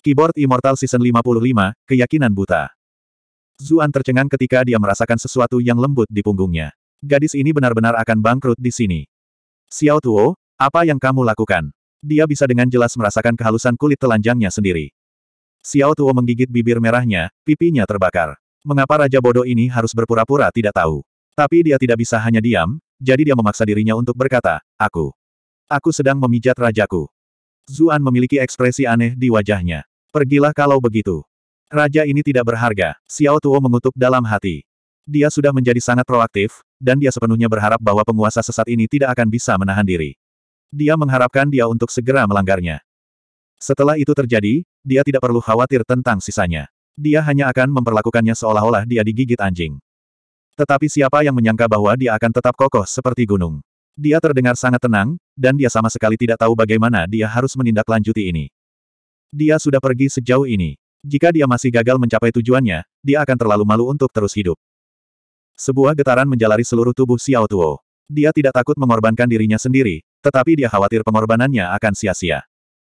Keyboard Immortal Season 55, Keyakinan Buta. Zuan tercengang ketika dia merasakan sesuatu yang lembut di punggungnya. Gadis ini benar-benar akan bangkrut di sini. Xiao Tuo, apa yang kamu lakukan? Dia bisa dengan jelas merasakan kehalusan kulit telanjangnya sendiri. Xiao Tuo menggigit bibir merahnya, pipinya terbakar. Mengapa Raja Bodoh ini harus berpura-pura tidak tahu? Tapi dia tidak bisa hanya diam, jadi dia memaksa dirinya untuk berkata, Aku. Aku sedang memijat rajaku. Zuan memiliki ekspresi aneh di wajahnya. Pergilah kalau begitu. Raja ini tidak berharga, Xiao Tuo mengutuk dalam hati. Dia sudah menjadi sangat proaktif, dan dia sepenuhnya berharap bahwa penguasa sesat ini tidak akan bisa menahan diri. Dia mengharapkan dia untuk segera melanggarnya. Setelah itu terjadi, dia tidak perlu khawatir tentang sisanya. Dia hanya akan memperlakukannya seolah-olah dia digigit anjing. Tetapi siapa yang menyangka bahwa dia akan tetap kokoh seperti gunung? Dia terdengar sangat tenang, dan dia sama sekali tidak tahu bagaimana dia harus menindaklanjuti ini. Dia sudah pergi sejauh ini. Jika dia masih gagal mencapai tujuannya, dia akan terlalu malu untuk terus hidup. Sebuah getaran menjalari seluruh tubuh Xiao Tuo. Dia tidak takut mengorbankan dirinya sendiri, tetapi dia khawatir pengorbanannya akan sia-sia.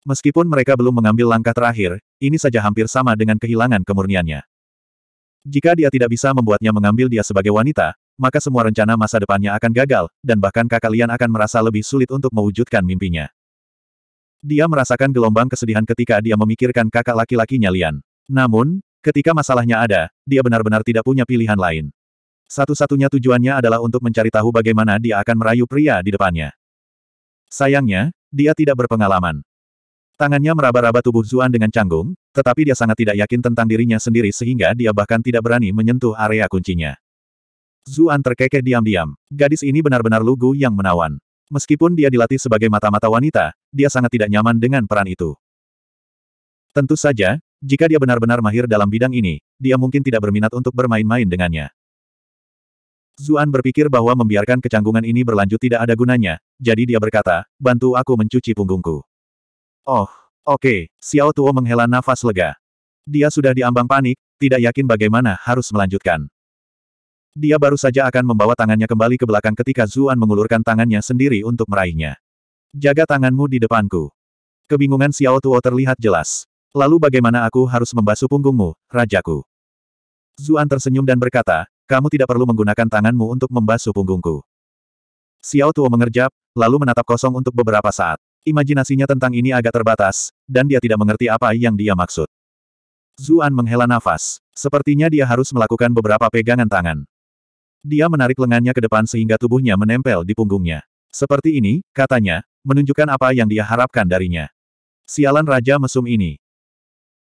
Meskipun mereka belum mengambil langkah terakhir, ini saja hampir sama dengan kehilangan kemurniannya. Jika dia tidak bisa membuatnya mengambil dia sebagai wanita, maka semua rencana masa depannya akan gagal, dan bahkan kakak Lian akan merasa lebih sulit untuk mewujudkan mimpinya. Dia merasakan gelombang kesedihan ketika dia memikirkan kakak laki-lakinya Lian. Namun, ketika masalahnya ada, dia benar-benar tidak punya pilihan lain. Satu-satunya tujuannya adalah untuk mencari tahu bagaimana dia akan merayu pria di depannya. Sayangnya, dia tidak berpengalaman. Tangannya meraba-raba tubuh Zuan dengan canggung, tetapi dia sangat tidak yakin tentang dirinya sendiri sehingga dia bahkan tidak berani menyentuh area kuncinya. Zuan terkekeh diam-diam. Gadis ini benar-benar lugu yang menawan. Meskipun dia dilatih sebagai mata-mata wanita, dia sangat tidak nyaman dengan peran itu. Tentu saja, jika dia benar-benar mahir dalam bidang ini, dia mungkin tidak berminat untuk bermain-main dengannya. Zuan berpikir bahwa membiarkan kecanggungan ini berlanjut tidak ada gunanya, jadi dia berkata, bantu aku mencuci punggungku. Oh, oke, okay. Xiao Tuo menghela nafas lega. Dia sudah diambang panik, tidak yakin bagaimana harus melanjutkan. Dia baru saja akan membawa tangannya kembali ke belakang ketika Zuan mengulurkan tangannya sendiri untuk meraihnya. Jaga tanganmu di depanku. Kebingungan Xiao Tuo terlihat jelas. Lalu bagaimana aku harus membasuh punggungmu, rajaku? Zuan tersenyum dan berkata, kamu tidak perlu menggunakan tanganmu untuk membasuh punggungku. Xiao Tuo mengerjap, lalu menatap kosong untuk beberapa saat. Imajinasinya tentang ini agak terbatas, dan dia tidak mengerti apa yang dia maksud. Zuan menghela nafas. Sepertinya dia harus melakukan beberapa pegangan tangan. Dia menarik lengannya ke depan sehingga tubuhnya menempel di punggungnya. Seperti ini, katanya, menunjukkan apa yang dia harapkan darinya. Sialan Raja Mesum ini.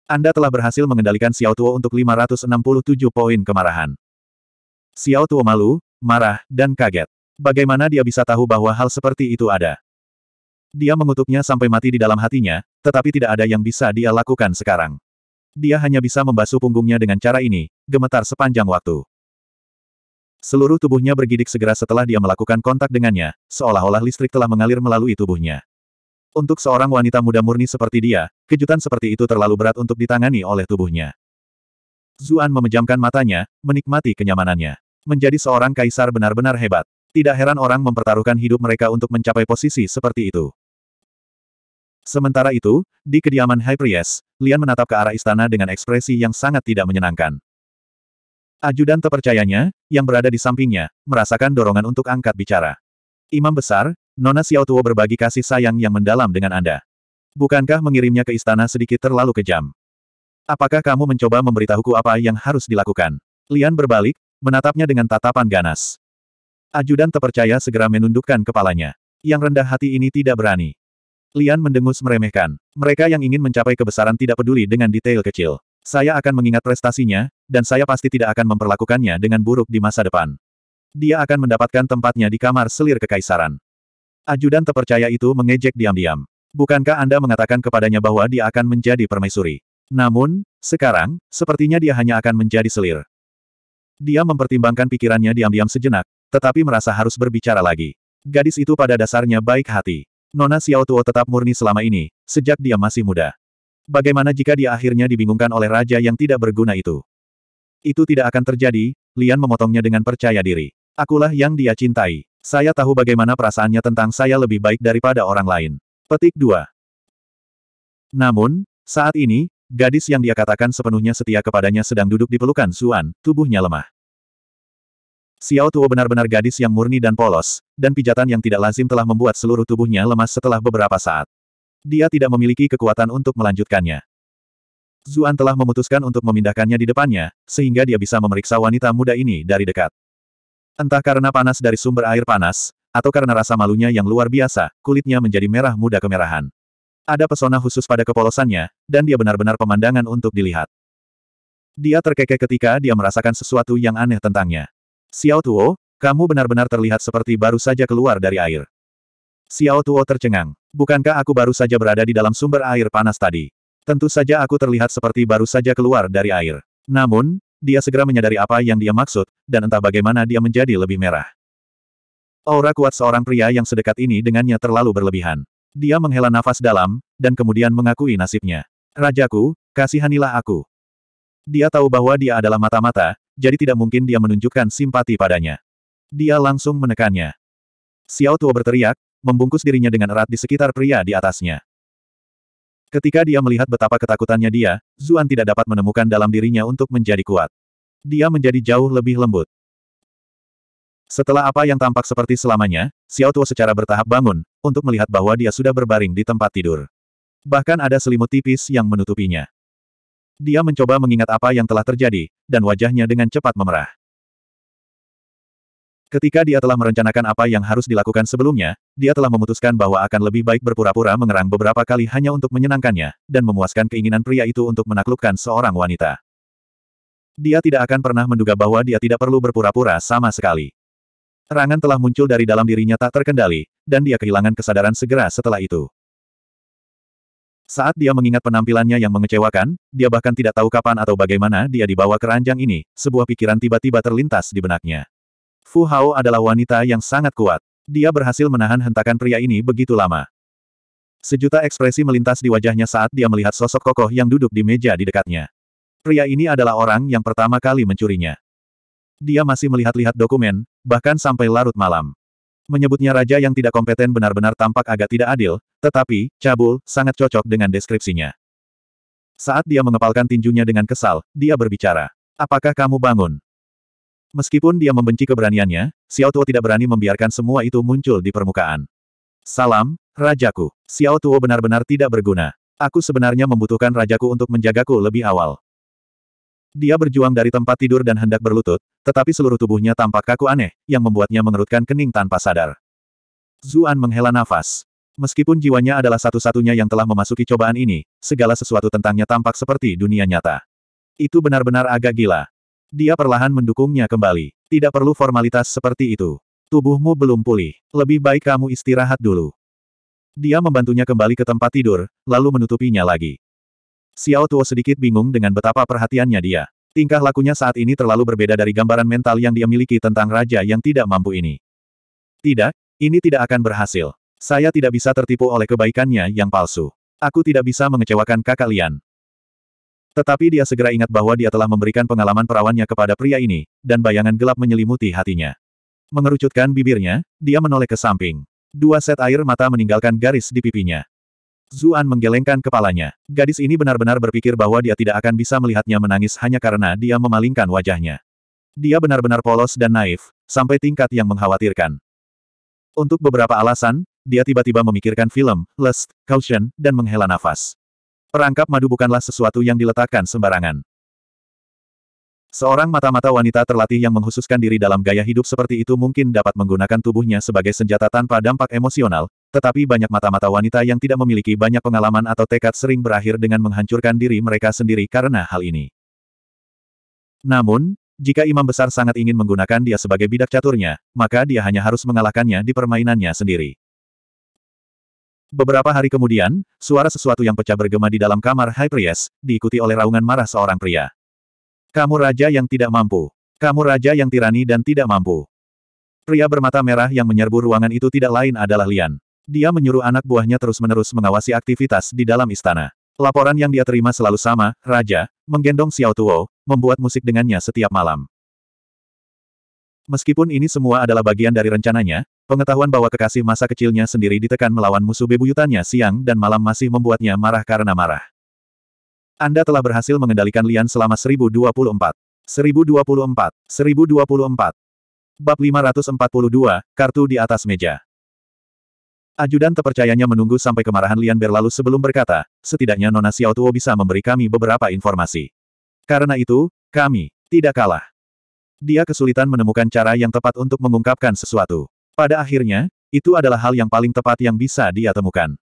Anda telah berhasil mengendalikan Xiao Tuo untuk 567 poin kemarahan. Xiao Tuo malu, marah, dan kaget. Bagaimana dia bisa tahu bahwa hal seperti itu ada? Dia mengutuknya sampai mati di dalam hatinya, tetapi tidak ada yang bisa dia lakukan sekarang. Dia hanya bisa membasuh punggungnya dengan cara ini, gemetar sepanjang waktu. Seluruh tubuhnya bergidik segera setelah dia melakukan kontak dengannya, seolah-olah listrik telah mengalir melalui tubuhnya. Untuk seorang wanita muda murni seperti dia, kejutan seperti itu terlalu berat untuk ditangani oleh tubuhnya. Zuan memejamkan matanya, menikmati kenyamanannya. Menjadi seorang kaisar benar-benar hebat. Tidak heran orang mempertaruhkan hidup mereka untuk mencapai posisi seperti itu. Sementara itu, di kediaman High Priest, Lian menatap ke arah istana dengan ekspresi yang sangat tidak menyenangkan. Ajudan terpercayanya, yang berada di sampingnya, merasakan dorongan untuk angkat bicara. Imam Besar, Nona Xiaotuo berbagi kasih sayang yang mendalam dengan Anda. Bukankah mengirimnya ke istana sedikit terlalu kejam? Apakah kamu mencoba memberitahuku apa yang harus dilakukan? Lian berbalik, menatapnya dengan tatapan ganas. Ajudan terpercaya segera menundukkan kepalanya. Yang rendah hati ini tidak berani. Lian mendengus meremehkan. Mereka yang ingin mencapai kebesaran tidak peduli dengan detail kecil. Saya akan mengingat prestasinya, dan saya pasti tidak akan memperlakukannya dengan buruk di masa depan. Dia akan mendapatkan tempatnya di kamar selir kekaisaran. Ajudan terpercaya itu mengejek diam-diam. Bukankah Anda mengatakan kepadanya bahwa dia akan menjadi permaisuri? Namun, sekarang, sepertinya dia hanya akan menjadi selir. Dia mempertimbangkan pikirannya diam-diam sejenak, tetapi merasa harus berbicara lagi. Gadis itu pada dasarnya baik hati. Nona Xiao Tuo tetap murni selama ini, sejak dia masih muda. Bagaimana jika dia akhirnya dibingungkan oleh raja yang tidak berguna itu? Itu tidak akan terjadi, Lian memotongnya dengan percaya diri. Akulah yang dia cintai. Saya tahu bagaimana perasaannya tentang saya lebih baik daripada orang lain. Petik 2. Namun, saat ini, gadis yang dia katakan sepenuhnya setia kepadanya sedang duduk di pelukan Suan, tubuhnya lemah. Xiao Tuo benar-benar gadis yang murni dan polos, dan pijatan yang tidak lazim telah membuat seluruh tubuhnya lemas setelah beberapa saat dia tidak memiliki kekuatan untuk melanjutkannya. Zuan telah memutuskan untuk memindahkannya di depannya, sehingga dia bisa memeriksa wanita muda ini dari dekat. Entah karena panas dari sumber air panas, atau karena rasa malunya yang luar biasa, kulitnya menjadi merah muda kemerahan. Ada pesona khusus pada kepolosannya, dan dia benar-benar pemandangan untuk dilihat. Dia terkekeh ketika dia merasakan sesuatu yang aneh tentangnya. Xiao Tuo, kamu benar-benar terlihat seperti baru saja keluar dari air. Xiao Tuo tercengang. Bukankah aku baru saja berada di dalam sumber air panas tadi? Tentu saja aku terlihat seperti baru saja keluar dari air. Namun, dia segera menyadari apa yang dia maksud, dan entah bagaimana dia menjadi lebih merah. Aura kuat seorang pria yang sedekat ini dengannya terlalu berlebihan. Dia menghela nafas dalam, dan kemudian mengakui nasibnya. Rajaku, kasihanilah aku. Dia tahu bahwa dia adalah mata-mata, jadi tidak mungkin dia menunjukkan simpati padanya. Dia langsung menekannya. Xiao Tuo berteriak, membungkus dirinya dengan erat di sekitar pria di atasnya. Ketika dia melihat betapa ketakutannya dia, Zuan tidak dapat menemukan dalam dirinya untuk menjadi kuat. Dia menjadi jauh lebih lembut. Setelah apa yang tampak seperti selamanya, Xiao Tuo secara bertahap bangun, untuk melihat bahwa dia sudah berbaring di tempat tidur. Bahkan ada selimut tipis yang menutupinya. Dia mencoba mengingat apa yang telah terjadi, dan wajahnya dengan cepat memerah. Ketika dia telah merencanakan apa yang harus dilakukan sebelumnya, dia telah memutuskan bahwa akan lebih baik berpura-pura mengerang beberapa kali hanya untuk menyenangkannya, dan memuaskan keinginan pria itu untuk menaklukkan seorang wanita. Dia tidak akan pernah menduga bahwa dia tidak perlu berpura-pura sama sekali. Rangan telah muncul dari dalam dirinya tak terkendali, dan dia kehilangan kesadaran segera setelah itu. Saat dia mengingat penampilannya yang mengecewakan, dia bahkan tidak tahu kapan atau bagaimana dia dibawa ke ranjang ini, sebuah pikiran tiba-tiba terlintas di benaknya. Fu Hao adalah wanita yang sangat kuat. Dia berhasil menahan hentakan pria ini begitu lama. Sejuta ekspresi melintas di wajahnya saat dia melihat sosok kokoh yang duduk di meja di dekatnya. Pria ini adalah orang yang pertama kali mencurinya. Dia masih melihat-lihat dokumen, bahkan sampai larut malam. Menyebutnya raja yang tidak kompeten benar-benar tampak agak tidak adil, tetapi, cabul, sangat cocok dengan deskripsinya. Saat dia mengepalkan tinjunya dengan kesal, dia berbicara. Apakah kamu bangun? Meskipun dia membenci keberaniannya, Xiao Tuo tidak berani membiarkan semua itu muncul di permukaan. Salam, Rajaku. Xiao Tuo benar-benar tidak berguna. Aku sebenarnya membutuhkan Rajaku untuk menjagaku lebih awal. Dia berjuang dari tempat tidur dan hendak berlutut, tetapi seluruh tubuhnya tampak kaku aneh, yang membuatnya mengerutkan kening tanpa sadar. Zuan menghela nafas. Meskipun jiwanya adalah satu-satunya yang telah memasuki cobaan ini, segala sesuatu tentangnya tampak seperti dunia nyata. Itu benar-benar agak gila. Dia perlahan mendukungnya kembali. Tidak perlu formalitas seperti itu. Tubuhmu belum pulih. Lebih baik kamu istirahat dulu. Dia membantunya kembali ke tempat tidur, lalu menutupinya lagi. Xiao Tuo sedikit bingung dengan betapa perhatiannya dia. Tingkah lakunya saat ini terlalu berbeda dari gambaran mental yang dia miliki tentang raja yang tidak mampu ini. Tidak, ini tidak akan berhasil. Saya tidak bisa tertipu oleh kebaikannya yang palsu. Aku tidak bisa mengecewakan kakak Lian. Tetapi dia segera ingat bahwa dia telah memberikan pengalaman perawannya kepada pria ini, dan bayangan gelap menyelimuti hatinya. Mengerucutkan bibirnya, dia menoleh ke samping. Dua set air mata meninggalkan garis di pipinya. Zuan menggelengkan kepalanya. Gadis ini benar-benar berpikir bahwa dia tidak akan bisa melihatnya menangis hanya karena dia memalingkan wajahnya. Dia benar-benar polos dan naif, sampai tingkat yang mengkhawatirkan. Untuk beberapa alasan, dia tiba-tiba memikirkan film, Lust, Caution, dan menghela nafas. Perangkap madu bukanlah sesuatu yang diletakkan sembarangan. Seorang mata-mata wanita terlatih yang menghususkan diri dalam gaya hidup seperti itu mungkin dapat menggunakan tubuhnya sebagai senjata tanpa dampak emosional, tetapi banyak mata-mata wanita yang tidak memiliki banyak pengalaman atau tekad sering berakhir dengan menghancurkan diri mereka sendiri karena hal ini. Namun, jika imam besar sangat ingin menggunakan dia sebagai bidak caturnya, maka dia hanya harus mengalahkannya di permainannya sendiri. Beberapa hari kemudian, suara sesuatu yang pecah bergema di dalam kamar High Priest, diikuti oleh raungan marah seorang pria. Kamu raja yang tidak mampu. Kamu raja yang tirani dan tidak mampu. Pria bermata merah yang menyerbu ruangan itu tidak lain adalah Lian. Dia menyuruh anak buahnya terus-menerus mengawasi aktivitas di dalam istana. Laporan yang dia terima selalu sama, Raja, menggendong Xiao Tuo, membuat musik dengannya setiap malam. Meskipun ini semua adalah bagian dari rencananya, Pengetahuan bahwa kekasih masa kecilnya sendiri ditekan melawan musuh bebuyutannya siang dan malam masih membuatnya marah karena marah. Anda telah berhasil mengendalikan Lian selama 1024. 1024. 1024. Bab 542, kartu di atas meja. Ajudan terpercayanya menunggu sampai kemarahan Lian berlalu sebelum berkata, setidaknya Nona Tuo bisa memberi kami beberapa informasi. Karena itu, kami tidak kalah. Dia kesulitan menemukan cara yang tepat untuk mengungkapkan sesuatu. Pada akhirnya, itu adalah hal yang paling tepat yang bisa dia temukan.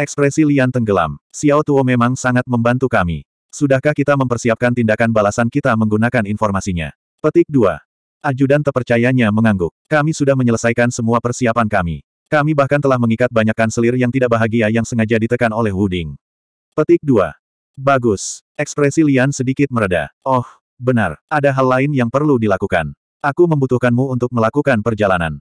Ekspresi Lian tenggelam. Xiao Tuo memang sangat membantu kami. Sudahkah kita mempersiapkan tindakan balasan kita menggunakan informasinya? Petik 2. Ajudan terpercayanya mengangguk. Kami sudah menyelesaikan semua persiapan kami. Kami bahkan telah mengikat banyak kanselir yang tidak bahagia yang sengaja ditekan oleh Wuding. Petik 2. Bagus. Ekspresi Lian sedikit mereda. Oh, benar. Ada hal lain yang perlu dilakukan. Aku membutuhkanmu untuk melakukan perjalanan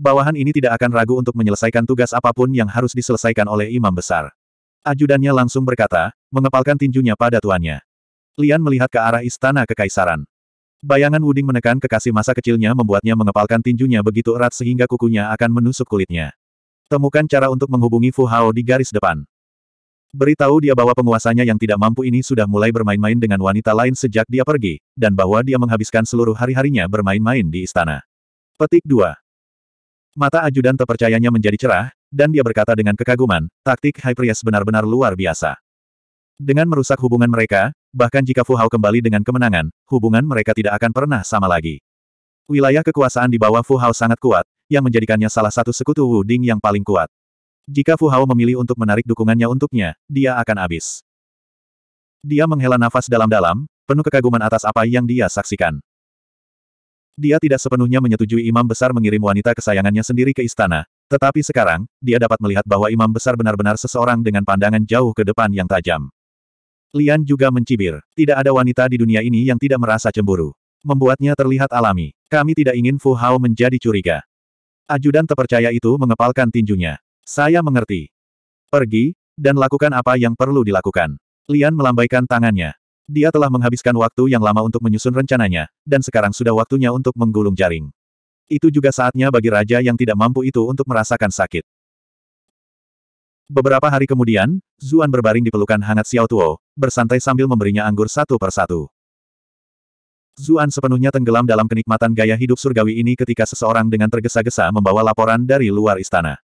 bawahan ini tidak akan ragu untuk menyelesaikan tugas apapun yang harus diselesaikan oleh imam besar. Ajudannya langsung berkata, mengepalkan tinjunya pada tuannya. Lian melihat ke arah istana kekaisaran. Bayangan Wuding menekan kekasih masa kecilnya membuatnya mengepalkan tinjunya begitu erat sehingga kukunya akan menusuk kulitnya. Temukan cara untuk menghubungi Fu Hao di garis depan. Beritahu dia bahwa penguasanya yang tidak mampu ini sudah mulai bermain-main dengan wanita lain sejak dia pergi, dan bahwa dia menghabiskan seluruh hari-harinya bermain-main di istana. Petik 2. Mata ajudan terpercayanya menjadi cerah, dan dia berkata dengan kekaguman, taktik High Priest benar-benar luar biasa. Dengan merusak hubungan mereka, bahkan jika Fu Hao kembali dengan kemenangan, hubungan mereka tidak akan pernah sama lagi. Wilayah kekuasaan di bawah Fu Hao sangat kuat, yang menjadikannya salah satu sekutu Wu Ding yang paling kuat. Jika Fu Hao memilih untuk menarik dukungannya untuknya, dia akan habis. Dia menghela nafas dalam-dalam, penuh kekaguman atas apa yang dia saksikan. Dia tidak sepenuhnya menyetujui imam besar mengirim wanita kesayangannya sendiri ke istana. Tetapi sekarang, dia dapat melihat bahwa imam besar benar-benar seseorang dengan pandangan jauh ke depan yang tajam. Lian juga mencibir. Tidak ada wanita di dunia ini yang tidak merasa cemburu. Membuatnya terlihat alami. Kami tidak ingin Fu Hao menjadi curiga. Ajudan terpercaya itu mengepalkan tinjunya. Saya mengerti. Pergi, dan lakukan apa yang perlu dilakukan. Lian melambaikan tangannya. Dia telah menghabiskan waktu yang lama untuk menyusun rencananya, dan sekarang sudah waktunya untuk menggulung jaring. Itu juga saatnya bagi raja yang tidak mampu itu untuk merasakan sakit. Beberapa hari kemudian, Zuan berbaring di pelukan hangat Xiao Tuo, bersantai sambil memberinya anggur satu per satu. Zuan sepenuhnya tenggelam dalam kenikmatan gaya hidup surgawi ini ketika seseorang dengan tergesa-gesa membawa laporan dari luar istana.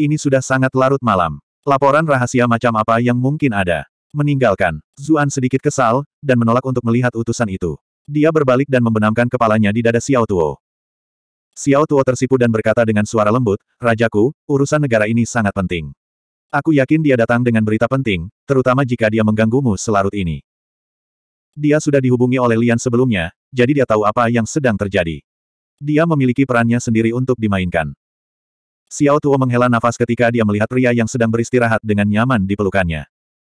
Ini sudah sangat larut malam. Laporan rahasia macam apa yang mungkin ada? meninggalkan. Zuan sedikit kesal, dan menolak untuk melihat utusan itu. Dia berbalik dan membenamkan kepalanya di dada Xiao Tuo. Xiao Tuo tersipu dan berkata dengan suara lembut, Rajaku, urusan negara ini sangat penting. Aku yakin dia datang dengan berita penting, terutama jika dia mengganggumu selarut ini. Dia sudah dihubungi oleh Lian sebelumnya, jadi dia tahu apa yang sedang terjadi. Dia memiliki perannya sendiri untuk dimainkan. Xiao Tuo menghela nafas ketika dia melihat pria yang sedang beristirahat dengan nyaman di pelukannya.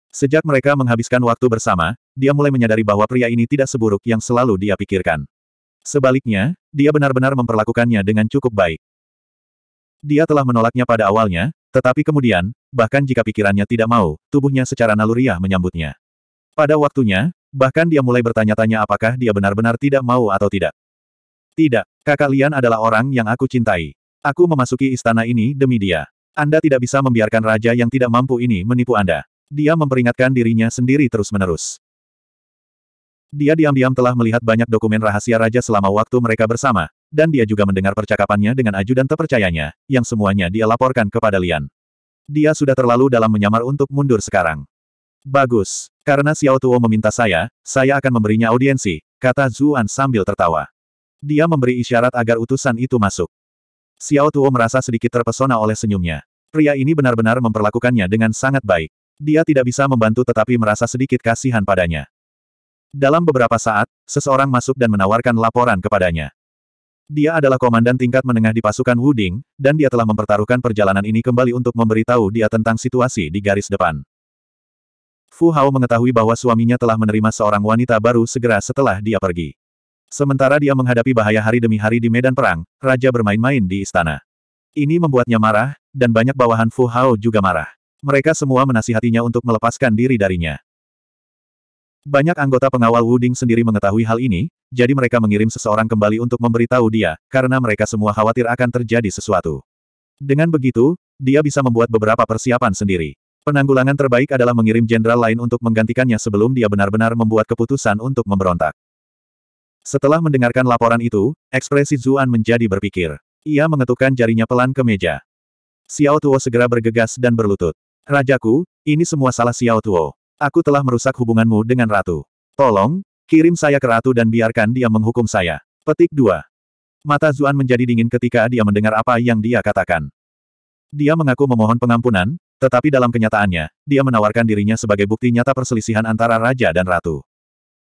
Sejak mereka menghabiskan waktu bersama, dia mulai menyadari bahwa pria ini tidak seburuk yang selalu dia pikirkan. Sebaliknya, dia benar-benar memperlakukannya dengan cukup baik. Dia telah menolaknya pada awalnya, tetapi kemudian, bahkan jika pikirannya tidak mau, tubuhnya secara naluriah menyambutnya. Pada waktunya, bahkan dia mulai bertanya-tanya apakah dia benar-benar tidak mau atau tidak. Tidak, kakak Lian adalah orang yang aku cintai. Aku memasuki istana ini demi dia. Anda tidak bisa membiarkan raja yang tidak mampu ini menipu Anda. Dia memperingatkan dirinya sendiri terus-menerus. Dia diam-diam telah melihat banyak dokumen rahasia raja selama waktu mereka bersama, dan dia juga mendengar percakapannya dengan ajudan terpercayanya, yang semuanya dia laporkan kepada Lian. Dia sudah terlalu dalam menyamar untuk mundur sekarang. Bagus, karena Xiao Tuo meminta saya, saya akan memberinya audiensi, kata Zuan sambil tertawa. Dia memberi isyarat agar utusan itu masuk. Xiao Tuo merasa sedikit terpesona oleh senyumnya. Pria ini benar-benar memperlakukannya dengan sangat baik. Dia tidak bisa membantu tetapi merasa sedikit kasihan padanya. Dalam beberapa saat, seseorang masuk dan menawarkan laporan kepadanya. Dia adalah komandan tingkat menengah di pasukan Wuding, dan dia telah mempertaruhkan perjalanan ini kembali untuk memberitahu dia tentang situasi di garis depan. Fu Hao mengetahui bahwa suaminya telah menerima seorang wanita baru segera setelah dia pergi. Sementara dia menghadapi bahaya hari demi hari di medan perang, Raja bermain-main di istana. Ini membuatnya marah, dan banyak bawahan Fu Hao juga marah. Mereka semua menasihatinya untuk melepaskan diri darinya. Banyak anggota pengawal Wuding sendiri mengetahui hal ini, jadi mereka mengirim seseorang kembali untuk memberitahu dia, karena mereka semua khawatir akan terjadi sesuatu. Dengan begitu, dia bisa membuat beberapa persiapan sendiri. Penanggulangan terbaik adalah mengirim jenderal lain untuk menggantikannya sebelum dia benar-benar membuat keputusan untuk memberontak. Setelah mendengarkan laporan itu, ekspresi Zuan menjadi berpikir. Ia mengetukkan jarinya pelan ke meja. Xiao Tuo segera bergegas dan berlutut. Rajaku, ini semua salah Xiao Tuo. Aku telah merusak hubunganmu dengan Ratu. Tolong, kirim saya ke Ratu dan biarkan dia menghukum saya. Petik 2. Mata Zuan menjadi dingin ketika dia mendengar apa yang dia katakan. Dia mengaku memohon pengampunan, tetapi dalam kenyataannya, dia menawarkan dirinya sebagai bukti nyata perselisihan antara Raja dan Ratu.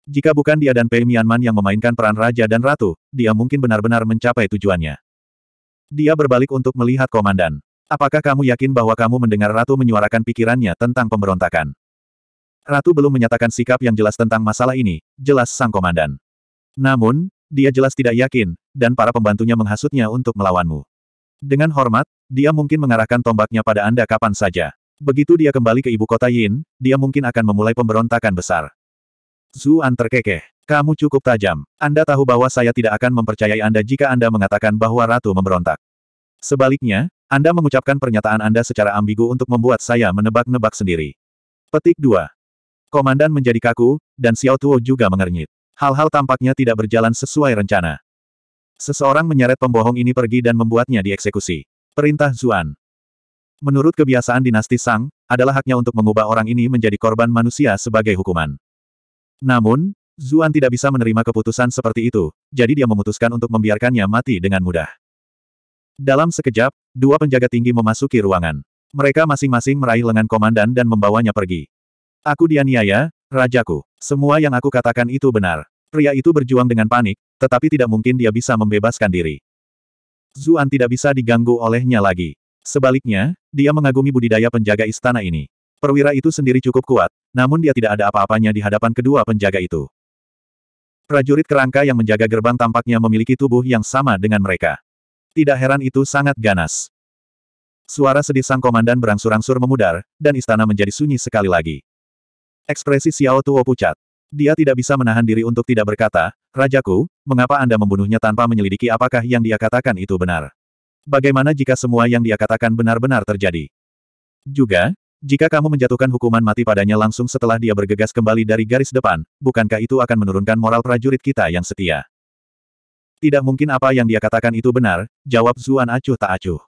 Jika bukan dia dan Pei Mianman yang memainkan peran Raja dan Ratu, dia mungkin benar-benar mencapai tujuannya. Dia berbalik untuk melihat komandan. Apakah kamu yakin bahwa kamu mendengar Ratu menyuarakan pikirannya tentang pemberontakan? Ratu belum menyatakan sikap yang jelas tentang masalah ini, jelas sang komandan. Namun, dia jelas tidak yakin, dan para pembantunya menghasutnya untuk melawanmu. Dengan hormat, dia mungkin mengarahkan tombaknya pada Anda kapan saja. Begitu dia kembali ke ibu kota Yin, dia mungkin akan memulai pemberontakan besar. Zuan terkekeh. Kamu cukup tajam. Anda tahu bahwa saya tidak akan mempercayai Anda jika Anda mengatakan bahwa Ratu memberontak. Sebaliknya, anda mengucapkan pernyataan Anda secara ambigu untuk membuat saya menebak-nebak sendiri. Petik 2. Komandan menjadi kaku, dan Xiao Tuo juga mengernyit. Hal-hal tampaknya tidak berjalan sesuai rencana. Seseorang menyeret pembohong ini pergi dan membuatnya dieksekusi. Perintah Zuan. Menurut kebiasaan dinasti Sang, adalah haknya untuk mengubah orang ini menjadi korban manusia sebagai hukuman. Namun, Zuan tidak bisa menerima keputusan seperti itu, jadi dia memutuskan untuk membiarkannya mati dengan mudah. Dalam sekejap, dua penjaga tinggi memasuki ruangan. Mereka masing-masing meraih lengan komandan dan membawanya pergi. Aku dianiaya, rajaku. Semua yang aku katakan itu benar. Pria itu berjuang dengan panik, tetapi tidak mungkin dia bisa membebaskan diri. Zuan tidak bisa diganggu olehnya lagi. Sebaliknya, dia mengagumi budidaya penjaga istana ini. Perwira itu sendiri cukup kuat, namun dia tidak ada apa-apanya di hadapan kedua penjaga itu. Prajurit kerangka yang menjaga gerbang tampaknya memiliki tubuh yang sama dengan mereka. Tidak heran itu sangat ganas. Suara sedih sang komandan berangsur-angsur memudar, dan istana menjadi sunyi sekali lagi. Ekspresi Xiao Tuo pucat. Dia tidak bisa menahan diri untuk tidak berkata, Rajaku, mengapa Anda membunuhnya tanpa menyelidiki apakah yang dia katakan itu benar? Bagaimana jika semua yang dia katakan benar-benar terjadi? Juga, jika kamu menjatuhkan hukuman mati padanya langsung setelah dia bergegas kembali dari garis depan, bukankah itu akan menurunkan moral prajurit kita yang setia? Tidak mungkin apa yang dia katakan itu benar, jawab Zuan acuh tak acuh.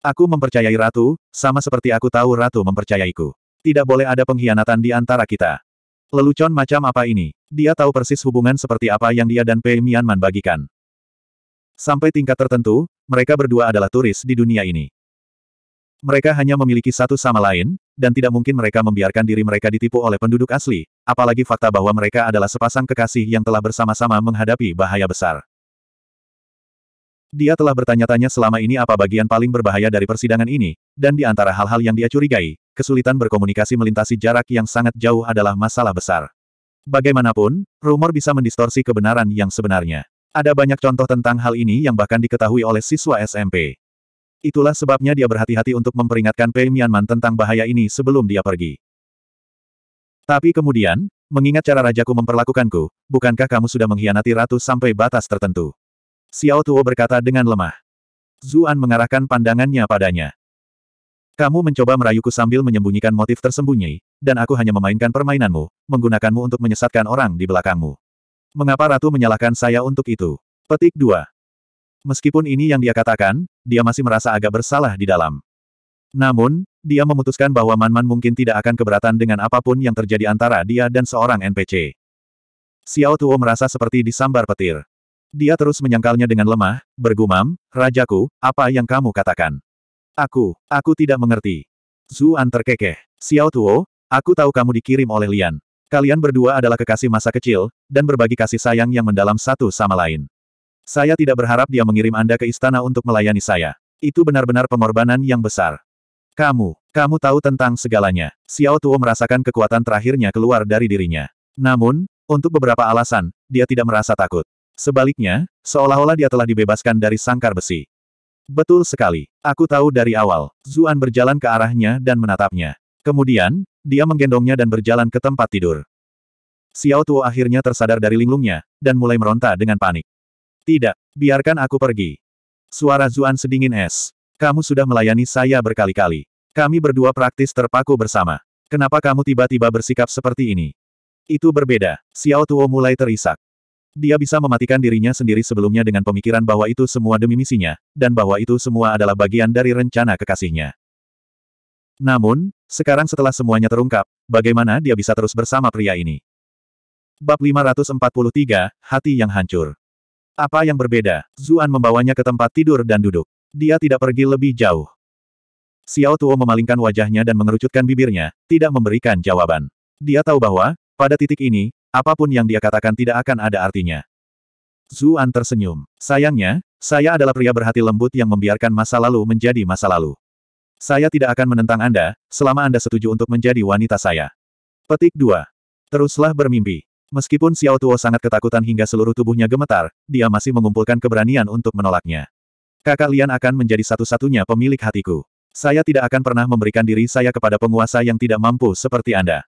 Aku mempercayai ratu, sama seperti aku tahu ratu mempercayaiku. Tidak boleh ada pengkhianatan di antara kita. Lelucon macam apa ini? Dia tahu persis hubungan seperti apa yang dia dan Pei Mianman bagikan. Sampai tingkat tertentu, mereka berdua adalah turis di dunia ini. Mereka hanya memiliki satu sama lain, dan tidak mungkin mereka membiarkan diri mereka ditipu oleh penduduk asli, apalagi fakta bahwa mereka adalah sepasang kekasih yang telah bersama-sama menghadapi bahaya besar. Dia telah bertanya-tanya selama ini apa bagian paling berbahaya dari persidangan ini, dan di antara hal-hal yang dia curigai, kesulitan berkomunikasi melintasi jarak yang sangat jauh adalah masalah besar. Bagaimanapun, rumor bisa mendistorsi kebenaran yang sebenarnya. Ada banyak contoh tentang hal ini yang bahkan diketahui oleh siswa SMP. Itulah sebabnya dia berhati-hati untuk memperingatkan Pei Mianman tentang bahaya ini sebelum dia pergi. Tapi kemudian, mengingat cara rajaku memperlakukanku, bukankah kamu sudah mengkhianati ratu sampai batas tertentu? Xiao Tuo berkata dengan lemah. Zuan mengarahkan pandangannya padanya. Kamu mencoba merayuku sambil menyembunyikan motif tersembunyi, dan aku hanya memainkan permainanmu, menggunakanmu untuk menyesatkan orang di belakangmu. Mengapa Ratu menyalahkan saya untuk itu? Petik 2. Meskipun ini yang dia katakan, dia masih merasa agak bersalah di dalam. Namun, dia memutuskan bahwa Manman mungkin tidak akan keberatan dengan apapun yang terjadi antara dia dan seorang NPC. Xiao Tuo merasa seperti disambar petir. Dia terus menyangkalnya dengan lemah, bergumam, Rajaku, apa yang kamu katakan? Aku, aku tidak mengerti. Zuan terkekeh. Xiao Tuo, aku tahu kamu dikirim oleh Lian. Kalian berdua adalah kekasih masa kecil, dan berbagi kasih sayang yang mendalam satu sama lain. Saya tidak berharap dia mengirim Anda ke istana untuk melayani saya. Itu benar-benar pengorbanan yang besar. Kamu, kamu tahu tentang segalanya. Xiao Tuo merasakan kekuatan terakhirnya keluar dari dirinya. Namun, untuk beberapa alasan, dia tidak merasa takut. Sebaliknya, seolah-olah dia telah dibebaskan dari sangkar besi. Betul sekali. Aku tahu dari awal. Zuan berjalan ke arahnya dan menatapnya. Kemudian, dia menggendongnya dan berjalan ke tempat tidur. Xiao Tuo akhirnya tersadar dari linglungnya, dan mulai meronta dengan panik. Tidak, biarkan aku pergi. Suara Zuan sedingin es. Kamu sudah melayani saya berkali-kali. Kami berdua praktis terpaku bersama. Kenapa kamu tiba-tiba bersikap seperti ini? Itu berbeda. Xiao Tuo mulai terisak. Dia bisa mematikan dirinya sendiri sebelumnya dengan pemikiran bahwa itu semua demi misinya, dan bahwa itu semua adalah bagian dari rencana kekasihnya. Namun, sekarang setelah semuanya terungkap, bagaimana dia bisa terus bersama pria ini? Bab 543, Hati yang Hancur Apa yang berbeda? Zuan membawanya ke tempat tidur dan duduk. Dia tidak pergi lebih jauh. Xiao Tuo memalingkan wajahnya dan mengerucutkan bibirnya, tidak memberikan jawaban. Dia tahu bahwa, pada titik ini, Apapun yang dia katakan tidak akan ada artinya. Zuan tersenyum. Sayangnya, saya adalah pria berhati lembut yang membiarkan masa lalu menjadi masa lalu. Saya tidak akan menentang Anda, selama Anda setuju untuk menjadi wanita saya. Petik 2. Teruslah bermimpi. Meskipun Xiao Tuo sangat ketakutan hingga seluruh tubuhnya gemetar, dia masih mengumpulkan keberanian untuk menolaknya. Kakak Lian akan menjadi satu-satunya pemilik hatiku. Saya tidak akan pernah memberikan diri saya kepada penguasa yang tidak mampu seperti Anda.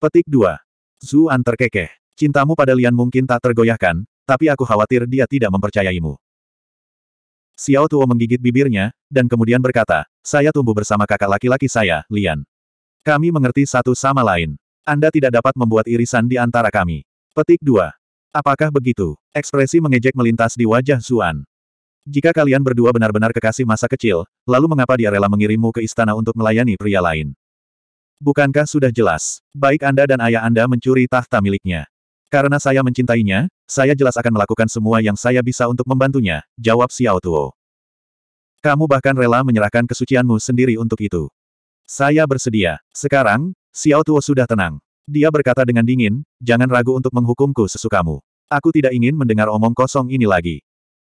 Petik 2. Zuan terkekeh. Cintamu pada Lian mungkin tak tergoyahkan, tapi aku khawatir dia tidak mempercayaimu. Xiao Tuo menggigit bibirnya, dan kemudian berkata, saya tumbuh bersama kakak laki-laki saya, Lian. Kami mengerti satu sama lain. Anda tidak dapat membuat irisan di antara kami. Petik 2. Apakah begitu? Ekspresi mengejek melintas di wajah Zuan. Jika kalian berdua benar-benar kekasih masa kecil, lalu mengapa dia rela mengirimmu ke istana untuk melayani pria lain? Bukankah sudah jelas? Baik Anda dan ayah Anda mencuri tahta miliknya. Karena saya mencintainya, saya jelas akan melakukan semua yang saya bisa untuk membantunya, jawab Xiao Tuo. Kamu bahkan rela menyerahkan kesucianmu sendiri untuk itu. Saya bersedia. Sekarang, Xiao Tuo sudah tenang. Dia berkata dengan dingin, jangan ragu untuk menghukumku sesukamu. Aku tidak ingin mendengar omong kosong ini lagi.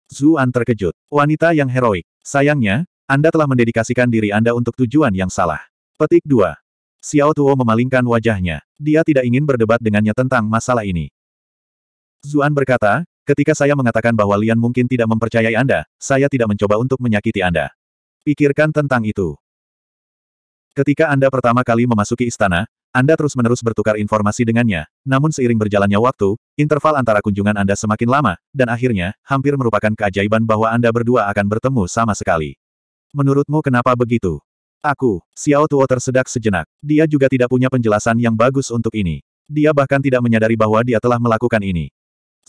Zuan terkejut. Wanita yang heroik. Sayangnya, Anda telah mendedikasikan diri Anda untuk tujuan yang salah. Petik 2. Xiao Tuo memalingkan wajahnya. Dia tidak ingin berdebat dengannya tentang masalah ini. Zuan berkata, ketika saya mengatakan bahwa Lian mungkin tidak mempercayai Anda, saya tidak mencoba untuk menyakiti Anda. Pikirkan tentang itu. Ketika Anda pertama kali memasuki istana, Anda terus-menerus bertukar informasi dengannya, namun seiring berjalannya waktu, interval antara kunjungan Anda semakin lama, dan akhirnya, hampir merupakan keajaiban bahwa Anda berdua akan bertemu sama sekali. Menurutmu kenapa begitu? Aku, Xiao Tuo tersedak sejenak. Dia juga tidak punya penjelasan yang bagus untuk ini. Dia bahkan tidak menyadari bahwa dia telah melakukan ini.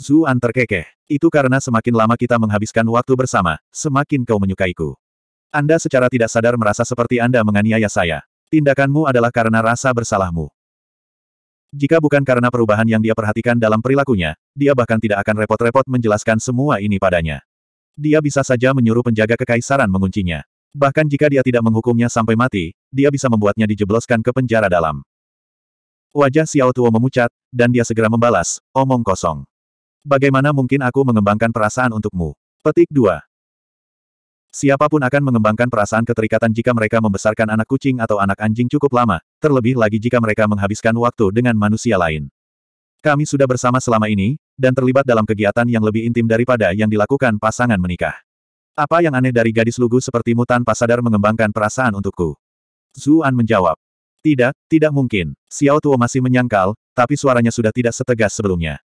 Zuan terkekeh. Itu karena semakin lama kita menghabiskan waktu bersama, semakin kau menyukaiku. Anda secara tidak sadar merasa seperti Anda menganiaya saya. Tindakanmu adalah karena rasa bersalahmu. Jika bukan karena perubahan yang dia perhatikan dalam perilakunya, dia bahkan tidak akan repot-repot menjelaskan semua ini padanya. Dia bisa saja menyuruh penjaga kekaisaran menguncinya. Bahkan jika dia tidak menghukumnya sampai mati, dia bisa membuatnya dijebloskan ke penjara dalam. Wajah Xiao Tuo memucat, dan dia segera membalas, omong kosong. Bagaimana mungkin aku mengembangkan perasaan untukmu? Petik 2. Siapapun akan mengembangkan perasaan keterikatan jika mereka membesarkan anak kucing atau anak anjing cukup lama, terlebih lagi jika mereka menghabiskan waktu dengan manusia lain. Kami sudah bersama selama ini, dan terlibat dalam kegiatan yang lebih intim daripada yang dilakukan pasangan menikah. Apa yang aneh dari gadis lugu sepertimu tanpa sadar mengembangkan perasaan untukku? Zuan menjawab. Tidak, tidak mungkin. Xiao Tuo masih menyangkal, tapi suaranya sudah tidak setegas sebelumnya.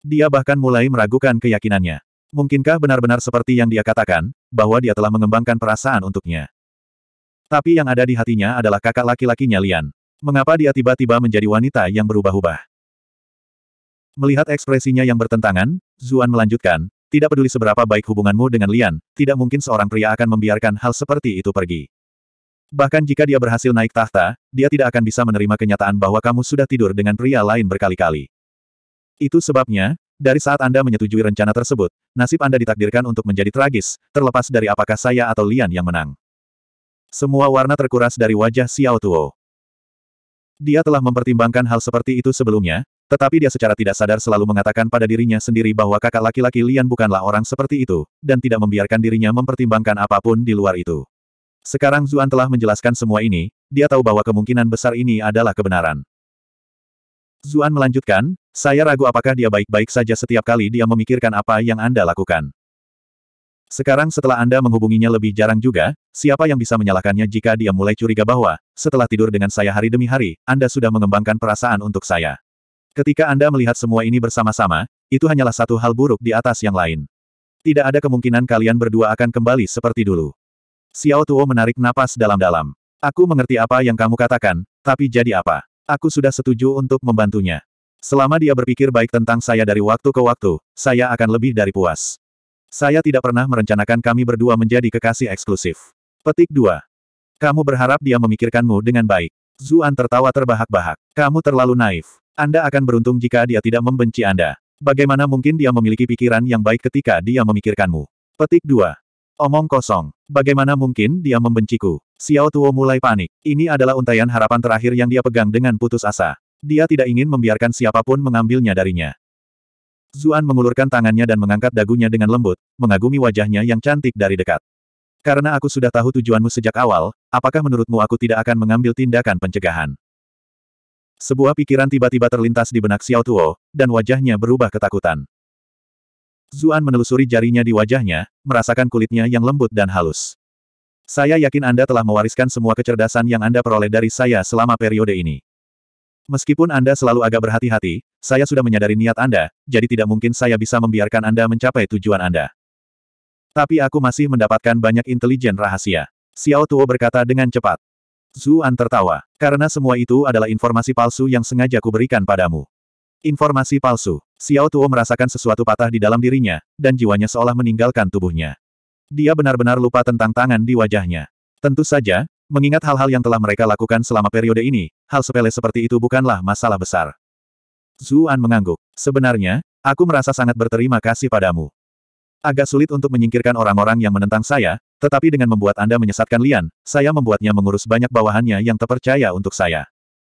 Dia bahkan mulai meragukan keyakinannya. Mungkinkah benar-benar seperti yang dia katakan, bahwa dia telah mengembangkan perasaan untuknya? Tapi yang ada di hatinya adalah kakak laki-lakinya Lian. Mengapa dia tiba-tiba menjadi wanita yang berubah-ubah? Melihat ekspresinya yang bertentangan, Zuan melanjutkan, tidak peduli seberapa baik hubunganmu dengan Lian, tidak mungkin seorang pria akan membiarkan hal seperti itu pergi. Bahkan jika dia berhasil naik tahta, dia tidak akan bisa menerima kenyataan bahwa kamu sudah tidur dengan pria lain berkali-kali. Itu sebabnya, dari saat Anda menyetujui rencana tersebut, nasib Anda ditakdirkan untuk menjadi tragis, terlepas dari apakah saya atau Lian yang menang. Semua warna terkuras dari wajah Xiao Tuo. Dia telah mempertimbangkan hal seperti itu sebelumnya, tetapi dia secara tidak sadar selalu mengatakan pada dirinya sendiri bahwa kakak laki-laki Lian bukanlah orang seperti itu, dan tidak membiarkan dirinya mempertimbangkan apapun di luar itu. Sekarang Zuan telah menjelaskan semua ini, dia tahu bahwa kemungkinan besar ini adalah kebenaran. Zuan melanjutkan, saya ragu apakah dia baik-baik saja setiap kali dia memikirkan apa yang Anda lakukan. Sekarang setelah Anda menghubunginya lebih jarang juga, siapa yang bisa menyalahkannya jika dia mulai curiga bahwa, setelah tidur dengan saya hari demi hari, Anda sudah mengembangkan perasaan untuk saya. Ketika Anda melihat semua ini bersama-sama, itu hanyalah satu hal buruk di atas yang lain. Tidak ada kemungkinan kalian berdua akan kembali seperti dulu. Xiao Tuo menarik napas dalam-dalam. Aku mengerti apa yang kamu katakan, tapi jadi apa? Aku sudah setuju untuk membantunya. Selama dia berpikir baik tentang saya dari waktu ke waktu, saya akan lebih dari puas. Saya tidak pernah merencanakan kami berdua menjadi kekasih eksklusif. Petik 2. Kamu berharap dia memikirkanmu dengan baik. Zuan tertawa terbahak-bahak. Kamu terlalu naif. Anda akan beruntung jika dia tidak membenci Anda. Bagaimana mungkin dia memiliki pikiran yang baik ketika dia memikirkanmu? Petik 2. Omong kosong. Bagaimana mungkin dia membenciku? Xiao Tuo mulai panik. Ini adalah untayan harapan terakhir yang dia pegang dengan putus asa. Dia tidak ingin membiarkan siapapun mengambilnya darinya. Zuan mengulurkan tangannya dan mengangkat dagunya dengan lembut, mengagumi wajahnya yang cantik dari dekat. Karena aku sudah tahu tujuanmu sejak awal, apakah menurutmu aku tidak akan mengambil tindakan pencegahan? Sebuah pikiran tiba-tiba terlintas di benak Xiao Tuo, dan wajahnya berubah ketakutan. Zuan menelusuri jarinya di wajahnya, merasakan kulitnya yang lembut dan halus. Saya yakin Anda telah mewariskan semua kecerdasan yang Anda peroleh dari saya selama periode ini. Meskipun Anda selalu agak berhati-hati, saya sudah menyadari niat Anda, jadi tidak mungkin saya bisa membiarkan Anda mencapai tujuan Anda. Tapi aku masih mendapatkan banyak intelijen rahasia. Xiao Tuo berkata dengan cepat. Zuan tertawa, karena semua itu adalah informasi palsu yang sengaja kuberikan padamu. Informasi palsu. Xiao Tuo merasakan sesuatu patah di dalam dirinya, dan jiwanya seolah meninggalkan tubuhnya. Dia benar-benar lupa tentang tangan di wajahnya. Tentu saja, mengingat hal-hal yang telah mereka lakukan selama periode ini, hal sepele seperti itu bukanlah masalah besar. Zuan mengangguk. Sebenarnya, aku merasa sangat berterima kasih padamu. Agak sulit untuk menyingkirkan orang-orang yang menentang saya, tetapi dengan membuat Anda menyesatkan Lian, saya membuatnya mengurus banyak bawahannya yang terpercaya untuk saya.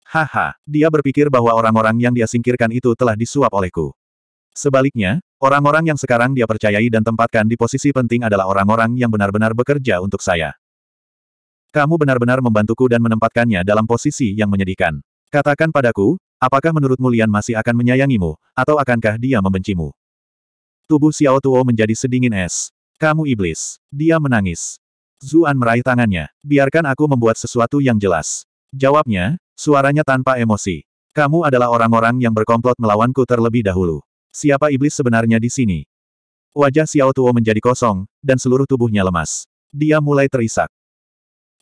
Haha, dia berpikir bahwa orang-orang yang dia singkirkan itu telah disuap olehku. Sebaliknya, orang-orang yang sekarang dia percayai dan tempatkan di posisi penting adalah orang-orang yang benar-benar bekerja untuk saya. Kamu benar-benar membantuku dan menempatkannya dalam posisi yang menyedihkan. Katakan padaku, apakah menurutmu Lian masih akan menyayangimu, atau akankah dia membencimu? Tubuh Xiao Tuo menjadi sedingin es. Kamu iblis. Dia menangis. Zuan meraih tangannya. Biarkan aku membuat sesuatu yang jelas. Jawabnya, suaranya tanpa emosi. Kamu adalah orang-orang yang berkomplot melawanku terlebih dahulu. Siapa iblis sebenarnya di sini? Wajah Xiao Tuo menjadi kosong, dan seluruh tubuhnya lemas. Dia mulai terisak.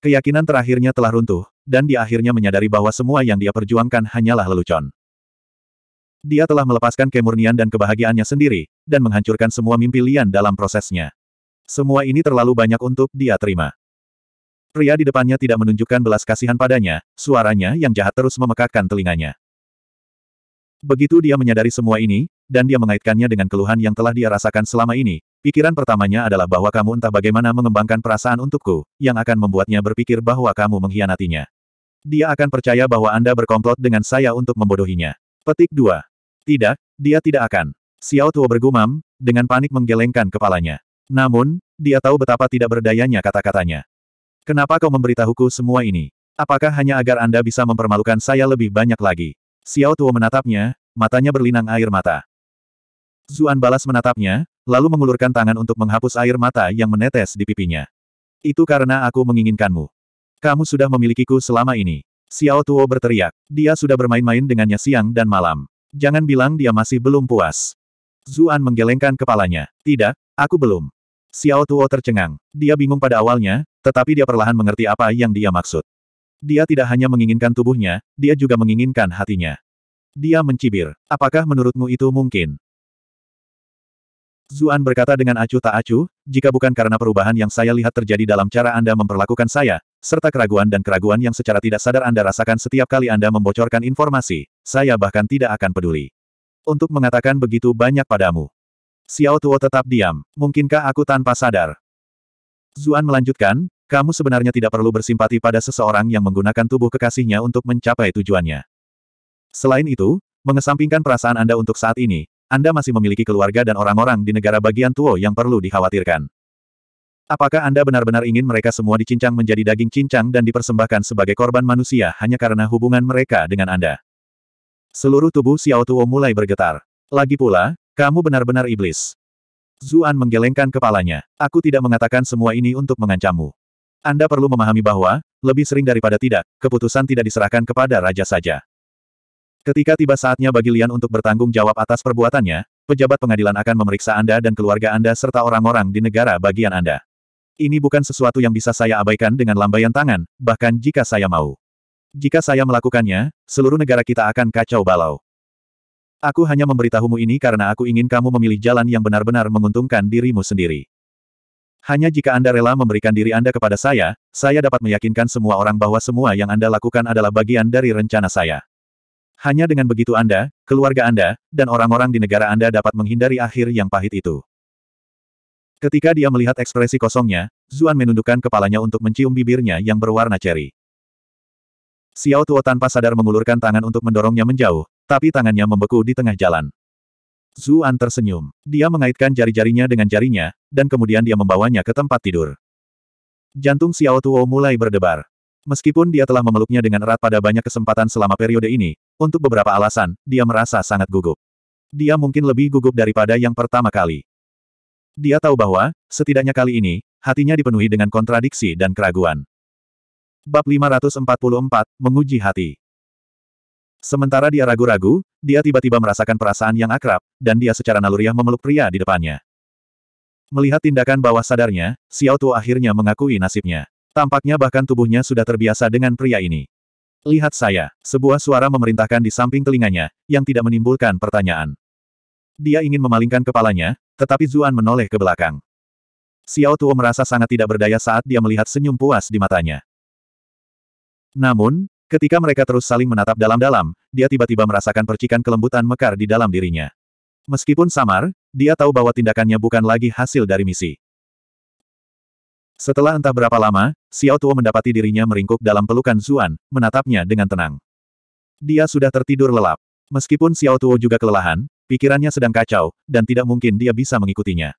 Keyakinan terakhirnya telah runtuh, dan dia akhirnya menyadari bahwa semua yang dia perjuangkan hanyalah lelucon. Dia telah melepaskan kemurnian dan kebahagiaannya sendiri, dan menghancurkan semua mimpi Lian dalam prosesnya. Semua ini terlalu banyak untuk dia terima. Pria di depannya tidak menunjukkan belas kasihan padanya, suaranya yang jahat terus memekakkan telinganya. Begitu dia menyadari semua ini, dan dia mengaitkannya dengan keluhan yang telah dia rasakan selama ini, pikiran pertamanya adalah bahwa kamu entah bagaimana mengembangkan perasaan untukku, yang akan membuatnya berpikir bahwa kamu mengkhianatinya. Dia akan percaya bahwa Anda berkomplot dengan saya untuk membodohinya. Petik 2. Tidak, dia tidak akan. Xiao Tuo bergumam, dengan panik menggelengkan kepalanya. Namun, dia tahu betapa tidak berdayanya kata-katanya. Kenapa kau memberitahuku semua ini? Apakah hanya agar Anda bisa mempermalukan saya lebih banyak lagi? Xiao Tuo menatapnya, matanya berlinang air mata. Zuan balas menatapnya, lalu mengulurkan tangan untuk menghapus air mata yang menetes di pipinya. Itu karena aku menginginkanmu. Kamu sudah memilikiku selama ini. Xiao Tuo berteriak. Dia sudah bermain-main dengannya siang dan malam. Jangan bilang dia masih belum puas. Zuan menggelengkan kepalanya. Tidak, aku belum. Xiao Tuo tercengang. Dia bingung pada awalnya, tetapi dia perlahan mengerti apa yang dia maksud. Dia tidak hanya menginginkan tubuhnya, dia juga menginginkan hatinya. Dia mencibir. Apakah menurutmu itu mungkin? Zuan berkata dengan acuh tak acuh, jika bukan karena perubahan yang saya lihat terjadi dalam cara Anda memperlakukan saya, serta keraguan dan keraguan yang secara tidak sadar Anda rasakan setiap kali Anda membocorkan informasi, saya bahkan tidak akan peduli. Untuk mengatakan begitu banyak padamu. Xiao Tuo tetap diam, mungkinkah aku tanpa sadar? Zuan melanjutkan, kamu sebenarnya tidak perlu bersimpati pada seseorang yang menggunakan tubuh kekasihnya untuk mencapai tujuannya. Selain itu, mengesampingkan perasaan Anda untuk saat ini, Anda masih memiliki keluarga dan orang-orang di negara bagian Tuo yang perlu dikhawatirkan. Apakah Anda benar-benar ingin mereka semua dicincang menjadi daging cincang dan dipersembahkan sebagai korban manusia hanya karena hubungan mereka dengan Anda? Seluruh tubuh Xiao Tuo mulai bergetar. Lagi pula, kamu benar-benar iblis. Zuan menggelengkan kepalanya. Aku tidak mengatakan semua ini untuk mengancammu. Anda perlu memahami bahwa, lebih sering daripada tidak, keputusan tidak diserahkan kepada raja saja. Ketika tiba saatnya bagi Lian untuk bertanggung jawab atas perbuatannya, pejabat pengadilan akan memeriksa Anda dan keluarga Anda serta orang-orang di negara bagian Anda. Ini bukan sesuatu yang bisa saya abaikan dengan lambaian tangan, bahkan jika saya mau. Jika saya melakukannya, seluruh negara kita akan kacau balau. Aku hanya memberitahumu ini karena aku ingin kamu memilih jalan yang benar-benar menguntungkan dirimu sendiri. Hanya jika Anda rela memberikan diri Anda kepada saya, saya dapat meyakinkan semua orang bahwa semua yang Anda lakukan adalah bagian dari rencana saya. Hanya dengan begitu Anda, keluarga Anda, dan orang-orang di negara Anda dapat menghindari akhir yang pahit itu. Ketika dia melihat ekspresi kosongnya, Zuan menundukkan kepalanya untuk mencium bibirnya yang berwarna ceri. Xiao Tuo tanpa sadar mengulurkan tangan untuk mendorongnya menjauh, tapi tangannya membeku di tengah jalan. Zuan tersenyum. Dia mengaitkan jari-jarinya dengan jarinya, dan kemudian dia membawanya ke tempat tidur. Jantung Xiao Tuo mulai berdebar. Meskipun dia telah memeluknya dengan erat pada banyak kesempatan selama periode ini, untuk beberapa alasan, dia merasa sangat gugup. Dia mungkin lebih gugup daripada yang pertama kali. Dia tahu bahwa, setidaknya kali ini, hatinya dipenuhi dengan kontradiksi dan keraguan. Bab 544, Menguji Hati Sementara dia ragu-ragu, dia tiba-tiba merasakan perasaan yang akrab, dan dia secara naluriah memeluk pria di depannya. Melihat tindakan bawah sadarnya, Xiao Tu akhirnya mengakui nasibnya. Tampaknya bahkan tubuhnya sudah terbiasa dengan pria ini. Lihat saya, sebuah suara memerintahkan di samping telinganya, yang tidak menimbulkan pertanyaan. Dia ingin memalingkan kepalanya, tetapi Zuan menoleh ke belakang. Xiao Tuo merasa sangat tidak berdaya saat dia melihat senyum puas di matanya. Namun, ketika mereka terus saling menatap dalam-dalam, dia tiba-tiba merasakan percikan kelembutan mekar di dalam dirinya. Meskipun samar, dia tahu bahwa tindakannya bukan lagi hasil dari misi. Setelah entah berapa lama, Xiao Tuo mendapati dirinya meringkuk dalam pelukan Zuan, menatapnya dengan tenang. Dia sudah tertidur lelap. Meskipun Xiao Tuo juga kelelahan, Pikirannya sedang kacau, dan tidak mungkin dia bisa mengikutinya.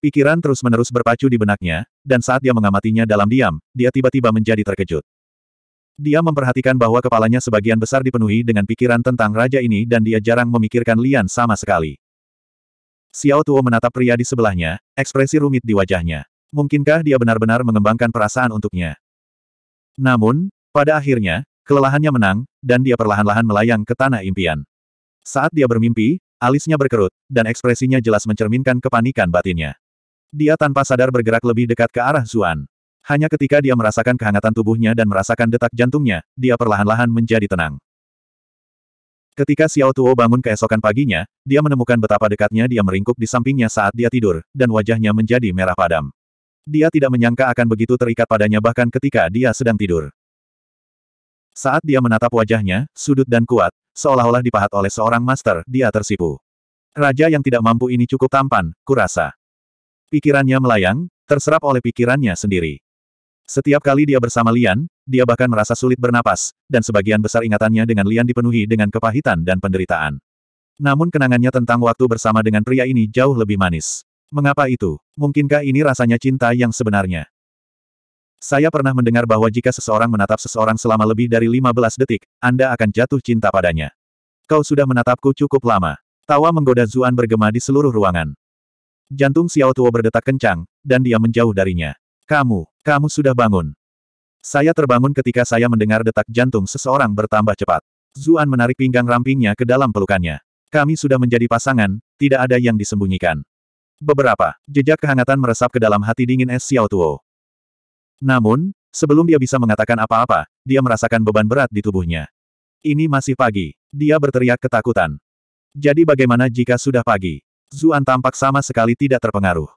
Pikiran terus-menerus berpacu di benaknya, dan saat dia mengamatinya dalam diam, dia tiba-tiba menjadi terkejut. Dia memperhatikan bahwa kepalanya sebagian besar dipenuhi dengan pikiran tentang raja ini dan dia jarang memikirkan Lian sama sekali. Xiao Tuo menatap pria di sebelahnya, ekspresi rumit di wajahnya. Mungkinkah dia benar-benar mengembangkan perasaan untuknya? Namun, pada akhirnya, kelelahannya menang, dan dia perlahan-lahan melayang ke tanah impian. Saat dia bermimpi, alisnya berkerut, dan ekspresinya jelas mencerminkan kepanikan batinnya. Dia tanpa sadar bergerak lebih dekat ke arah Zuan. Hanya ketika dia merasakan kehangatan tubuhnya dan merasakan detak jantungnya, dia perlahan-lahan menjadi tenang. Ketika Xiao Tuo bangun keesokan paginya, dia menemukan betapa dekatnya dia meringkuk di sampingnya saat dia tidur, dan wajahnya menjadi merah padam. Dia tidak menyangka akan begitu terikat padanya bahkan ketika dia sedang tidur. Saat dia menatap wajahnya, sudut dan kuat, seolah-olah dipahat oleh seorang master, dia tersipu. Raja yang tidak mampu ini cukup tampan, kurasa. Pikirannya melayang, terserap oleh pikirannya sendiri. Setiap kali dia bersama Lian, dia bahkan merasa sulit bernapas, dan sebagian besar ingatannya dengan Lian dipenuhi dengan kepahitan dan penderitaan. Namun kenangannya tentang waktu bersama dengan pria ini jauh lebih manis. Mengapa itu? Mungkinkah ini rasanya cinta yang sebenarnya? Saya pernah mendengar bahwa jika seseorang menatap seseorang selama lebih dari 15 detik, Anda akan jatuh cinta padanya. Kau sudah menatapku cukup lama. Tawa menggoda Zuan bergema di seluruh ruangan. Jantung Xiao Tuo berdetak kencang, dan dia menjauh darinya. Kamu, kamu sudah bangun. Saya terbangun ketika saya mendengar detak jantung seseorang bertambah cepat. Zuan menarik pinggang rampingnya ke dalam pelukannya. Kami sudah menjadi pasangan, tidak ada yang disembunyikan. Beberapa jejak kehangatan meresap ke dalam hati dingin Es Xiao Tuo. Namun, sebelum dia bisa mengatakan apa-apa, dia merasakan beban berat di tubuhnya. Ini masih pagi. Dia berteriak ketakutan. Jadi bagaimana jika sudah pagi? Zuan tampak sama sekali tidak terpengaruh.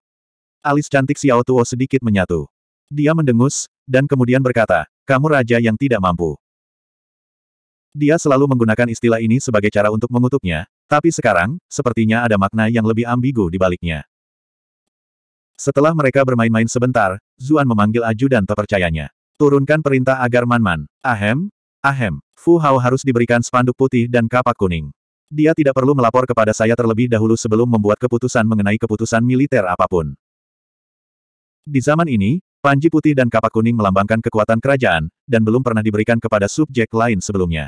Alis cantik Xiao Tuo sedikit menyatu. Dia mendengus, dan kemudian berkata, kamu raja yang tidak mampu. Dia selalu menggunakan istilah ini sebagai cara untuk mengutuknya, tapi sekarang, sepertinya ada makna yang lebih ambigu di baliknya. Setelah mereka bermain-main sebentar, Zuan memanggil ajudan terpercayanya. Turunkan perintah agar Manman, man Ahem, ahem, Fu Hao harus diberikan spanduk putih dan kapak kuning. Dia tidak perlu melapor kepada saya terlebih dahulu sebelum membuat keputusan mengenai keputusan militer apapun. Di zaman ini, panji putih dan kapak kuning melambangkan kekuatan kerajaan, dan belum pernah diberikan kepada subjek lain sebelumnya.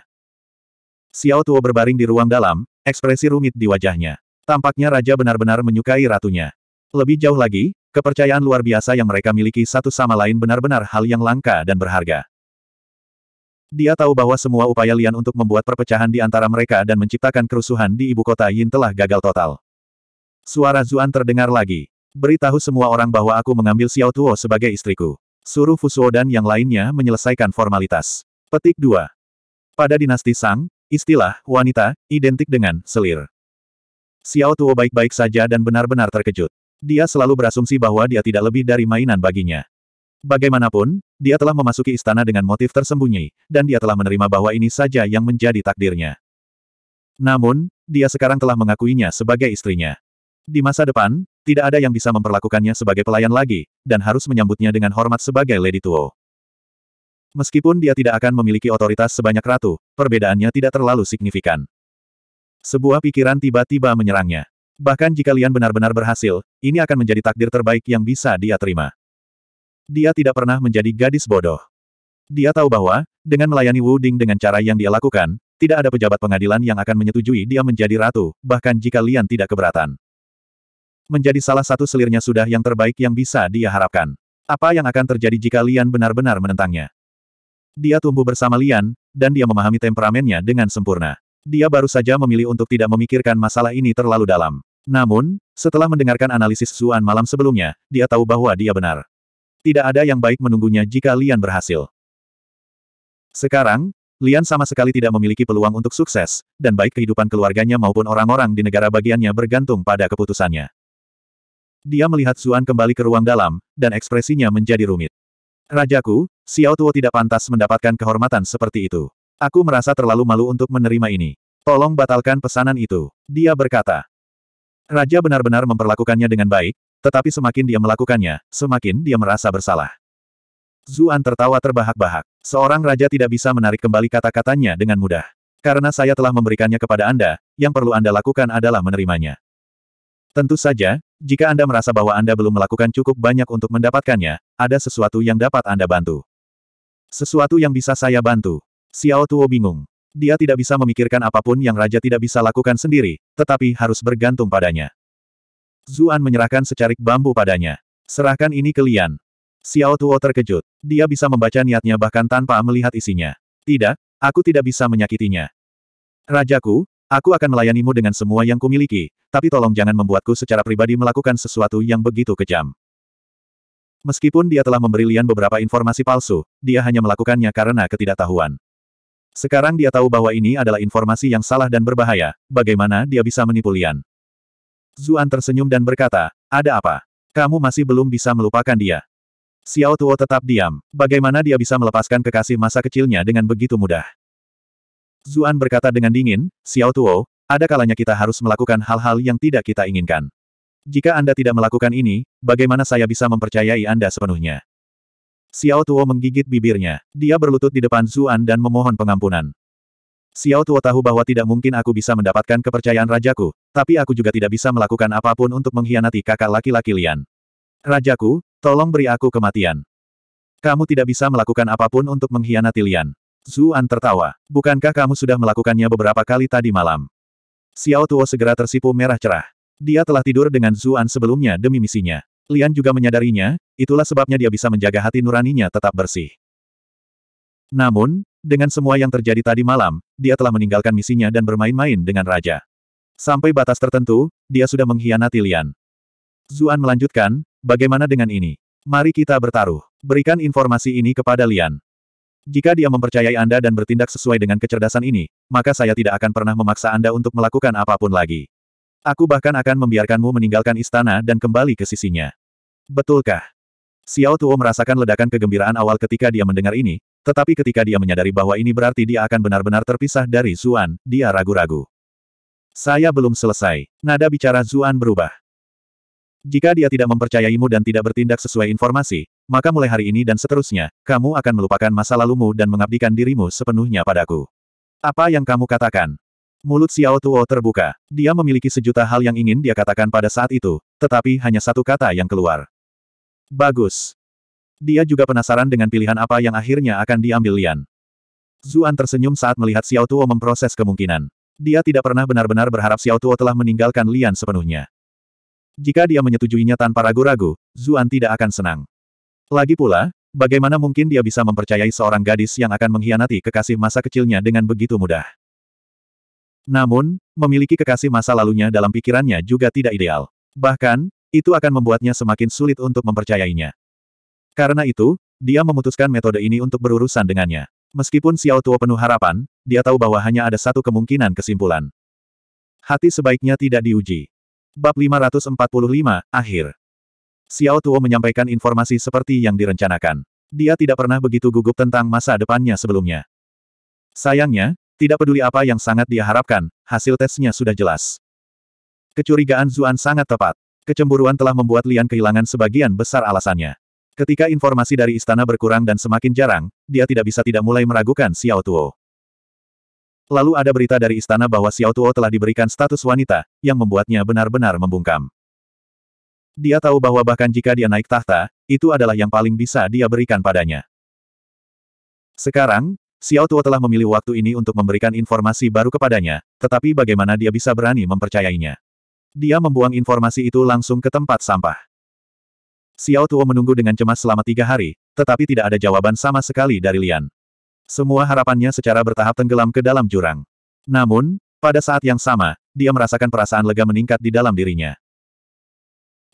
Xiao Tuo berbaring di ruang dalam, ekspresi rumit di wajahnya. Tampaknya raja benar-benar menyukai ratunya. Lebih jauh lagi, Kepercayaan luar biasa yang mereka miliki satu sama lain benar-benar hal yang langka dan berharga. Dia tahu bahwa semua upaya Lian untuk membuat perpecahan di antara mereka dan menciptakan kerusuhan di ibu kota Yin telah gagal total. Suara Zuan terdengar lagi. Beritahu semua orang bahwa aku mengambil Xiao Tuo sebagai istriku. Suruh Fusuo dan yang lainnya menyelesaikan formalitas. Petik 2. Pada dinasti Sang, istilah wanita identik dengan selir. Xiao Tuo baik-baik saja dan benar-benar terkejut. Dia selalu berasumsi bahwa dia tidak lebih dari mainan baginya. Bagaimanapun, dia telah memasuki istana dengan motif tersembunyi, dan dia telah menerima bahwa ini saja yang menjadi takdirnya. Namun, dia sekarang telah mengakuinya sebagai istrinya. Di masa depan, tidak ada yang bisa memperlakukannya sebagai pelayan lagi, dan harus menyambutnya dengan hormat sebagai Lady Tuo. Meskipun dia tidak akan memiliki otoritas sebanyak ratu, perbedaannya tidak terlalu signifikan. Sebuah pikiran tiba-tiba menyerangnya. Bahkan jika Lian benar-benar berhasil, ini akan menjadi takdir terbaik yang bisa dia terima. Dia tidak pernah menjadi gadis bodoh. Dia tahu bahwa, dengan melayani Wu Ding dengan cara yang dia lakukan, tidak ada pejabat pengadilan yang akan menyetujui dia menjadi ratu, bahkan jika Lian tidak keberatan. Menjadi salah satu selirnya sudah yang terbaik yang bisa dia harapkan. Apa yang akan terjadi jika Lian benar-benar menentangnya? Dia tumbuh bersama Lian, dan dia memahami temperamennya dengan sempurna. Dia baru saja memilih untuk tidak memikirkan masalah ini terlalu dalam. Namun, setelah mendengarkan analisis Zuan malam sebelumnya, dia tahu bahwa dia benar. Tidak ada yang baik menunggunya jika Lian berhasil. Sekarang, Lian sama sekali tidak memiliki peluang untuk sukses, dan baik kehidupan keluarganya maupun orang-orang di negara bagiannya bergantung pada keputusannya. Dia melihat Zuan kembali ke ruang dalam, dan ekspresinya menjadi rumit. Rajaku, Xiao Tuo tidak pantas mendapatkan kehormatan seperti itu. Aku merasa terlalu malu untuk menerima ini. Tolong batalkan pesanan itu. Dia berkata. Raja benar-benar memperlakukannya dengan baik, tetapi semakin dia melakukannya, semakin dia merasa bersalah. Zuan tertawa terbahak-bahak. Seorang raja tidak bisa menarik kembali kata-katanya dengan mudah. Karena saya telah memberikannya kepada Anda, yang perlu Anda lakukan adalah menerimanya. Tentu saja, jika Anda merasa bahwa Anda belum melakukan cukup banyak untuk mendapatkannya, ada sesuatu yang dapat Anda bantu. Sesuatu yang bisa saya bantu. Xiao Tuo bingung. Dia tidak bisa memikirkan apapun yang raja tidak bisa lakukan sendiri, tetapi harus bergantung padanya. Zuan menyerahkan secarik bambu padanya. Serahkan ini ke Lian. Xiao Tuo terkejut. Dia bisa membaca niatnya bahkan tanpa melihat isinya. Tidak, aku tidak bisa menyakitinya. Rajaku, aku akan melayanimu dengan semua yang kumiliki, tapi tolong jangan membuatku secara pribadi melakukan sesuatu yang begitu kejam. Meskipun dia telah memberi Lian beberapa informasi palsu, dia hanya melakukannya karena ketidaktahuan. Sekarang dia tahu bahwa ini adalah informasi yang salah dan berbahaya, bagaimana dia bisa menipu Lian. Zuan tersenyum dan berkata, ada apa? Kamu masih belum bisa melupakan dia. Xiao Tuo tetap diam, bagaimana dia bisa melepaskan kekasih masa kecilnya dengan begitu mudah? Zuan berkata dengan dingin, Xiao Tuo, ada kalanya kita harus melakukan hal-hal yang tidak kita inginkan. Jika Anda tidak melakukan ini, bagaimana saya bisa mempercayai Anda sepenuhnya? Xiao Tuo menggigit bibirnya. Dia berlutut di depan Zuan dan memohon pengampunan. Xiao Tuo tahu bahwa tidak mungkin aku bisa mendapatkan kepercayaan rajaku, tapi aku juga tidak bisa melakukan apapun untuk mengkhianati kakak laki-laki Lian. Rajaku, tolong beri aku kematian. Kamu tidak bisa melakukan apapun untuk mengkhianati Lian. Zuan tertawa. Bukankah kamu sudah melakukannya beberapa kali tadi malam? Xiao Tuo segera tersipu merah cerah. Dia telah tidur dengan Zuan sebelumnya demi misinya. Lian juga menyadarinya, itulah sebabnya dia bisa menjaga hati nuraninya tetap bersih. Namun, dengan semua yang terjadi tadi malam, dia telah meninggalkan misinya dan bermain-main dengan raja. Sampai batas tertentu, dia sudah mengkhianati Lian. Zuan melanjutkan, bagaimana dengan ini? Mari kita bertaruh. Berikan informasi ini kepada Lian. Jika dia mempercayai Anda dan bertindak sesuai dengan kecerdasan ini, maka saya tidak akan pernah memaksa Anda untuk melakukan apapun lagi. Aku bahkan akan membiarkanmu meninggalkan istana dan kembali ke sisinya. Betulkah? Xiao Tuo merasakan ledakan kegembiraan awal ketika dia mendengar ini, tetapi ketika dia menyadari bahwa ini berarti dia akan benar-benar terpisah dari Zuan, dia ragu-ragu. Saya belum selesai. Nada bicara Zuan berubah. Jika dia tidak mempercayaimu dan tidak bertindak sesuai informasi, maka mulai hari ini dan seterusnya, kamu akan melupakan masa lalumu dan mengabdikan dirimu sepenuhnya padaku. Apa yang kamu katakan? Mulut Xiao Tuo terbuka. Dia memiliki sejuta hal yang ingin dia katakan pada saat itu, tetapi hanya satu kata yang keluar. Bagus. Dia juga penasaran dengan pilihan apa yang akhirnya akan diambil Lian. Zuan tersenyum saat melihat Xiao Tuo memproses kemungkinan. Dia tidak pernah benar-benar berharap Xiao Tuo telah meninggalkan Lian sepenuhnya. Jika dia menyetujuinya tanpa ragu-ragu, Zuan tidak akan senang. Lagi pula, bagaimana mungkin dia bisa mempercayai seorang gadis yang akan mengkhianati kekasih masa kecilnya dengan begitu mudah? Namun, memiliki kekasih masa lalunya dalam pikirannya juga tidak ideal. Bahkan, itu akan membuatnya semakin sulit untuk mempercayainya. Karena itu, dia memutuskan metode ini untuk berurusan dengannya. Meskipun Xiao Tuo penuh harapan, dia tahu bahwa hanya ada satu kemungkinan kesimpulan. Hati sebaiknya tidak diuji. Bab 545, Akhir Xiao Tuo menyampaikan informasi seperti yang direncanakan. Dia tidak pernah begitu gugup tentang masa depannya sebelumnya. Sayangnya, tidak peduli apa yang sangat dia harapkan, hasil tesnya sudah jelas. Kecurigaan Zuan sangat tepat. Kecemburuan telah membuat Lian kehilangan sebagian besar alasannya. Ketika informasi dari istana berkurang dan semakin jarang, dia tidak bisa tidak mulai meragukan Xiao Tuo. Lalu ada berita dari istana bahwa Xiao Tuo telah diberikan status wanita, yang membuatnya benar-benar membungkam. Dia tahu bahwa bahkan jika dia naik tahta, itu adalah yang paling bisa dia berikan padanya. Sekarang, Xiao Tuo telah memilih waktu ini untuk memberikan informasi baru kepadanya, tetapi bagaimana dia bisa berani mempercayainya? Dia membuang informasi itu langsung ke tempat sampah. Xiao Tuo menunggu dengan cemas selama tiga hari, tetapi tidak ada jawaban sama sekali dari Lian. Semua harapannya secara bertahap tenggelam ke dalam jurang. Namun, pada saat yang sama, dia merasakan perasaan lega meningkat di dalam dirinya.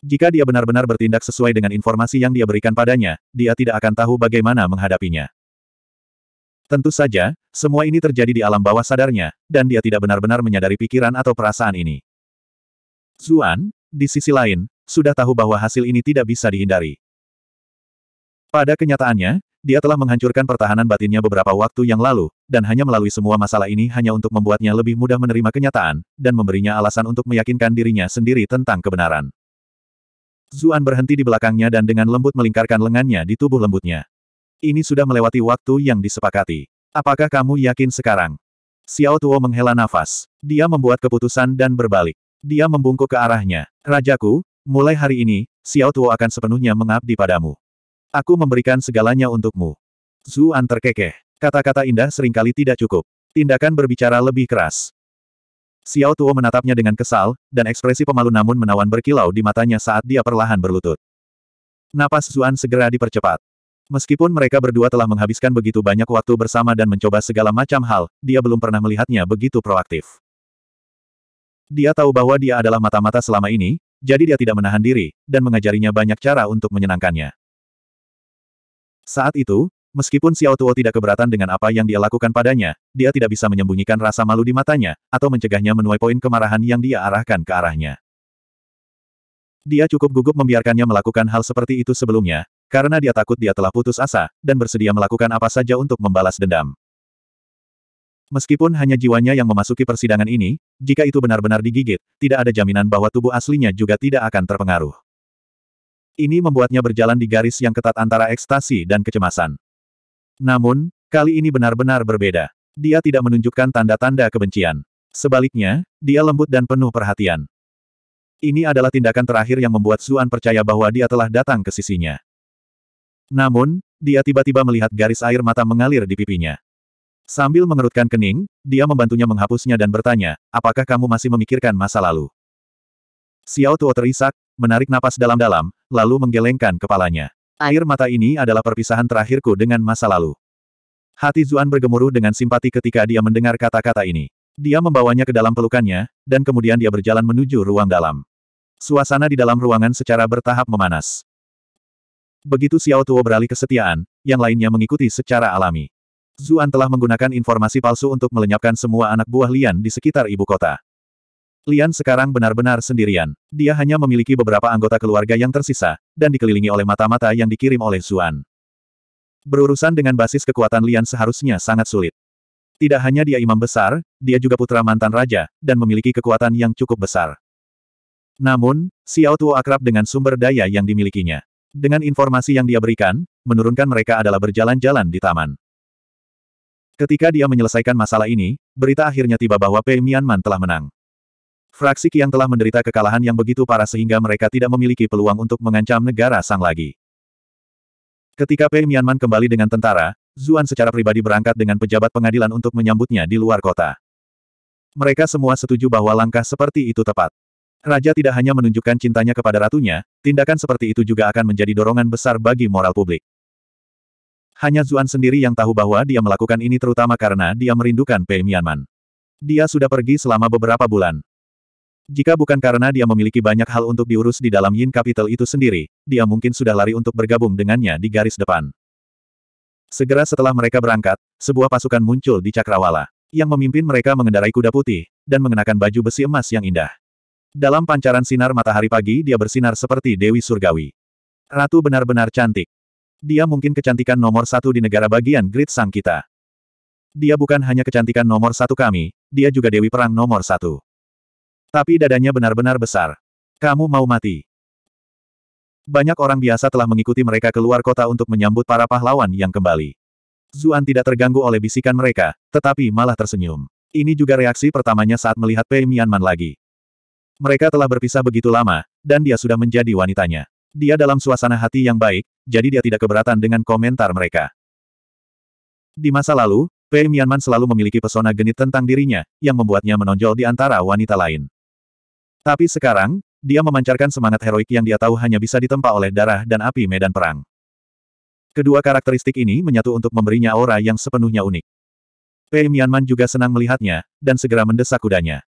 Jika dia benar-benar bertindak sesuai dengan informasi yang dia berikan padanya, dia tidak akan tahu bagaimana menghadapinya. Tentu saja, semua ini terjadi di alam bawah sadarnya, dan dia tidak benar-benar menyadari pikiran atau perasaan ini. Zuan, di sisi lain, sudah tahu bahwa hasil ini tidak bisa dihindari. Pada kenyataannya, dia telah menghancurkan pertahanan batinnya beberapa waktu yang lalu, dan hanya melalui semua masalah ini hanya untuk membuatnya lebih mudah menerima kenyataan, dan memberinya alasan untuk meyakinkan dirinya sendiri tentang kebenaran. Zuan berhenti di belakangnya dan dengan lembut melingkarkan lengannya di tubuh lembutnya. Ini sudah melewati waktu yang disepakati. Apakah kamu yakin sekarang? Xiao Tuo menghela nafas. Dia membuat keputusan dan berbalik. Dia membungkuk ke arahnya. Rajaku, mulai hari ini, Xiao Tuo akan sepenuhnya mengabdi padamu. Aku memberikan segalanya untukmu. Zuan terkekeh. Kata-kata indah seringkali tidak cukup. Tindakan berbicara lebih keras. Xiao Tuo menatapnya dengan kesal, dan ekspresi pemalu namun menawan berkilau di matanya saat dia perlahan berlutut. Napas Zuan segera dipercepat. Meskipun mereka berdua telah menghabiskan begitu banyak waktu bersama dan mencoba segala macam hal, dia belum pernah melihatnya begitu proaktif. Dia tahu bahwa dia adalah mata-mata selama ini, jadi dia tidak menahan diri, dan mengajarinya banyak cara untuk menyenangkannya. Saat itu, meskipun Xiao Tuo tidak keberatan dengan apa yang dia lakukan padanya, dia tidak bisa menyembunyikan rasa malu di matanya, atau mencegahnya menuai poin kemarahan yang dia arahkan ke arahnya. Dia cukup gugup membiarkannya melakukan hal seperti itu sebelumnya, karena dia takut dia telah putus asa, dan bersedia melakukan apa saja untuk membalas dendam. Meskipun hanya jiwanya yang memasuki persidangan ini, jika itu benar-benar digigit, tidak ada jaminan bahwa tubuh aslinya juga tidak akan terpengaruh. Ini membuatnya berjalan di garis yang ketat antara ekstasi dan kecemasan. Namun, kali ini benar-benar berbeda. Dia tidak menunjukkan tanda-tanda kebencian. Sebaliknya, dia lembut dan penuh perhatian. Ini adalah tindakan terakhir yang membuat Zuan percaya bahwa dia telah datang ke sisinya. Namun, dia tiba-tiba melihat garis air mata mengalir di pipinya. Sambil mengerutkan kening, dia membantunya menghapusnya dan bertanya, apakah kamu masih memikirkan masa lalu? Xiao Tuo terisak, menarik napas dalam-dalam, lalu menggelengkan kepalanya. Air mata ini adalah perpisahan terakhirku dengan masa lalu. Hati Zuan bergemuruh dengan simpati ketika dia mendengar kata-kata ini. Dia membawanya ke dalam pelukannya, dan kemudian dia berjalan menuju ruang dalam. Suasana di dalam ruangan secara bertahap memanas. Begitu Xiao Tuo beralih kesetiaan, yang lainnya mengikuti secara alami. Zuan telah menggunakan informasi palsu untuk melenyapkan semua anak buah Lian di sekitar ibu kota. Lian sekarang benar-benar sendirian. Dia hanya memiliki beberapa anggota keluarga yang tersisa, dan dikelilingi oleh mata-mata yang dikirim oleh Zuan. Berurusan dengan basis kekuatan Lian seharusnya sangat sulit. Tidak hanya dia imam besar, dia juga putra mantan raja, dan memiliki kekuatan yang cukup besar. Namun, Xiao Tuo akrab dengan sumber daya yang dimilikinya. Dengan informasi yang dia berikan, menurunkan mereka adalah berjalan-jalan di taman. Ketika dia menyelesaikan masalah ini, berita akhirnya tiba bahwa Pei Mianman telah menang. Fraksi Qiang telah menderita kekalahan yang begitu parah sehingga mereka tidak memiliki peluang untuk mengancam negara Sang lagi. Ketika Pei Mianman kembali dengan tentara, Zuan secara pribadi berangkat dengan pejabat pengadilan untuk menyambutnya di luar kota. Mereka semua setuju bahwa langkah seperti itu tepat. Raja tidak hanya menunjukkan cintanya kepada ratunya, tindakan seperti itu juga akan menjadi dorongan besar bagi moral publik. Hanya Zuan sendiri yang tahu bahwa dia melakukan ini terutama karena dia merindukan Pei Mianman. Dia sudah pergi selama beberapa bulan. Jika bukan karena dia memiliki banyak hal untuk diurus di dalam Yin Capital itu sendiri, dia mungkin sudah lari untuk bergabung dengannya di garis depan. Segera setelah mereka berangkat, sebuah pasukan muncul di Cakrawala, yang memimpin mereka mengendarai kuda putih, dan mengenakan baju besi emas yang indah. Dalam pancaran sinar matahari pagi dia bersinar seperti Dewi Surgawi. Ratu benar-benar cantik. Dia mungkin kecantikan nomor satu di negara bagian Grid Kita. Dia bukan hanya kecantikan nomor satu kami, dia juga Dewi Perang nomor satu. Tapi dadanya benar-benar besar. Kamu mau mati. Banyak orang biasa telah mengikuti mereka keluar kota untuk menyambut para pahlawan yang kembali. Zuan tidak terganggu oleh bisikan mereka, tetapi malah tersenyum. Ini juga reaksi pertamanya saat melihat Pei Mianman lagi. Mereka telah berpisah begitu lama, dan dia sudah menjadi wanitanya. Dia dalam suasana hati yang baik, jadi dia tidak keberatan dengan komentar mereka. Di masa lalu, Pei Mianman selalu memiliki pesona genit tentang dirinya, yang membuatnya menonjol di antara wanita lain. Tapi sekarang, dia memancarkan semangat heroik yang dia tahu hanya bisa ditempa oleh darah dan api medan perang. Kedua karakteristik ini menyatu untuk memberinya aura yang sepenuhnya unik. Pei Mianman juga senang melihatnya, dan segera mendesak kudanya.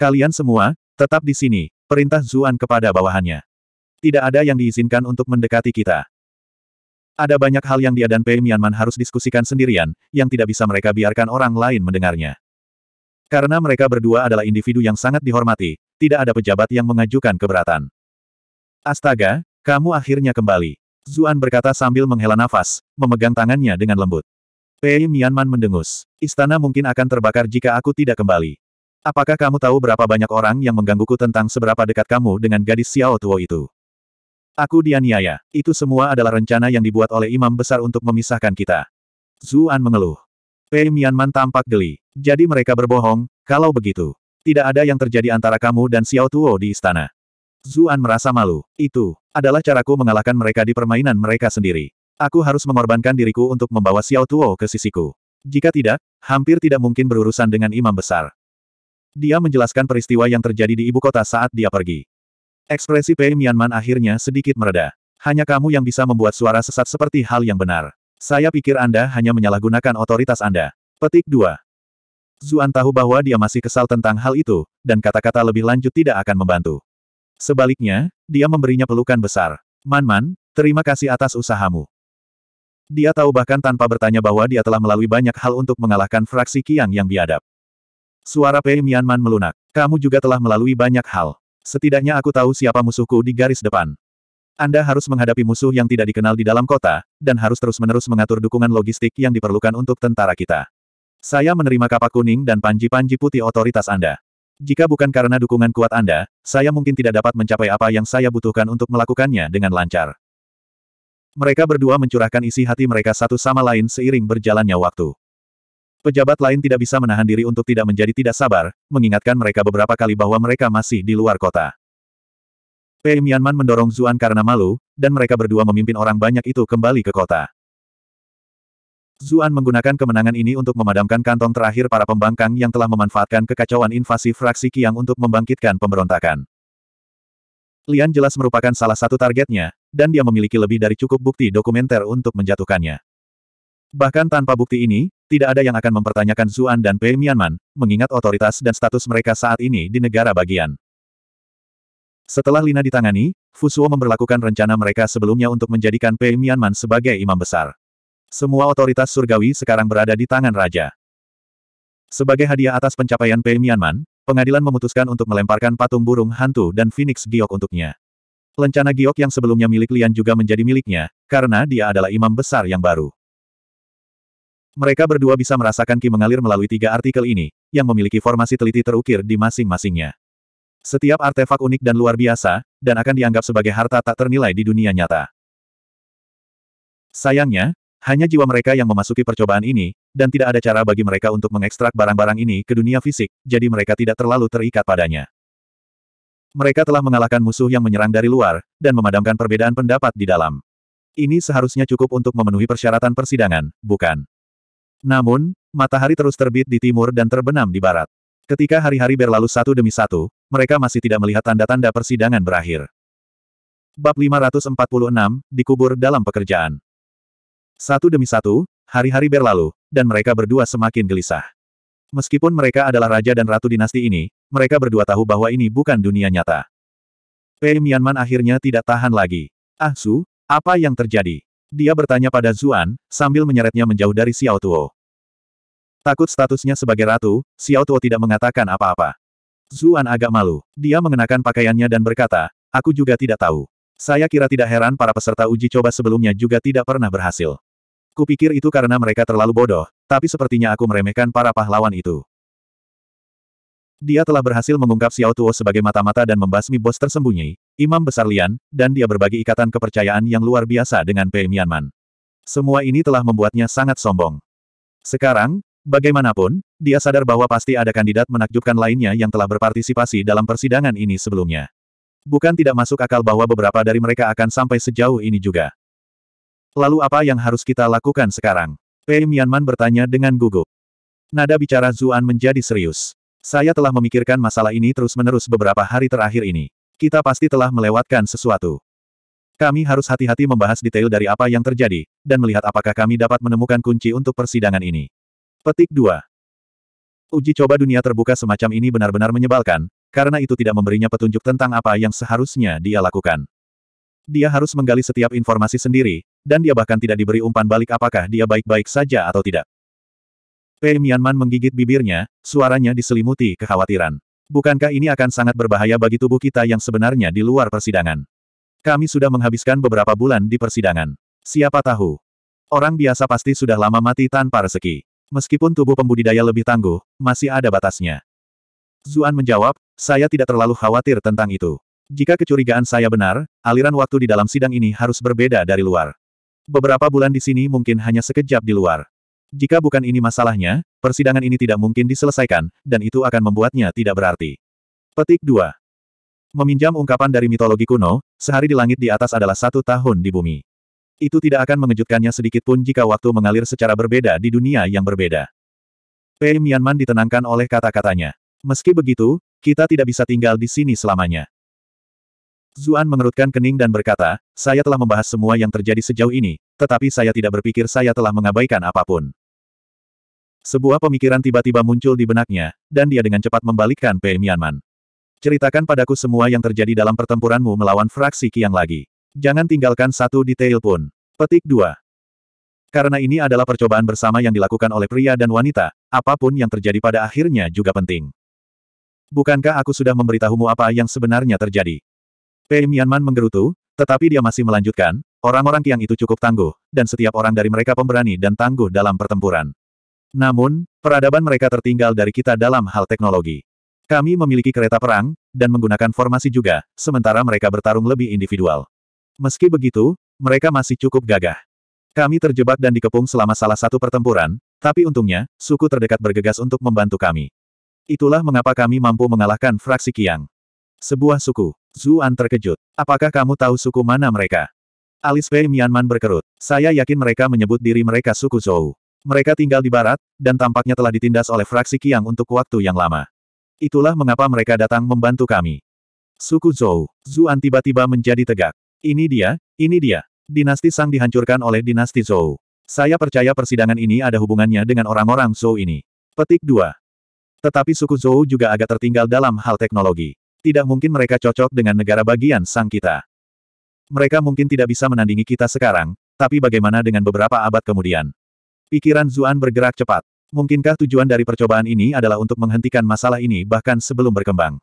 Kalian semua, Tetap di sini, perintah Zuan kepada bawahannya. Tidak ada yang diizinkan untuk mendekati kita. Ada banyak hal yang dia dan Pei Mianman harus diskusikan sendirian, yang tidak bisa mereka biarkan orang lain mendengarnya. Karena mereka berdua adalah individu yang sangat dihormati, tidak ada pejabat yang mengajukan keberatan. Astaga, kamu akhirnya kembali. Zuan berkata sambil menghela nafas, memegang tangannya dengan lembut. Pei Mianman mendengus. Istana mungkin akan terbakar jika aku tidak kembali. Apakah kamu tahu berapa banyak orang yang menggangguku tentang seberapa dekat kamu dengan gadis Xiao Tuo itu? Aku dianiaya. Itu semua adalah rencana yang dibuat oleh imam besar untuk memisahkan kita. Zuan mengeluh. Pei Mianman tampak geli. Jadi mereka berbohong, kalau begitu. Tidak ada yang terjadi antara kamu dan Xiao Tuo di istana. Zuan merasa malu. Itu adalah caraku mengalahkan mereka di permainan mereka sendiri. Aku harus mengorbankan diriku untuk membawa Xiao Tuo ke sisiku. Jika tidak, hampir tidak mungkin berurusan dengan imam besar. Dia menjelaskan peristiwa yang terjadi di ibu kota saat dia pergi. Ekspresi Pei Mianman akhirnya sedikit mereda. Hanya kamu yang bisa membuat suara sesat seperti hal yang benar. Saya pikir Anda hanya menyalahgunakan otoritas Anda. Petik 2. Zuan tahu bahwa dia masih kesal tentang hal itu, dan kata-kata lebih lanjut tidak akan membantu. Sebaliknya, dia memberinya pelukan besar. Man-man, terima kasih atas usahamu. Dia tahu bahkan tanpa bertanya bahwa dia telah melalui banyak hal untuk mengalahkan fraksi Kiang yang biadab. Suara Pei Mianman melunak. Kamu juga telah melalui banyak hal. Setidaknya aku tahu siapa musuhku di garis depan. Anda harus menghadapi musuh yang tidak dikenal di dalam kota, dan harus terus-menerus mengatur dukungan logistik yang diperlukan untuk tentara kita. Saya menerima kapak kuning dan panji-panji putih otoritas Anda. Jika bukan karena dukungan kuat Anda, saya mungkin tidak dapat mencapai apa yang saya butuhkan untuk melakukannya dengan lancar. Mereka berdua mencurahkan isi hati mereka satu sama lain seiring berjalannya waktu. Pejabat lain tidak bisa menahan diri untuk tidak menjadi tidak sabar, mengingatkan mereka beberapa kali bahwa mereka masih di luar kota. Pei Mianman mendorong Zuan karena malu, dan mereka berdua memimpin orang banyak itu kembali ke kota. Zuan menggunakan kemenangan ini untuk memadamkan kantong terakhir para pembangkang yang telah memanfaatkan kekacauan invasi fraksi Qiang untuk membangkitkan pemberontakan. Lian jelas merupakan salah satu targetnya, dan dia memiliki lebih dari cukup bukti dokumenter untuk menjatuhkannya. Bahkan tanpa bukti ini, tidak ada yang akan mempertanyakan Zuan dan Pei Mianman, mengingat otoritas dan status mereka saat ini di negara bagian. Setelah Lina ditangani, Fusuo memperlakukan rencana mereka sebelumnya untuk menjadikan Pei Mianman sebagai imam besar. Semua otoritas surgawi sekarang berada di tangan raja. Sebagai hadiah atas pencapaian Pei Mianman, pengadilan memutuskan untuk melemparkan patung burung hantu dan Phoenix Giok untuknya. Lencana Giok yang sebelumnya milik Lian juga menjadi miliknya, karena dia adalah imam besar yang baru. Mereka berdua bisa merasakan Ki mengalir melalui tiga artikel ini, yang memiliki formasi teliti terukir di masing-masingnya. Setiap artefak unik dan luar biasa, dan akan dianggap sebagai harta tak ternilai di dunia nyata. Sayangnya, hanya jiwa mereka yang memasuki percobaan ini, dan tidak ada cara bagi mereka untuk mengekstrak barang-barang ini ke dunia fisik, jadi mereka tidak terlalu terikat padanya. Mereka telah mengalahkan musuh yang menyerang dari luar, dan memadamkan perbedaan pendapat di dalam. Ini seharusnya cukup untuk memenuhi persyaratan persidangan, bukan? Namun, matahari terus terbit di timur dan terbenam di barat. Ketika hari-hari berlalu satu demi satu, mereka masih tidak melihat tanda-tanda persidangan berakhir. Bab 546, dikubur dalam pekerjaan. Satu demi satu, hari-hari berlalu, dan mereka berdua semakin gelisah. Meskipun mereka adalah raja dan ratu dinasti ini, mereka berdua tahu bahwa ini bukan dunia nyata. Pei Mianman akhirnya tidak tahan lagi. Ah Su, apa yang terjadi? Dia bertanya pada Zuan, sambil menyeretnya menjauh dari Xiao Tuo. Takut statusnya sebagai ratu, Xiao Tuo tidak mengatakan apa-apa. Zuan agak malu. Dia mengenakan pakaiannya dan berkata, aku juga tidak tahu. Saya kira tidak heran para peserta uji coba sebelumnya juga tidak pernah berhasil. Kupikir itu karena mereka terlalu bodoh, tapi sepertinya aku meremehkan para pahlawan itu. Dia telah berhasil mengungkap Xiao Tuo sebagai mata-mata dan membasmi bos tersembunyi, Imam Besar Lian, dan dia berbagi ikatan kepercayaan yang luar biasa dengan Pei Mianman. Semua ini telah membuatnya sangat sombong. Sekarang, bagaimanapun, dia sadar bahwa pasti ada kandidat menakjubkan lainnya yang telah berpartisipasi dalam persidangan ini sebelumnya. Bukan tidak masuk akal bahwa beberapa dari mereka akan sampai sejauh ini juga. Lalu apa yang harus kita lakukan sekarang? Pei Mianman bertanya dengan gugup. Nada bicara Zuan menjadi serius. Saya telah memikirkan masalah ini terus-menerus beberapa hari terakhir ini. Kita pasti telah melewatkan sesuatu. Kami harus hati-hati membahas detail dari apa yang terjadi, dan melihat apakah kami dapat menemukan kunci untuk persidangan ini. Petik 2. Uji coba dunia terbuka semacam ini benar-benar menyebalkan, karena itu tidak memberinya petunjuk tentang apa yang seharusnya dia lakukan. Dia harus menggali setiap informasi sendiri, dan dia bahkan tidak diberi umpan balik apakah dia baik-baik saja atau tidak. Pei Mianman menggigit bibirnya, suaranya diselimuti kekhawatiran. Bukankah ini akan sangat berbahaya bagi tubuh kita yang sebenarnya di luar persidangan? Kami sudah menghabiskan beberapa bulan di persidangan. Siapa tahu? Orang biasa pasti sudah lama mati tanpa rezeki. Meskipun tubuh pembudidaya lebih tangguh, masih ada batasnya. Zuan menjawab, saya tidak terlalu khawatir tentang itu. Jika kecurigaan saya benar, aliran waktu di dalam sidang ini harus berbeda dari luar. Beberapa bulan di sini mungkin hanya sekejap di luar. Jika bukan ini masalahnya, persidangan ini tidak mungkin diselesaikan, dan itu akan membuatnya tidak berarti. Petik 2. Meminjam ungkapan dari mitologi kuno, sehari di langit di atas adalah satu tahun di bumi. Itu tidak akan mengejutkannya sedikitpun jika waktu mengalir secara berbeda di dunia yang berbeda. Pei Mianman ditenangkan oleh kata-katanya. Meski begitu, kita tidak bisa tinggal di sini selamanya. Zuan mengerutkan kening dan berkata, saya telah membahas semua yang terjadi sejauh ini, tetapi saya tidak berpikir saya telah mengabaikan apapun. Sebuah pemikiran tiba-tiba muncul di benaknya, dan dia dengan cepat membalikkan Pei Mianman. Ceritakan padaku semua yang terjadi dalam pertempuranmu melawan fraksi Kiang lagi. Jangan tinggalkan satu detail pun. Petik 2. Karena ini adalah percobaan bersama yang dilakukan oleh pria dan wanita, apapun yang terjadi pada akhirnya juga penting. Bukankah aku sudah memberitahumu apa yang sebenarnya terjadi? Pei Mianman menggerutu, tetapi dia masih melanjutkan, orang-orang Kiang itu cukup tangguh, dan setiap orang dari mereka pemberani dan tangguh dalam pertempuran. Namun, peradaban mereka tertinggal dari kita dalam hal teknologi. Kami memiliki kereta perang, dan menggunakan formasi juga, sementara mereka bertarung lebih individual. Meski begitu, mereka masih cukup gagah. Kami terjebak dan dikepung selama salah satu pertempuran, tapi untungnya, suku terdekat bergegas untuk membantu kami. Itulah mengapa kami mampu mengalahkan fraksi Kiang. Sebuah suku. Zuan terkejut. Apakah kamu tahu suku mana mereka? Alis Fei Mianman berkerut. Saya yakin mereka menyebut diri mereka suku Zhou. Mereka tinggal di barat, dan tampaknya telah ditindas oleh fraksi Qiang untuk waktu yang lama. Itulah mengapa mereka datang membantu kami. Suku Zhou, Zuan tiba-tiba menjadi tegak. Ini dia, ini dia. Dinasti Sang dihancurkan oleh dinasti Zhou. Saya percaya persidangan ini ada hubungannya dengan orang-orang Zhou ini. Petik 2. Tetapi suku Zhou juga agak tertinggal dalam hal teknologi. Tidak mungkin mereka cocok dengan negara bagian Sang kita. Mereka mungkin tidak bisa menandingi kita sekarang, tapi bagaimana dengan beberapa abad kemudian? Pikiran Zuan bergerak cepat. Mungkinkah tujuan dari percobaan ini adalah untuk menghentikan masalah ini bahkan sebelum berkembang?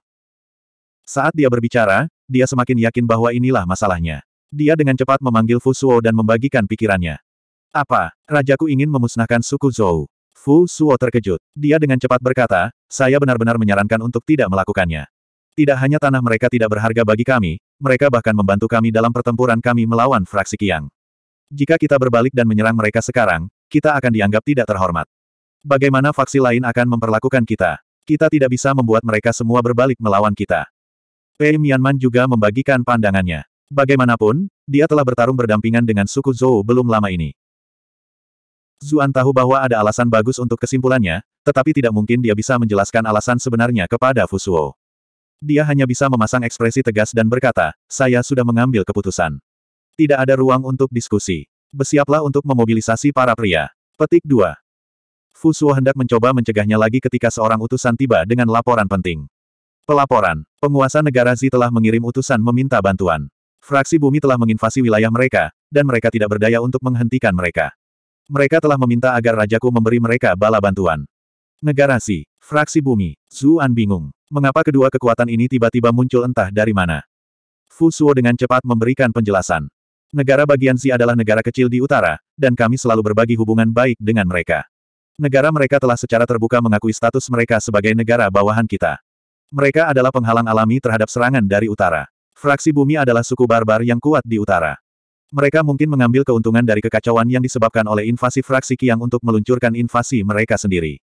Saat dia berbicara, dia semakin yakin bahwa inilah masalahnya. Dia dengan cepat memanggil Fu Suo dan membagikan pikirannya. Apa? Rajaku ingin memusnahkan suku Zhou. Fu Suo terkejut. Dia dengan cepat berkata, saya benar-benar menyarankan untuk tidak melakukannya. Tidak hanya tanah mereka tidak berharga bagi kami, mereka bahkan membantu kami dalam pertempuran kami melawan fraksi Kiang. Jika kita berbalik dan menyerang mereka sekarang, kita akan dianggap tidak terhormat. Bagaimana faksi lain akan memperlakukan kita? Kita tidak bisa membuat mereka semua berbalik melawan kita. Pei eh, Mianman juga membagikan pandangannya. Bagaimanapun, dia telah bertarung berdampingan dengan suku Zhou belum lama ini. Zuan tahu bahwa ada alasan bagus untuk kesimpulannya, tetapi tidak mungkin dia bisa menjelaskan alasan sebenarnya kepada Fusuo. Dia hanya bisa memasang ekspresi tegas dan berkata, saya sudah mengambil keputusan. Tidak ada ruang untuk diskusi. Bersiaplah untuk memobilisasi para pria. Petik 2. Fusuo hendak mencoba mencegahnya lagi ketika seorang utusan tiba dengan laporan penting. Pelaporan, penguasa negara Zi telah mengirim utusan meminta bantuan. Fraksi bumi telah menginvasi wilayah mereka, dan mereka tidak berdaya untuk menghentikan mereka. Mereka telah meminta agar Rajaku memberi mereka bala bantuan. Negara Zi, fraksi bumi, Zuan bingung. Mengapa kedua kekuatan ini tiba-tiba muncul entah dari mana? Fusuo dengan cepat memberikan penjelasan. Negara bagian Xi adalah negara kecil di utara, dan kami selalu berbagi hubungan baik dengan mereka. Negara mereka telah secara terbuka mengakui status mereka sebagai negara bawahan kita. Mereka adalah penghalang alami terhadap serangan dari utara. Fraksi bumi adalah suku barbar yang kuat di utara. Mereka mungkin mengambil keuntungan dari kekacauan yang disebabkan oleh invasi fraksi Qiang untuk meluncurkan invasi mereka sendiri.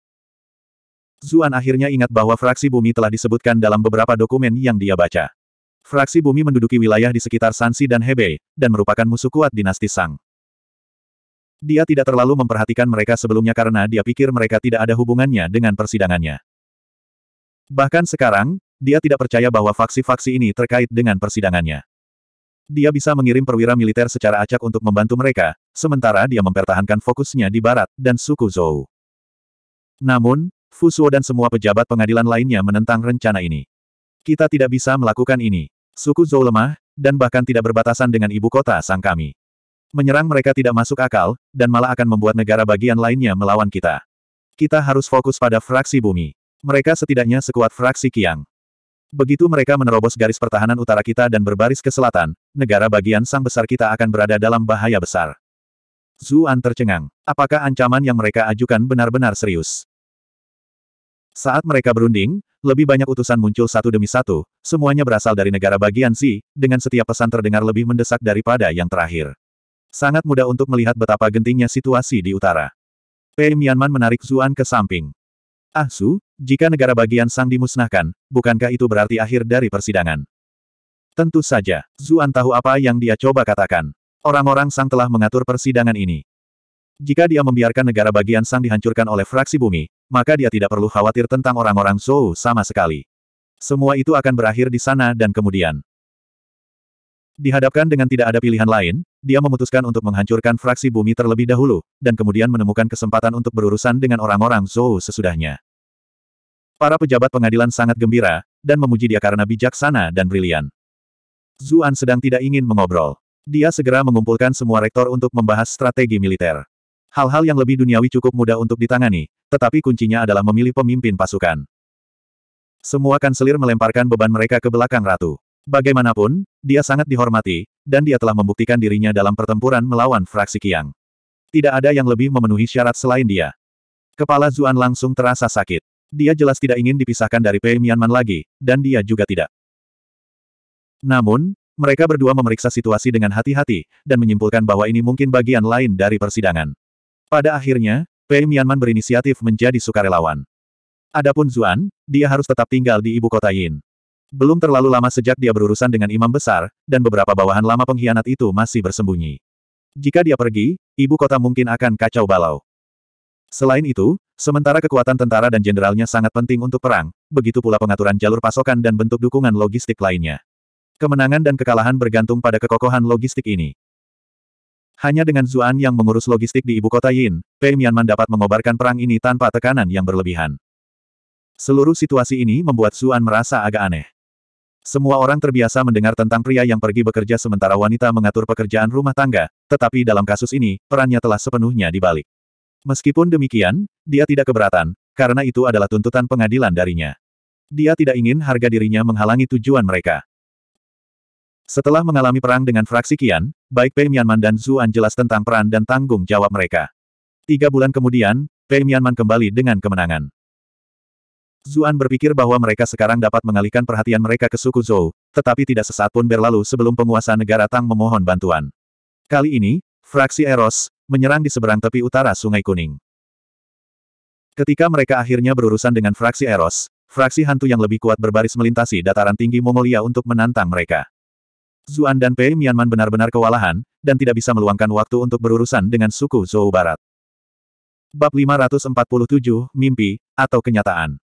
Zuan akhirnya ingat bahwa fraksi bumi telah disebutkan dalam beberapa dokumen yang dia baca. Fraksi bumi menduduki wilayah di sekitar Sansi dan Hebei, dan merupakan musuh kuat dinasti Sang. Dia tidak terlalu memperhatikan mereka sebelumnya karena dia pikir mereka tidak ada hubungannya dengan persidangannya. Bahkan sekarang, dia tidak percaya bahwa faksi-faksi ini terkait dengan persidangannya. Dia bisa mengirim perwira militer secara acak untuk membantu mereka, sementara dia mempertahankan fokusnya di barat dan suku Zhou. Namun, Fusuo dan semua pejabat pengadilan lainnya menentang rencana ini. Kita tidak bisa melakukan ini. Suku Zhou lemah, dan bahkan tidak berbatasan dengan ibu kota sang kami. Menyerang mereka tidak masuk akal, dan malah akan membuat negara bagian lainnya melawan kita. Kita harus fokus pada fraksi bumi. Mereka setidaknya sekuat fraksi Kiang. Begitu mereka menerobos garis pertahanan utara kita dan berbaris ke selatan, negara bagian sang besar kita akan berada dalam bahaya besar. Zuan tercengang. Apakah ancaman yang mereka ajukan benar-benar serius? Saat mereka berunding, lebih banyak utusan muncul satu demi satu, semuanya berasal dari negara bagian Xi, dengan setiap pesan terdengar lebih mendesak daripada yang terakhir. Sangat mudah untuk melihat betapa gentingnya situasi di utara. Pei Mianman menarik Zuan ke samping. Ah Su, jika negara bagian Sang dimusnahkan, bukankah itu berarti akhir dari persidangan? Tentu saja, Zuan tahu apa yang dia coba katakan. Orang-orang Sang telah mengatur persidangan ini. Jika dia membiarkan negara bagian Sang dihancurkan oleh fraksi bumi, maka dia tidak perlu khawatir tentang orang-orang Zhou sama sekali. Semua itu akan berakhir di sana dan kemudian. Dihadapkan dengan tidak ada pilihan lain, dia memutuskan untuk menghancurkan fraksi bumi terlebih dahulu, dan kemudian menemukan kesempatan untuk berurusan dengan orang-orang Zhou sesudahnya. Para pejabat pengadilan sangat gembira, dan memuji dia karena bijaksana dan brilian. Zuan sedang tidak ingin mengobrol. Dia segera mengumpulkan semua rektor untuk membahas strategi militer. Hal-hal yang lebih duniawi cukup mudah untuk ditangani, tetapi kuncinya adalah memilih pemimpin pasukan. Semua kanselir melemparkan beban mereka ke belakang ratu. Bagaimanapun, dia sangat dihormati, dan dia telah membuktikan dirinya dalam pertempuran melawan fraksi Kiang. Tidak ada yang lebih memenuhi syarat selain dia. Kepala Zuan langsung terasa sakit. Dia jelas tidak ingin dipisahkan dari Pei Mianman lagi, dan dia juga tidak. Namun, mereka berdua memeriksa situasi dengan hati-hati, dan menyimpulkan bahwa ini mungkin bagian lain dari persidangan. Pada akhirnya, Pei Mianman berinisiatif menjadi sukarelawan. Adapun Zuan, dia harus tetap tinggal di ibu kota Yin. Belum terlalu lama sejak dia berurusan dengan imam besar, dan beberapa bawahan lama pengkhianat itu masih bersembunyi. Jika dia pergi, ibu kota mungkin akan kacau balau. Selain itu, sementara kekuatan tentara dan jenderalnya sangat penting untuk perang, begitu pula pengaturan jalur pasokan dan bentuk dukungan logistik lainnya. Kemenangan dan kekalahan bergantung pada kekokohan logistik ini. Hanya dengan Zuan yang mengurus logistik di ibu kota Yin, Pei Mianman dapat mengobarkan perang ini tanpa tekanan yang berlebihan. Seluruh situasi ini membuat Zuan merasa agak aneh. Semua orang terbiasa mendengar tentang pria yang pergi bekerja sementara wanita mengatur pekerjaan rumah tangga, tetapi dalam kasus ini, perannya telah sepenuhnya dibalik. Meskipun demikian, dia tidak keberatan, karena itu adalah tuntutan pengadilan darinya. Dia tidak ingin harga dirinya menghalangi tujuan mereka. Setelah mengalami perang dengan fraksi Kian, baik Pei Mianman dan Zuan jelas tentang peran dan tanggung jawab mereka. Tiga bulan kemudian, Pei Mianman kembali dengan kemenangan. Zuan berpikir bahwa mereka sekarang dapat mengalihkan perhatian mereka ke suku Zhou, tetapi tidak sesaat pun berlalu sebelum penguasa negara Tang memohon bantuan. Kali ini, fraksi Eros, menyerang di seberang tepi utara Sungai Kuning. Ketika mereka akhirnya berurusan dengan fraksi Eros, fraksi hantu yang lebih kuat berbaris melintasi dataran tinggi Mongolia untuk menantang mereka. Zuan dan Pei Mianman benar-benar kewalahan, dan tidak bisa meluangkan waktu untuk berurusan dengan suku Zhou Barat. Bab 547, Mimpi, atau Kenyataan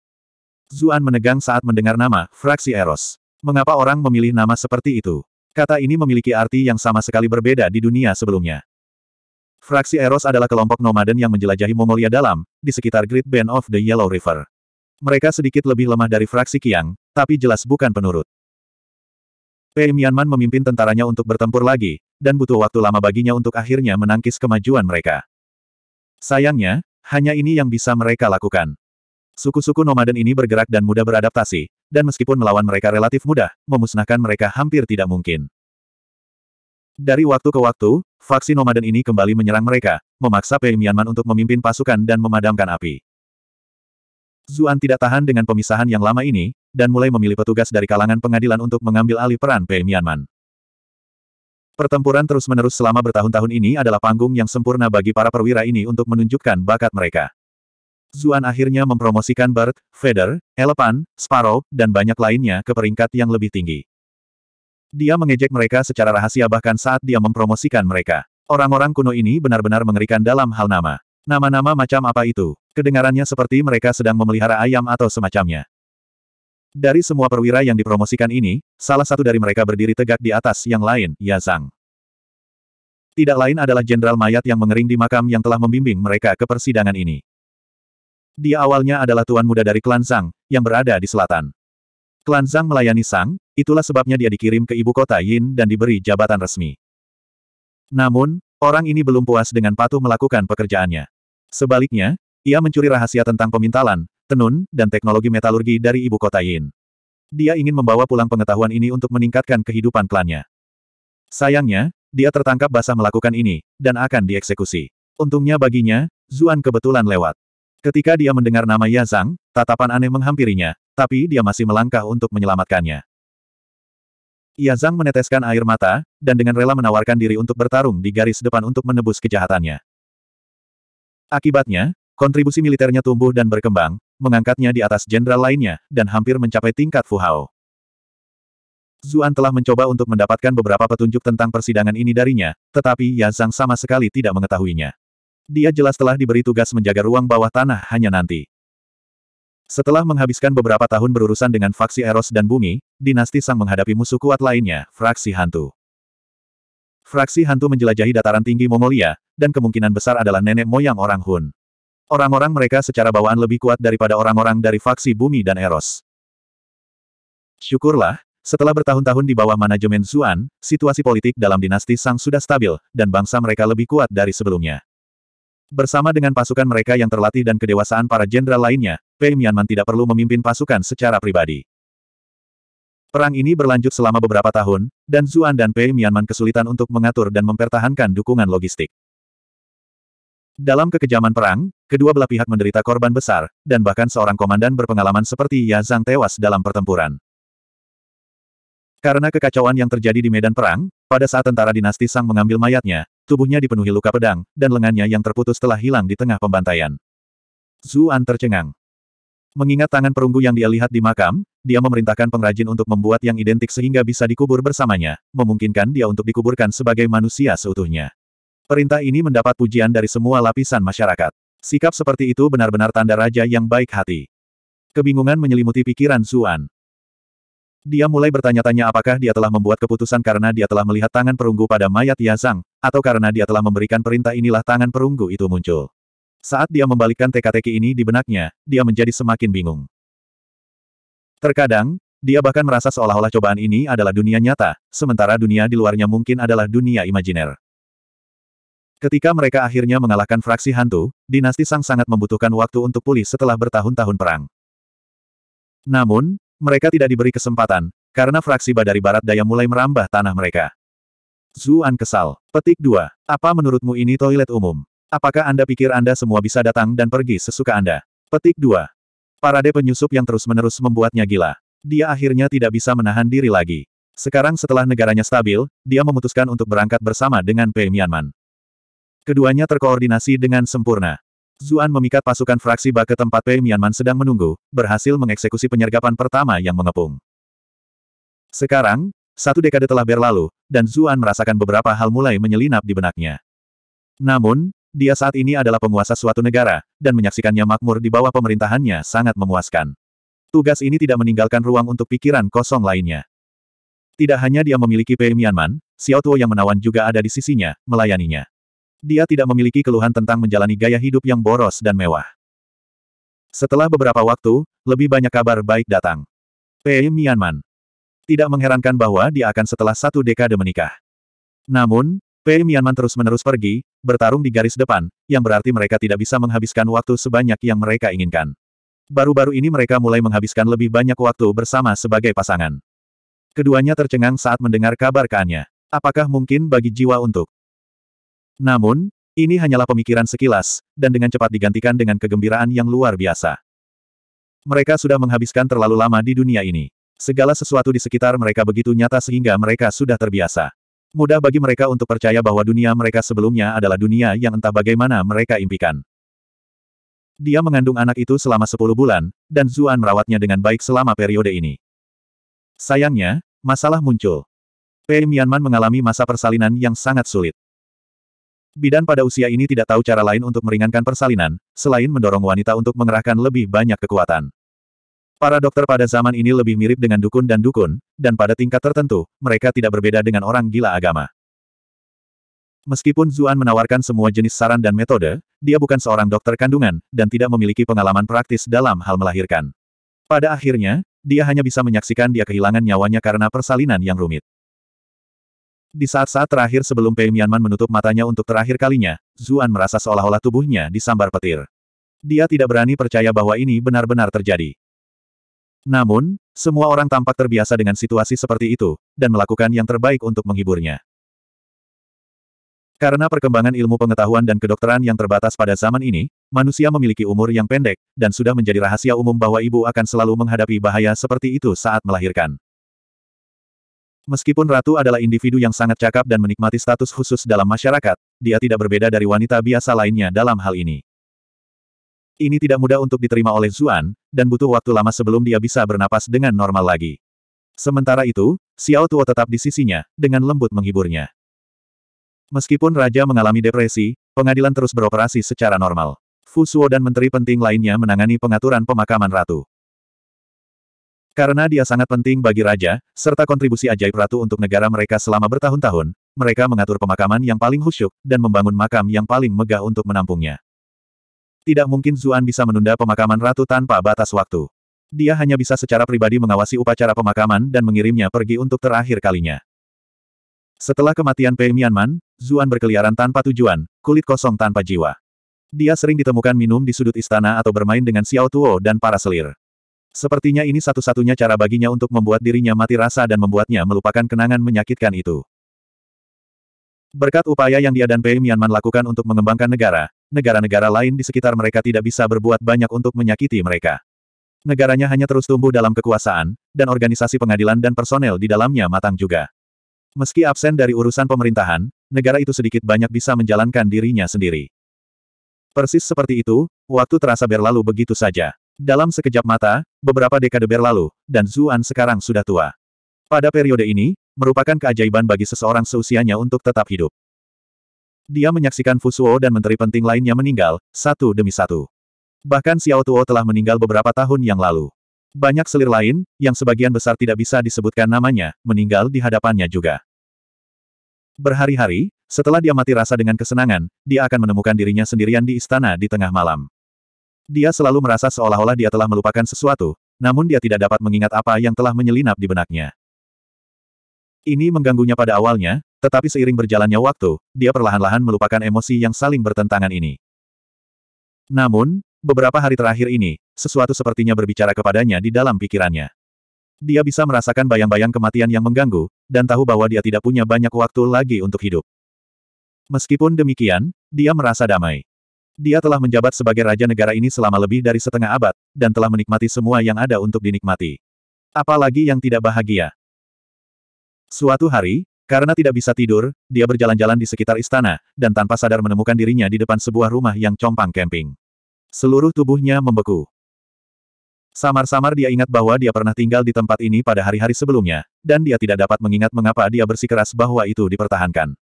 Zuan menegang saat mendengar nama, fraksi Eros. Mengapa orang memilih nama seperti itu? Kata ini memiliki arti yang sama sekali berbeda di dunia sebelumnya. Fraksi Eros adalah kelompok nomaden yang menjelajahi Mongolia dalam, di sekitar Great Bend of the Yellow River. Mereka sedikit lebih lemah dari fraksi Kiang, tapi jelas bukan penurut. Pei Mianman memimpin tentaranya untuk bertempur lagi, dan butuh waktu lama baginya untuk akhirnya menangkis kemajuan mereka. Sayangnya, hanya ini yang bisa mereka lakukan. Suku-suku nomaden ini bergerak dan mudah beradaptasi, dan meskipun melawan mereka relatif mudah, memusnahkan mereka hampir tidak mungkin. Dari waktu ke waktu, faksi nomaden ini kembali menyerang mereka, memaksa Pei Mianman untuk memimpin pasukan dan memadamkan api. Zuan tidak tahan dengan pemisahan yang lama ini, dan mulai memilih petugas dari kalangan pengadilan untuk mengambil alih peran Pei Mianman. Pertempuran terus-menerus selama bertahun-tahun ini adalah panggung yang sempurna bagi para perwira ini untuk menunjukkan bakat mereka. Zuan akhirnya mempromosikan Bert, Feder, Elepan, Sparrow, dan banyak lainnya ke peringkat yang lebih tinggi. Dia mengejek mereka secara rahasia bahkan saat dia mempromosikan mereka. Orang-orang kuno ini benar-benar mengerikan dalam hal nama. Nama-nama macam apa itu? Kedengarannya seperti mereka sedang memelihara ayam atau semacamnya. Dari semua perwira yang dipromosikan ini, salah satu dari mereka berdiri tegak di atas yang lain, Yazang. Tidak lain adalah jenderal mayat yang mengering di makam yang telah membimbing mereka ke persidangan ini. Dia awalnya adalah tuan muda dari klan Zhang, yang berada di selatan. Klan Zhang melayani Sang, itulah sebabnya dia dikirim ke ibu kota Yin dan diberi jabatan resmi. Namun, orang ini belum puas dengan patuh melakukan pekerjaannya. Sebaliknya, ia mencuri rahasia tentang pemintalan, tenun, dan teknologi metalurgi dari ibu kota Yin. Dia ingin membawa pulang pengetahuan ini untuk meningkatkan kehidupan klannya. Sayangnya, dia tertangkap basah melakukan ini, dan akan dieksekusi. Untungnya baginya, Zuan kebetulan lewat. Ketika dia mendengar nama Yazang, tatapan aneh menghampirinya, tapi dia masih melangkah untuk menyelamatkannya. Yazang meneteskan air mata, dan dengan rela menawarkan diri untuk bertarung di garis depan untuk menebus kejahatannya. Akibatnya, kontribusi militernya tumbuh dan berkembang, mengangkatnya di atas jenderal lainnya, dan hampir mencapai tingkat Fu Hao. Zuan telah mencoba untuk mendapatkan beberapa petunjuk tentang persidangan ini darinya, tetapi Yazang sama sekali tidak mengetahuinya. Dia jelas telah diberi tugas menjaga ruang bawah tanah hanya nanti. Setelah menghabiskan beberapa tahun berurusan dengan faksi Eros dan Bumi, dinasti Sang menghadapi musuh kuat lainnya, fraksi hantu. Fraksi hantu menjelajahi dataran tinggi Mongolia, dan kemungkinan besar adalah nenek moyang orang Hun. Orang-orang mereka secara bawaan lebih kuat daripada orang-orang dari faksi bumi dan Eros. Syukurlah, setelah bertahun-tahun di bawah manajemen Zuan, situasi politik dalam dinasti Sang sudah stabil, dan bangsa mereka lebih kuat dari sebelumnya. Bersama dengan pasukan mereka yang terlatih dan kedewasaan para jenderal lainnya, Pei Mianman tidak perlu memimpin pasukan secara pribadi. Perang ini berlanjut selama beberapa tahun, dan Zuan dan Pei Mianman kesulitan untuk mengatur dan mempertahankan dukungan logistik. Dalam kekejaman perang, kedua belah pihak menderita korban besar, dan bahkan seorang komandan berpengalaman seperti Ya Zhang tewas dalam pertempuran. Karena kekacauan yang terjadi di medan perang, pada saat tentara dinasti Sang mengambil mayatnya, tubuhnya dipenuhi luka pedang, dan lengannya yang terputus telah hilang di tengah pembantaian. Zuan tercengang. Mengingat tangan perunggu yang dia lihat di makam, dia memerintahkan pengrajin untuk membuat yang identik sehingga bisa dikubur bersamanya, memungkinkan dia untuk dikuburkan sebagai manusia seutuhnya. Perintah ini mendapat pujian dari semua lapisan masyarakat. Sikap seperti itu benar-benar tanda raja yang baik hati. Kebingungan menyelimuti pikiran Zuan. Dia mulai bertanya-tanya apakah dia telah membuat keputusan karena dia telah melihat tangan perunggu pada mayat Yazang, atau karena dia telah memberikan perintah inilah tangan perunggu itu muncul. Saat dia membalikkan teka-teki ini di benaknya, dia menjadi semakin bingung. Terkadang, dia bahkan merasa seolah-olah cobaan ini adalah dunia nyata, sementara dunia di luarnya mungkin adalah dunia imajiner. Ketika mereka akhirnya mengalahkan fraksi hantu, dinasti Sang sangat membutuhkan waktu untuk pulih setelah bertahun-tahun perang. Namun, mereka tidak diberi kesempatan, karena fraksi Badari Barat Daya mulai merambah tanah mereka. Zuan kesal. Petik 2. Apa menurutmu ini toilet umum? Apakah Anda pikir Anda semua bisa datang dan pergi sesuka Anda? Petik 2. Parade penyusup yang terus-menerus membuatnya gila. Dia akhirnya tidak bisa menahan diri lagi. Sekarang setelah negaranya stabil, dia memutuskan untuk berangkat bersama dengan Pei Mianman. Keduanya terkoordinasi dengan sempurna. Zuan memikat pasukan fraksi Ba ke tempat Pei Mianman sedang menunggu, berhasil mengeksekusi penyergapan pertama yang mengepung. Sekarang, satu dekade telah berlalu, dan Zuan merasakan beberapa hal mulai menyelinap di benaknya. Namun, dia saat ini adalah penguasa suatu negara, dan menyaksikannya makmur di bawah pemerintahannya sangat memuaskan. Tugas ini tidak meninggalkan ruang untuk pikiran kosong lainnya. Tidak hanya dia memiliki Pei Mianman, Xiao Tuo yang menawan juga ada di sisinya, melayaninya dia tidak memiliki keluhan tentang menjalani gaya hidup yang boros dan mewah. Setelah beberapa waktu, lebih banyak kabar baik datang. Pei Mianman. Tidak mengherankan bahwa dia akan setelah satu dekade menikah. Namun, Pei Mianman terus-menerus pergi, bertarung di garis depan, yang berarti mereka tidak bisa menghabiskan waktu sebanyak yang mereka inginkan. Baru-baru ini mereka mulai menghabiskan lebih banyak waktu bersama sebagai pasangan. Keduanya tercengang saat mendengar kabar Kaannya. Apakah mungkin bagi jiwa untuk namun, ini hanyalah pemikiran sekilas, dan dengan cepat digantikan dengan kegembiraan yang luar biasa. Mereka sudah menghabiskan terlalu lama di dunia ini. Segala sesuatu di sekitar mereka begitu nyata sehingga mereka sudah terbiasa. Mudah bagi mereka untuk percaya bahwa dunia mereka sebelumnya adalah dunia yang entah bagaimana mereka impikan. Dia mengandung anak itu selama 10 bulan, dan Zuan merawatnya dengan baik selama periode ini. Sayangnya, masalah muncul. Pei Mianman mengalami masa persalinan yang sangat sulit. Bidan pada usia ini tidak tahu cara lain untuk meringankan persalinan, selain mendorong wanita untuk mengerahkan lebih banyak kekuatan. Para dokter pada zaman ini lebih mirip dengan dukun dan dukun, dan pada tingkat tertentu, mereka tidak berbeda dengan orang gila agama. Meskipun Zuan menawarkan semua jenis saran dan metode, dia bukan seorang dokter kandungan, dan tidak memiliki pengalaman praktis dalam hal melahirkan. Pada akhirnya, dia hanya bisa menyaksikan dia kehilangan nyawanya karena persalinan yang rumit. Di saat-saat terakhir sebelum Pei Mianman menutup matanya untuk terakhir kalinya, Zuan merasa seolah-olah tubuhnya disambar petir. Dia tidak berani percaya bahwa ini benar-benar terjadi. Namun, semua orang tampak terbiasa dengan situasi seperti itu, dan melakukan yang terbaik untuk menghiburnya. Karena perkembangan ilmu pengetahuan dan kedokteran yang terbatas pada zaman ini, manusia memiliki umur yang pendek, dan sudah menjadi rahasia umum bahwa ibu akan selalu menghadapi bahaya seperti itu saat melahirkan. Meskipun Ratu adalah individu yang sangat cakap dan menikmati status khusus dalam masyarakat, dia tidak berbeda dari wanita biasa lainnya dalam hal ini. Ini tidak mudah untuk diterima oleh Zuan, dan butuh waktu lama sebelum dia bisa bernapas dengan normal lagi. Sementara itu, Xiao Tuo tetap di sisinya, dengan lembut menghiburnya. Meskipun Raja mengalami depresi, pengadilan terus beroperasi secara normal. Fu Suo dan menteri penting lainnya menangani pengaturan pemakaman ratu. Karena dia sangat penting bagi raja, serta kontribusi ajaib ratu untuk negara mereka selama bertahun-tahun, mereka mengatur pemakaman yang paling khusyuk, dan membangun makam yang paling megah untuk menampungnya. Tidak mungkin Zuan bisa menunda pemakaman ratu tanpa batas waktu. Dia hanya bisa secara pribadi mengawasi upacara pemakaman dan mengirimnya pergi untuk terakhir kalinya. Setelah kematian Pei Mianman, Zuan berkeliaran tanpa tujuan, kulit kosong tanpa jiwa. Dia sering ditemukan minum di sudut istana atau bermain dengan Xiao Tuo dan para selir. Sepertinya ini satu-satunya cara baginya untuk membuat dirinya mati rasa dan membuatnya melupakan kenangan menyakitkan itu. Berkat upaya yang dia dan Pei Mianman lakukan untuk mengembangkan negara, negara-negara lain di sekitar mereka tidak bisa berbuat banyak untuk menyakiti mereka. Negaranya hanya terus tumbuh dalam kekuasaan, dan organisasi pengadilan dan personel di dalamnya matang juga. Meski absen dari urusan pemerintahan, negara itu sedikit banyak bisa menjalankan dirinya sendiri. Persis seperti itu, waktu terasa berlalu begitu saja. Dalam sekejap mata, beberapa dekade berlalu, dan Zuan sekarang sudah tua. Pada periode ini, merupakan keajaiban bagi seseorang seusianya untuk tetap hidup. Dia menyaksikan Fusuo dan menteri penting lainnya meninggal, satu demi satu. Bahkan Xiao Tuo telah meninggal beberapa tahun yang lalu. Banyak selir lain, yang sebagian besar tidak bisa disebutkan namanya, meninggal di hadapannya juga. Berhari-hari, setelah dia mati rasa dengan kesenangan, dia akan menemukan dirinya sendirian di istana di tengah malam. Dia selalu merasa seolah-olah dia telah melupakan sesuatu, namun dia tidak dapat mengingat apa yang telah menyelinap di benaknya. Ini mengganggunya pada awalnya, tetapi seiring berjalannya waktu, dia perlahan-lahan melupakan emosi yang saling bertentangan ini. Namun, beberapa hari terakhir ini, sesuatu sepertinya berbicara kepadanya di dalam pikirannya. Dia bisa merasakan bayang-bayang kematian yang mengganggu, dan tahu bahwa dia tidak punya banyak waktu lagi untuk hidup. Meskipun demikian, dia merasa damai. Dia telah menjabat sebagai raja negara ini selama lebih dari setengah abad, dan telah menikmati semua yang ada untuk dinikmati. Apalagi yang tidak bahagia. Suatu hari, karena tidak bisa tidur, dia berjalan-jalan di sekitar istana, dan tanpa sadar menemukan dirinya di depan sebuah rumah yang compang camping. Seluruh tubuhnya membeku. Samar-samar dia ingat bahwa dia pernah tinggal di tempat ini pada hari-hari sebelumnya, dan dia tidak dapat mengingat mengapa dia bersikeras bahwa itu dipertahankan.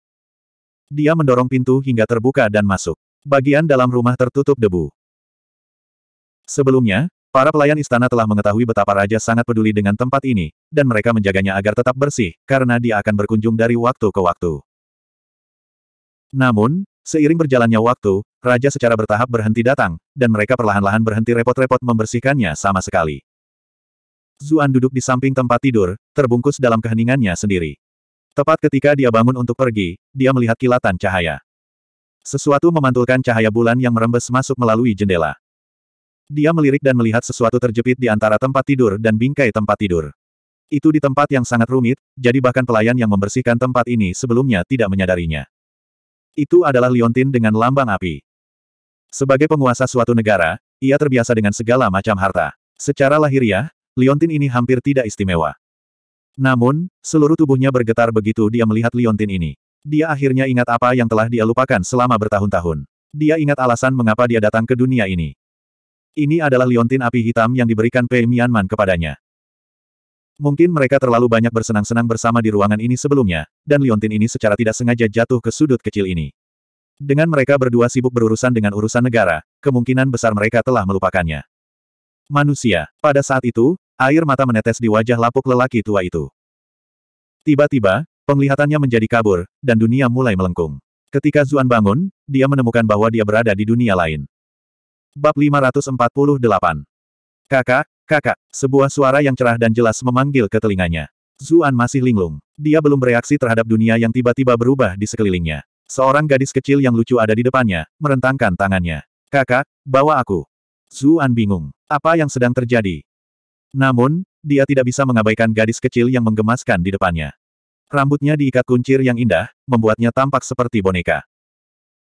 Dia mendorong pintu hingga terbuka dan masuk. Bagian dalam rumah tertutup debu. Sebelumnya, para pelayan istana telah mengetahui betapa raja sangat peduli dengan tempat ini, dan mereka menjaganya agar tetap bersih, karena dia akan berkunjung dari waktu ke waktu. Namun, seiring berjalannya waktu, raja secara bertahap berhenti datang, dan mereka perlahan-lahan berhenti repot-repot membersihkannya sama sekali. Zuan duduk di samping tempat tidur, terbungkus dalam keheningannya sendiri. Tepat ketika dia bangun untuk pergi, dia melihat kilatan cahaya. Sesuatu memantulkan cahaya bulan yang merembes masuk melalui jendela. Dia melirik dan melihat sesuatu terjepit di antara tempat tidur dan bingkai tempat tidur. Itu di tempat yang sangat rumit, jadi bahkan pelayan yang membersihkan tempat ini sebelumnya tidak menyadarinya. Itu adalah Liontin dengan lambang api. Sebagai penguasa suatu negara, ia terbiasa dengan segala macam harta. Secara lahiriah, Liontin ini hampir tidak istimewa. Namun, seluruh tubuhnya bergetar begitu dia melihat Liontin ini. Dia akhirnya ingat apa yang telah dia lupakan selama bertahun-tahun. Dia ingat alasan mengapa dia datang ke dunia ini. Ini adalah liontin api hitam yang diberikan Pei Mianman kepadanya. Mungkin mereka terlalu banyak bersenang-senang bersama di ruangan ini sebelumnya, dan liontin ini secara tidak sengaja jatuh ke sudut kecil ini. Dengan mereka berdua sibuk berurusan dengan urusan negara, kemungkinan besar mereka telah melupakannya. Manusia, pada saat itu, air mata menetes di wajah lapuk lelaki tua itu. Tiba-tiba, Penglihatannya menjadi kabur, dan dunia mulai melengkung. Ketika Zuan bangun, dia menemukan bahwa dia berada di dunia lain. Bab 548 Kakak, kakak, sebuah suara yang cerah dan jelas memanggil ke telinganya. Zuan masih linglung. Dia belum bereaksi terhadap dunia yang tiba-tiba berubah di sekelilingnya. Seorang gadis kecil yang lucu ada di depannya, merentangkan tangannya. Kakak, bawa aku. Zuan bingung. Apa yang sedang terjadi? Namun, dia tidak bisa mengabaikan gadis kecil yang menggemaskan di depannya. Rambutnya diikat kuncir yang indah, membuatnya tampak seperti boneka.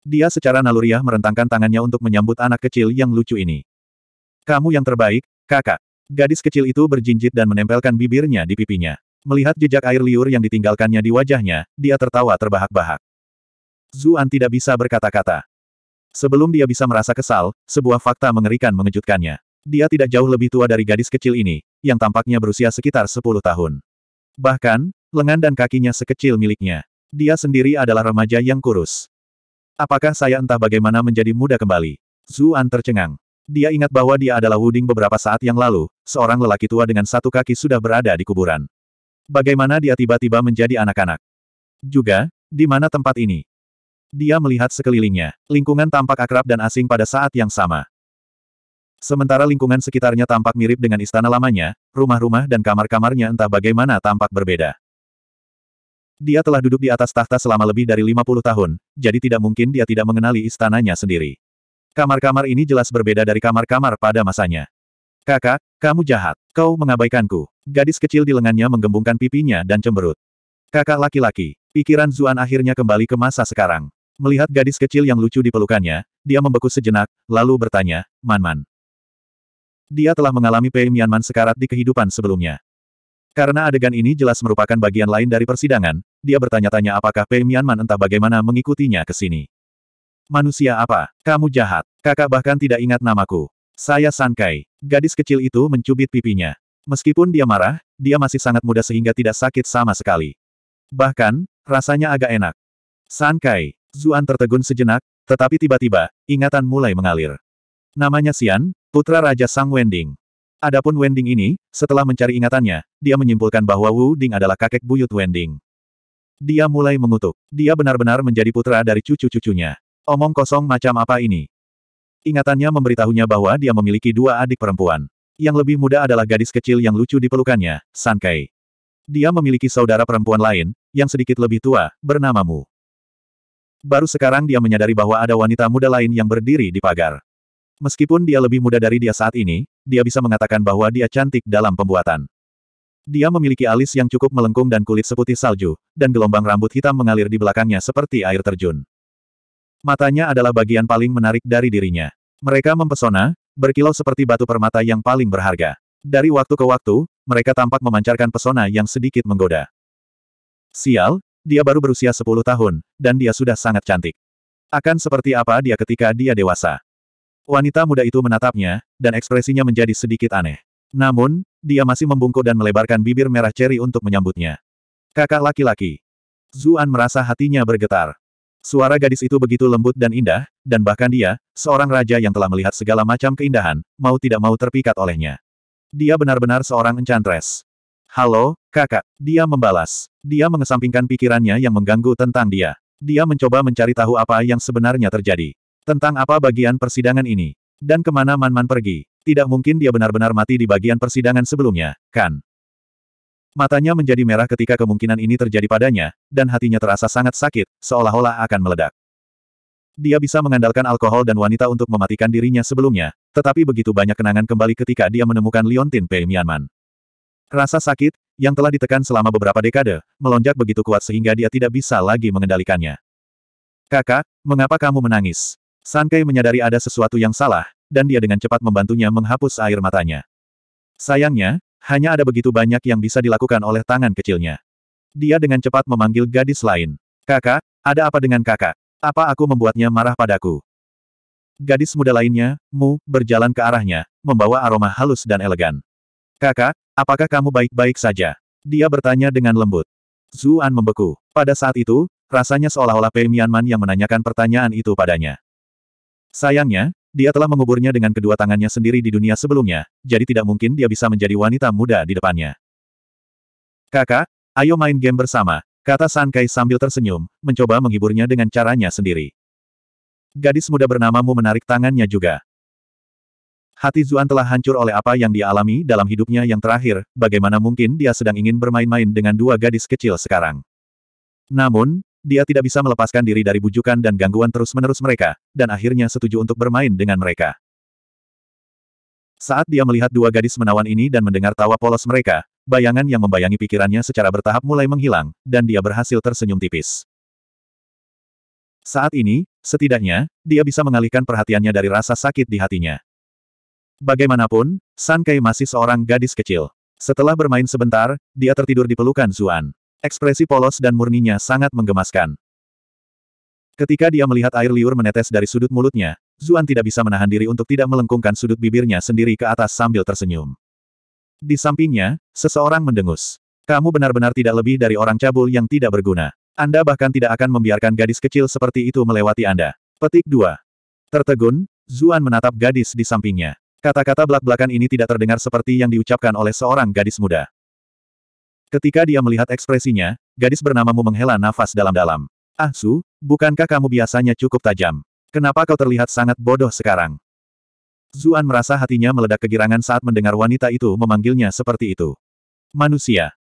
Dia secara naluriah merentangkan tangannya untuk menyambut anak kecil yang lucu ini. Kamu yang terbaik, kakak. Gadis kecil itu berjinjit dan menempelkan bibirnya di pipinya. Melihat jejak air liur yang ditinggalkannya di wajahnya, dia tertawa terbahak-bahak. Zuan tidak bisa berkata-kata. Sebelum dia bisa merasa kesal, sebuah fakta mengerikan mengejutkannya. Dia tidak jauh lebih tua dari gadis kecil ini, yang tampaknya berusia sekitar 10 tahun. Bahkan, lengan dan kakinya sekecil miliknya. Dia sendiri adalah remaja yang kurus. Apakah saya entah bagaimana menjadi muda kembali? Zuan tercengang. Dia ingat bahwa dia adalah Wuding beberapa saat yang lalu, seorang lelaki tua dengan satu kaki sudah berada di kuburan. Bagaimana dia tiba-tiba menjadi anak-anak? Juga, di mana tempat ini? Dia melihat sekelilingnya. Lingkungan tampak akrab dan asing pada saat yang sama. Sementara lingkungan sekitarnya tampak mirip dengan istana lamanya, rumah-rumah dan kamar-kamarnya entah bagaimana tampak berbeda. Dia telah duduk di atas tahta selama lebih dari 50 tahun, jadi tidak mungkin dia tidak mengenali istananya sendiri. Kamar-kamar ini jelas berbeda dari kamar-kamar pada masanya. Kakak, kamu jahat. Kau mengabaikanku. Gadis kecil di lengannya menggembungkan pipinya dan cemberut. Kakak laki-laki. Pikiran Zuan akhirnya kembali ke masa sekarang. Melihat gadis kecil yang lucu di pelukannya, dia membeku sejenak, lalu bertanya, Man Man, dia telah mengalami Pei Mianman sekarat di kehidupan sebelumnya. Karena adegan ini jelas merupakan bagian lain dari persidangan, dia bertanya-tanya apakah Pei Mianman entah bagaimana mengikutinya ke sini. Manusia apa? Kamu jahat. Kakak bahkan tidak ingat namaku. Saya Sankai. Gadis kecil itu mencubit pipinya. Meskipun dia marah, dia masih sangat muda sehingga tidak sakit sama sekali. Bahkan, rasanya agak enak. Sankai. Zuan tertegun sejenak, tetapi tiba-tiba, ingatan mulai mengalir. Namanya Xian, putra Raja Sang Wending. Adapun Wending ini, setelah mencari ingatannya, dia menyimpulkan bahwa Wu Ding adalah kakek buyut Wending. Dia mulai mengutuk. Dia benar-benar menjadi putra dari cucu-cucunya. Omong kosong macam apa ini? Ingatannya memberitahunya bahwa dia memiliki dua adik perempuan. Yang lebih muda adalah gadis kecil yang lucu di pelukannya, Sankai. Dia memiliki saudara perempuan lain, yang sedikit lebih tua, bernama Mu. Baru sekarang dia menyadari bahwa ada wanita muda lain yang berdiri di pagar. Meskipun dia lebih muda dari dia saat ini, dia bisa mengatakan bahwa dia cantik dalam pembuatan. Dia memiliki alis yang cukup melengkung dan kulit seputih salju, dan gelombang rambut hitam mengalir di belakangnya seperti air terjun. Matanya adalah bagian paling menarik dari dirinya. Mereka mempesona, berkilau seperti batu permata yang paling berharga. Dari waktu ke waktu, mereka tampak memancarkan pesona yang sedikit menggoda. Sial, dia baru berusia 10 tahun, dan dia sudah sangat cantik. Akan seperti apa dia ketika dia dewasa? Wanita muda itu menatapnya, dan ekspresinya menjadi sedikit aneh. Namun, dia masih membungkuk dan melebarkan bibir merah ceri untuk menyambutnya. Kakak laki-laki. Zuan merasa hatinya bergetar. Suara gadis itu begitu lembut dan indah, dan bahkan dia, seorang raja yang telah melihat segala macam keindahan, mau tidak mau terpikat olehnya. Dia benar-benar seorang enchantress. Halo, kakak. Dia membalas. Dia mengesampingkan pikirannya yang mengganggu tentang dia. Dia mencoba mencari tahu apa yang sebenarnya terjadi. Tentang apa bagian persidangan ini? Dan kemana Man-Man pergi? Tidak mungkin dia benar-benar mati di bagian persidangan sebelumnya, kan? Matanya menjadi merah ketika kemungkinan ini terjadi padanya, dan hatinya terasa sangat sakit, seolah-olah akan meledak. Dia bisa mengandalkan alkohol dan wanita untuk mematikan dirinya sebelumnya, tetapi begitu banyak kenangan kembali ketika dia menemukan Liontin Pei Mianman. Rasa sakit, yang telah ditekan selama beberapa dekade, melonjak begitu kuat sehingga dia tidak bisa lagi mengendalikannya. Kakak, mengapa kamu menangis? Sankei menyadari ada sesuatu yang salah, dan dia dengan cepat membantunya menghapus air matanya. Sayangnya, hanya ada begitu banyak yang bisa dilakukan oleh tangan kecilnya. Dia dengan cepat memanggil gadis lain. Kakak, ada apa dengan kakak? Apa aku membuatnya marah padaku? Gadis muda lainnya, Mu, berjalan ke arahnya, membawa aroma halus dan elegan. Kakak, apakah kamu baik-baik saja? Dia bertanya dengan lembut. Zuan membeku. Pada saat itu, rasanya seolah-olah Pei Mianman yang menanyakan pertanyaan itu padanya. Sayangnya, dia telah menguburnya dengan kedua tangannya sendiri di dunia sebelumnya, jadi tidak mungkin dia bisa menjadi wanita muda di depannya. Kakak, ayo main game bersama, kata Sankai sambil tersenyum, mencoba menghiburnya dengan caranya sendiri. Gadis muda bernamamu menarik tangannya juga. Hati Zuan telah hancur oleh apa yang dia alami dalam hidupnya yang terakhir, bagaimana mungkin dia sedang ingin bermain-main dengan dua gadis kecil sekarang. Namun, dia tidak bisa melepaskan diri dari bujukan dan gangguan terus-menerus mereka, dan akhirnya setuju untuk bermain dengan mereka. Saat dia melihat dua gadis menawan ini dan mendengar tawa polos mereka, bayangan yang membayangi pikirannya secara bertahap mulai menghilang, dan dia berhasil tersenyum tipis. Saat ini, setidaknya, dia bisa mengalihkan perhatiannya dari rasa sakit di hatinya. Bagaimanapun, Sankai Kai masih seorang gadis kecil. Setelah bermain sebentar, dia tertidur di pelukan Zuan. Ekspresi polos dan murninya sangat menggemaskan. Ketika dia melihat air liur menetes dari sudut mulutnya, Zuan tidak bisa menahan diri untuk tidak melengkungkan sudut bibirnya sendiri ke atas sambil tersenyum. Di sampingnya, seseorang mendengus. Kamu benar-benar tidak lebih dari orang cabul yang tidak berguna. Anda bahkan tidak akan membiarkan gadis kecil seperti itu melewati Anda. Petik 2. Tertegun, Zuan menatap gadis di sampingnya. Kata-kata belak-belakan ini tidak terdengar seperti yang diucapkan oleh seorang gadis muda. Ketika dia melihat ekspresinya, gadis bernama bernamamu menghela nafas dalam-dalam. Ah Su, bukankah kamu biasanya cukup tajam? Kenapa kau terlihat sangat bodoh sekarang? Zuan merasa hatinya meledak kegirangan saat mendengar wanita itu memanggilnya seperti itu. Manusia.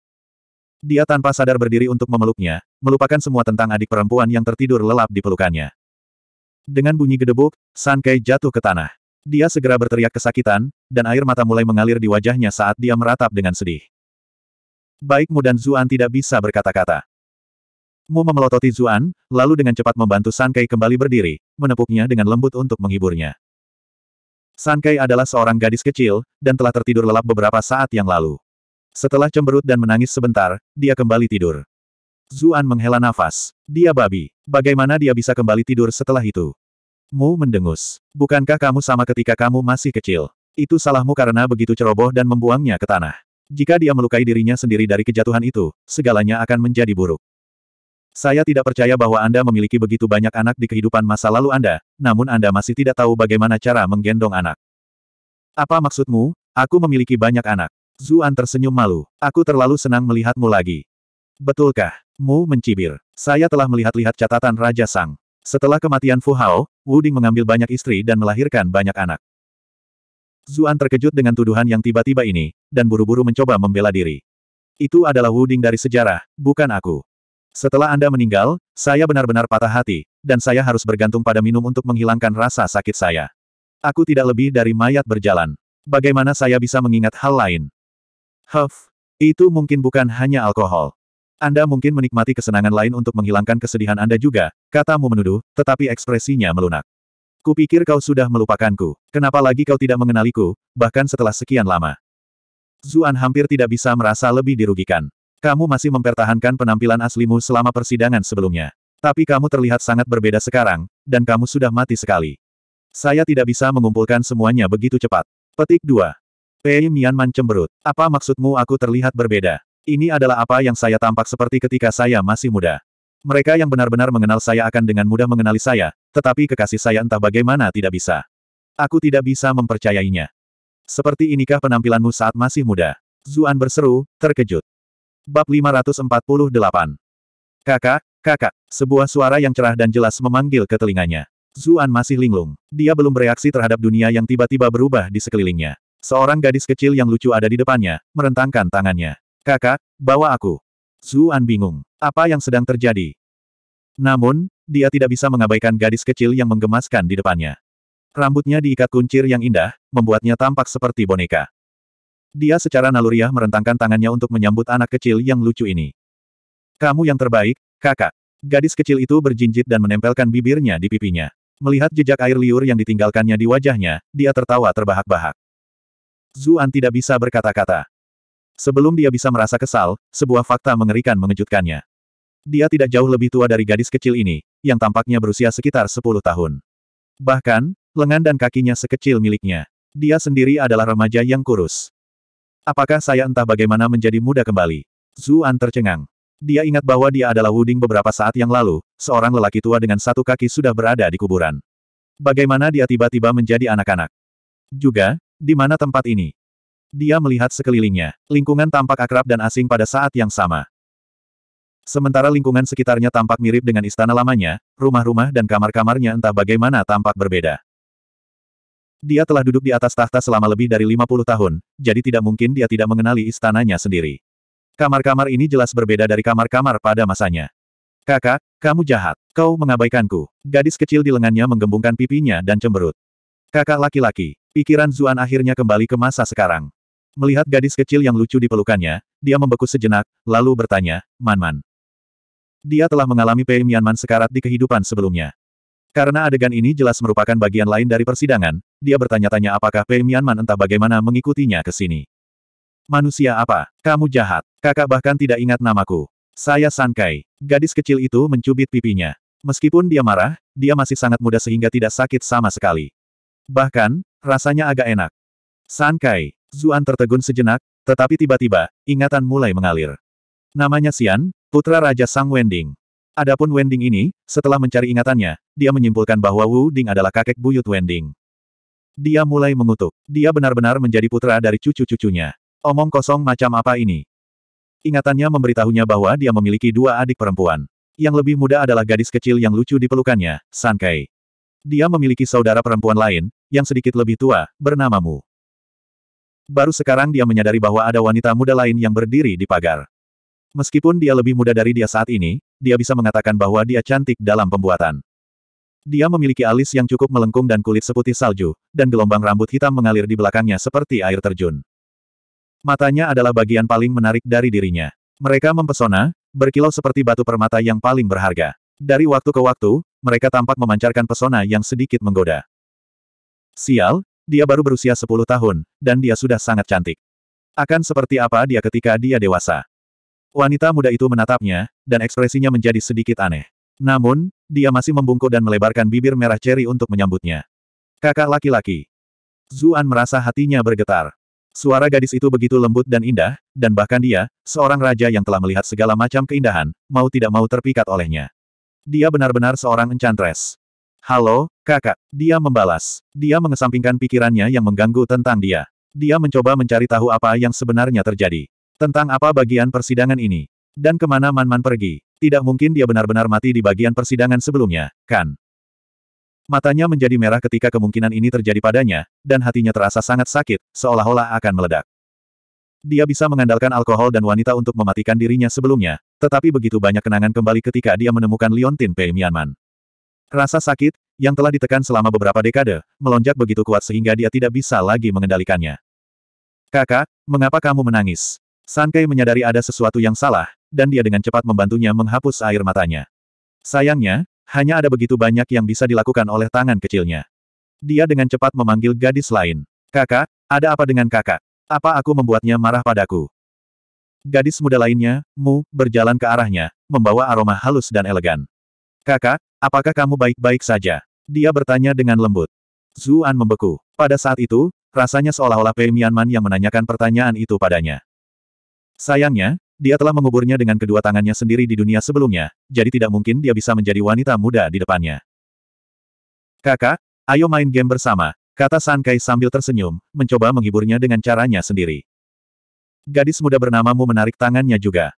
Dia tanpa sadar berdiri untuk memeluknya, melupakan semua tentang adik perempuan yang tertidur lelap di pelukannya. Dengan bunyi gedebuk, San jatuh ke tanah. Dia segera berteriak kesakitan, dan air mata mulai mengalir di wajahnya saat dia meratap dengan sedih. Baik Mu dan Zuan tidak bisa berkata-kata. Mu memelototi Zuan, lalu dengan cepat membantu Sankai kembali berdiri, menepuknya dengan lembut untuk menghiburnya. Sankai adalah seorang gadis kecil, dan telah tertidur lelap beberapa saat yang lalu. Setelah cemberut dan menangis sebentar, dia kembali tidur. Zuan menghela nafas. Dia babi. Bagaimana dia bisa kembali tidur setelah itu? Mu mendengus. Bukankah kamu sama ketika kamu masih kecil? Itu salahmu karena begitu ceroboh dan membuangnya ke tanah. Jika dia melukai dirinya sendiri dari kejatuhan itu, segalanya akan menjadi buruk. Saya tidak percaya bahwa Anda memiliki begitu banyak anak di kehidupan masa lalu Anda, namun Anda masih tidak tahu bagaimana cara menggendong anak. Apa maksudmu? Aku memiliki banyak anak. Zuan tersenyum malu. Aku terlalu senang melihatmu lagi. Betulkah? Mu mencibir. Saya telah melihat-lihat catatan Raja Sang. Setelah kematian Fu Hao, Wu Ding mengambil banyak istri dan melahirkan banyak anak. Zuan terkejut dengan tuduhan yang tiba-tiba ini, dan buru-buru mencoba membela diri. Itu adalah Wuding dari sejarah, bukan aku. Setelah Anda meninggal, saya benar-benar patah hati, dan saya harus bergantung pada minum untuk menghilangkan rasa sakit saya. Aku tidak lebih dari mayat berjalan. Bagaimana saya bisa mengingat hal lain? Huff, itu mungkin bukan hanya alkohol. Anda mungkin menikmati kesenangan lain untuk menghilangkan kesedihan Anda juga, katamu menuduh, tetapi ekspresinya melunak. Kupikir kau sudah melupakanku. Kenapa lagi kau tidak mengenaliku, bahkan setelah sekian lama? Zuan hampir tidak bisa merasa lebih dirugikan. Kamu masih mempertahankan penampilan aslimu selama persidangan sebelumnya. Tapi kamu terlihat sangat berbeda sekarang, dan kamu sudah mati sekali. Saya tidak bisa mengumpulkan semuanya begitu cepat. Petik 2. Pei Mianman cemberut. Apa maksudmu aku terlihat berbeda? Ini adalah apa yang saya tampak seperti ketika saya masih muda. Mereka yang benar-benar mengenal saya akan dengan mudah mengenali saya, tetapi kekasih saya entah bagaimana tidak bisa. Aku tidak bisa mempercayainya. Seperti inikah penampilanmu saat masih muda? Zuan berseru, terkejut. Bab 548 Kakak, kakak, sebuah suara yang cerah dan jelas memanggil ke telinganya. Zuan masih linglung. Dia belum bereaksi terhadap dunia yang tiba-tiba berubah di sekelilingnya. Seorang gadis kecil yang lucu ada di depannya, merentangkan tangannya. Kakak, bawa aku. Zuan bingung. Apa yang sedang terjadi? Namun, dia tidak bisa mengabaikan gadis kecil yang menggemaskan di depannya. Rambutnya diikat kuncir yang indah, membuatnya tampak seperti boneka. Dia secara naluriah merentangkan tangannya untuk menyambut anak kecil yang lucu ini. Kamu yang terbaik, kakak. Gadis kecil itu berjinjit dan menempelkan bibirnya di pipinya. Melihat jejak air liur yang ditinggalkannya di wajahnya, dia tertawa terbahak-bahak. Zuan tidak bisa berkata-kata. Sebelum dia bisa merasa kesal, sebuah fakta mengerikan mengejutkannya. Dia tidak jauh lebih tua dari gadis kecil ini, yang tampaknya berusia sekitar 10 tahun. Bahkan, lengan dan kakinya sekecil miliknya. Dia sendiri adalah remaja yang kurus. Apakah saya entah bagaimana menjadi muda kembali? Zuan tercengang. Dia ingat bahwa dia adalah Wuding beberapa saat yang lalu, seorang lelaki tua dengan satu kaki sudah berada di kuburan. Bagaimana dia tiba-tiba menjadi anak-anak? Juga, di mana tempat ini? Dia melihat sekelilingnya, lingkungan tampak akrab dan asing pada saat yang sama. Sementara lingkungan sekitarnya tampak mirip dengan istana lamanya, rumah-rumah dan kamar-kamarnya entah bagaimana tampak berbeda. Dia telah duduk di atas tahta selama lebih dari 50 tahun, jadi tidak mungkin dia tidak mengenali istananya sendiri. Kamar-kamar ini jelas berbeda dari kamar-kamar pada masanya. Kakak, kamu jahat. Kau mengabaikanku. Gadis kecil di lengannya menggembungkan pipinya dan cemberut. Kakak laki-laki. Pikiran Zuan akhirnya kembali ke masa sekarang. Melihat gadis kecil yang lucu di pelukannya, dia membeku sejenak, lalu bertanya, Man Man, dia telah mengalami Pei Mianman sekarat di kehidupan sebelumnya. Karena adegan ini jelas merupakan bagian lain dari persidangan, dia bertanya-tanya apakah Pei Mianman entah bagaimana mengikutinya ke sini. Manusia apa? Kamu jahat. Kakak bahkan tidak ingat namaku. Saya Sankai. Gadis kecil itu mencubit pipinya. Meskipun dia marah, dia masih sangat muda sehingga tidak sakit sama sekali. Bahkan, rasanya agak enak. Sankai. Zuan tertegun sejenak, tetapi tiba-tiba, ingatan mulai mengalir. Namanya Sian, Putra Raja Sang Wending. Adapun Wending ini, setelah mencari ingatannya, dia menyimpulkan bahwa Wu Ding adalah kakek buyut Wending. Dia mulai mengutuk. Dia benar-benar menjadi putra dari cucu-cucunya. Omong kosong macam apa ini? Ingatannya memberitahunya bahwa dia memiliki dua adik perempuan. Yang lebih muda adalah gadis kecil yang lucu di pelukannya, Sankai. Dia memiliki saudara perempuan lain, yang sedikit lebih tua, bernama Mu. Baru sekarang dia menyadari bahwa ada wanita muda lain yang berdiri di pagar. Meskipun dia lebih muda dari dia saat ini, dia bisa mengatakan bahwa dia cantik dalam pembuatan. Dia memiliki alis yang cukup melengkung dan kulit seputih salju, dan gelombang rambut hitam mengalir di belakangnya seperti air terjun. Matanya adalah bagian paling menarik dari dirinya. Mereka mempesona, berkilau seperti batu permata yang paling berharga. Dari waktu ke waktu, mereka tampak memancarkan pesona yang sedikit menggoda. Sial, dia baru berusia 10 tahun, dan dia sudah sangat cantik. Akan seperti apa dia ketika dia dewasa? Wanita muda itu menatapnya, dan ekspresinya menjadi sedikit aneh. Namun, dia masih membungkuk dan melebarkan bibir merah ceri untuk menyambutnya. Kakak laki-laki. Zuan merasa hatinya bergetar. Suara gadis itu begitu lembut dan indah, dan bahkan dia, seorang raja yang telah melihat segala macam keindahan, mau tidak mau terpikat olehnya. Dia benar-benar seorang enchantress. Halo, kakak. Dia membalas. Dia mengesampingkan pikirannya yang mengganggu tentang dia. Dia mencoba mencari tahu apa yang sebenarnya terjadi. Tentang apa bagian persidangan ini? Dan kemana Man -Man pergi? Tidak mungkin dia benar-benar mati di bagian persidangan sebelumnya, kan? Matanya menjadi merah ketika kemungkinan ini terjadi padanya, dan hatinya terasa sangat sakit, seolah-olah akan meledak. Dia bisa mengandalkan alkohol dan wanita untuk mematikan dirinya sebelumnya, tetapi begitu banyak kenangan kembali ketika dia menemukan Liontin Pei Mianman. Rasa sakit, yang telah ditekan selama beberapa dekade, melonjak begitu kuat sehingga dia tidak bisa lagi mengendalikannya. Kakak, mengapa kamu menangis? Sankei menyadari ada sesuatu yang salah, dan dia dengan cepat membantunya menghapus air matanya. Sayangnya, hanya ada begitu banyak yang bisa dilakukan oleh tangan kecilnya. Dia dengan cepat memanggil gadis lain. Kakak, ada apa dengan kakak? Apa aku membuatnya marah padaku? Gadis muda lainnya, Mu, berjalan ke arahnya, membawa aroma halus dan elegan. Kakak, apakah kamu baik-baik saja? Dia bertanya dengan lembut. Zuan membeku. Pada saat itu, rasanya seolah-olah Pei Mianman yang menanyakan pertanyaan itu padanya. Sayangnya, dia telah menguburnya dengan kedua tangannya sendiri di dunia sebelumnya, jadi tidak mungkin dia bisa menjadi wanita muda di depannya. Kakak, ayo main game bersama, kata Sankai sambil tersenyum, mencoba menghiburnya dengan caranya sendiri. Gadis muda bernamamu menarik tangannya juga.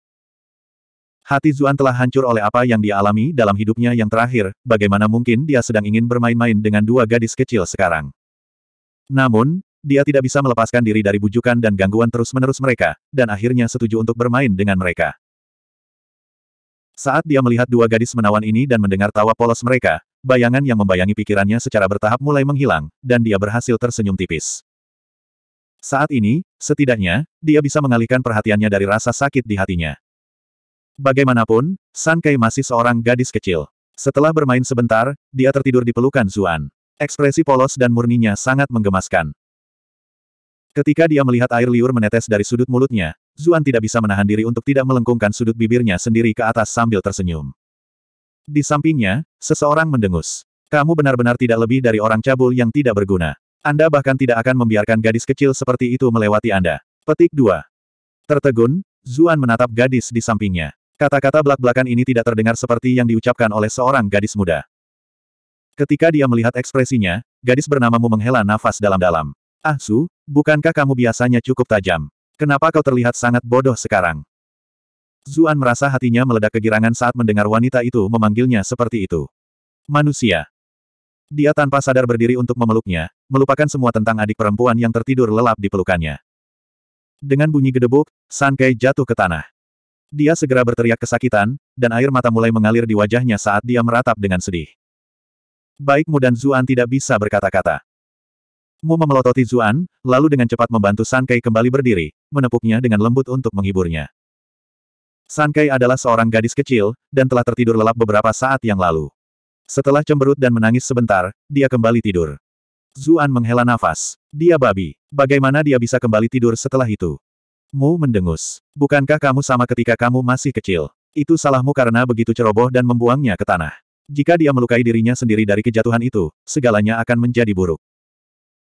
Hati Zuan telah hancur oleh apa yang dia alami dalam hidupnya yang terakhir, bagaimana mungkin dia sedang ingin bermain-main dengan dua gadis kecil sekarang. Namun, dia tidak bisa melepaskan diri dari bujukan dan gangguan terus-menerus mereka, dan akhirnya setuju untuk bermain dengan mereka. Saat dia melihat dua gadis menawan ini dan mendengar tawa polos mereka, bayangan yang membayangi pikirannya secara bertahap mulai menghilang, dan dia berhasil tersenyum tipis. Saat ini, setidaknya, dia bisa mengalihkan perhatiannya dari rasa sakit di hatinya. Bagaimanapun, San Kai masih seorang gadis kecil. Setelah bermain sebentar, dia tertidur di pelukan Zuan. Ekspresi polos dan murninya sangat menggemaskan. Ketika dia melihat air liur menetes dari sudut mulutnya, Zuan tidak bisa menahan diri untuk tidak melengkungkan sudut bibirnya sendiri ke atas sambil tersenyum. Di sampingnya, seseorang mendengus. Kamu benar-benar tidak lebih dari orang cabul yang tidak berguna. Anda bahkan tidak akan membiarkan gadis kecil seperti itu melewati Anda. Petik 2. Tertegun, Zuan menatap gadis di sampingnya. Kata-kata belak-belakan ini tidak terdengar seperti yang diucapkan oleh seorang gadis muda. Ketika dia melihat ekspresinya, gadis bernamamu menghela nafas dalam-dalam. Ah Su, Bukankah kamu biasanya cukup tajam? Kenapa kau terlihat sangat bodoh sekarang? Zuan merasa hatinya meledak kegirangan saat mendengar wanita itu memanggilnya seperti itu. Manusia. Dia tanpa sadar berdiri untuk memeluknya, melupakan semua tentang adik perempuan yang tertidur lelap di pelukannya. Dengan bunyi gedebuk, Sankai jatuh ke tanah. Dia segera berteriak kesakitan, dan air mata mulai mengalir di wajahnya saat dia meratap dengan sedih. Baikmu dan Zuan tidak bisa berkata-kata. Mu memelototi Zuan, lalu dengan cepat membantu Kai kembali berdiri, menepuknya dengan lembut untuk menghiburnya. Kai adalah seorang gadis kecil, dan telah tertidur lelap beberapa saat yang lalu. Setelah cemberut dan menangis sebentar, dia kembali tidur. Zuan menghela nafas. Dia babi. Bagaimana dia bisa kembali tidur setelah itu? Mu mendengus. Bukankah kamu sama ketika kamu masih kecil? Itu salahmu karena begitu ceroboh dan membuangnya ke tanah. Jika dia melukai dirinya sendiri dari kejatuhan itu, segalanya akan menjadi buruk.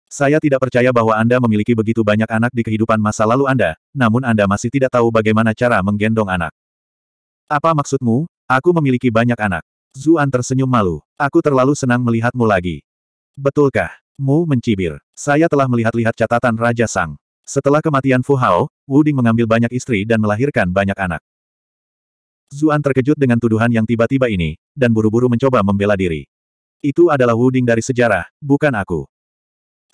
Saya tidak percaya bahwa Anda memiliki begitu banyak anak di kehidupan masa lalu Anda, namun Anda masih tidak tahu bagaimana cara menggendong anak. Apa maksudmu, aku memiliki banyak anak? Zuan tersenyum malu. Aku terlalu senang melihatmu lagi. Betulkah? Mu mencibir. Saya telah melihat-lihat catatan Raja Sang. Setelah kematian Fu Hao, Wu Ding mengambil banyak istri dan melahirkan banyak anak. Zuan terkejut dengan tuduhan yang tiba-tiba ini, dan buru-buru mencoba membela diri. Itu adalah Wu Ding dari sejarah, bukan aku.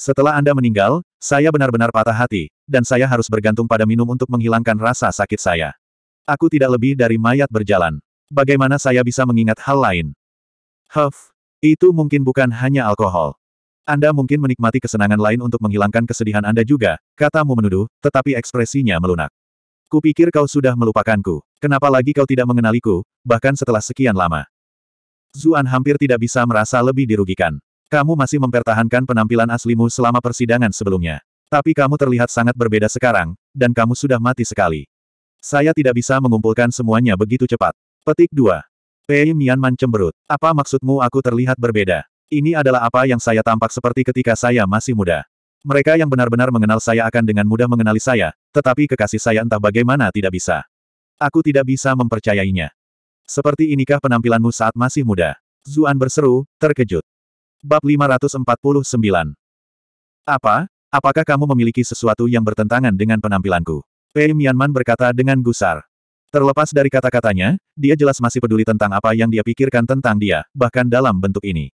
Setelah Anda meninggal, saya benar-benar patah hati, dan saya harus bergantung pada minum untuk menghilangkan rasa sakit saya. Aku tidak lebih dari mayat berjalan. Bagaimana saya bisa mengingat hal lain? Huff, itu mungkin bukan hanya alkohol. Anda mungkin menikmati kesenangan lain untuk menghilangkan kesedihan Anda juga, katamu menuduh, tetapi ekspresinya melunak. Kupikir kau sudah melupakanku. Kenapa lagi kau tidak mengenaliku, bahkan setelah sekian lama? Zuan hampir tidak bisa merasa lebih dirugikan. Kamu masih mempertahankan penampilan aslimu selama persidangan sebelumnya. Tapi kamu terlihat sangat berbeda sekarang, dan kamu sudah mati sekali. Saya tidak bisa mengumpulkan semuanya begitu cepat. Petik 2. Pei Mianman cemberut. Apa maksudmu aku terlihat berbeda? Ini adalah apa yang saya tampak seperti ketika saya masih muda. Mereka yang benar-benar mengenal saya akan dengan mudah mengenali saya, tetapi kekasih saya entah bagaimana tidak bisa. Aku tidak bisa mempercayainya. Seperti inikah penampilanmu saat masih muda? Zuan berseru, terkejut. Bab 549. Apa? Apakah kamu memiliki sesuatu yang bertentangan dengan penampilanku? Pei Mianman berkata dengan gusar. Terlepas dari kata-katanya, dia jelas masih peduli tentang apa yang dia pikirkan tentang dia, bahkan dalam bentuk ini.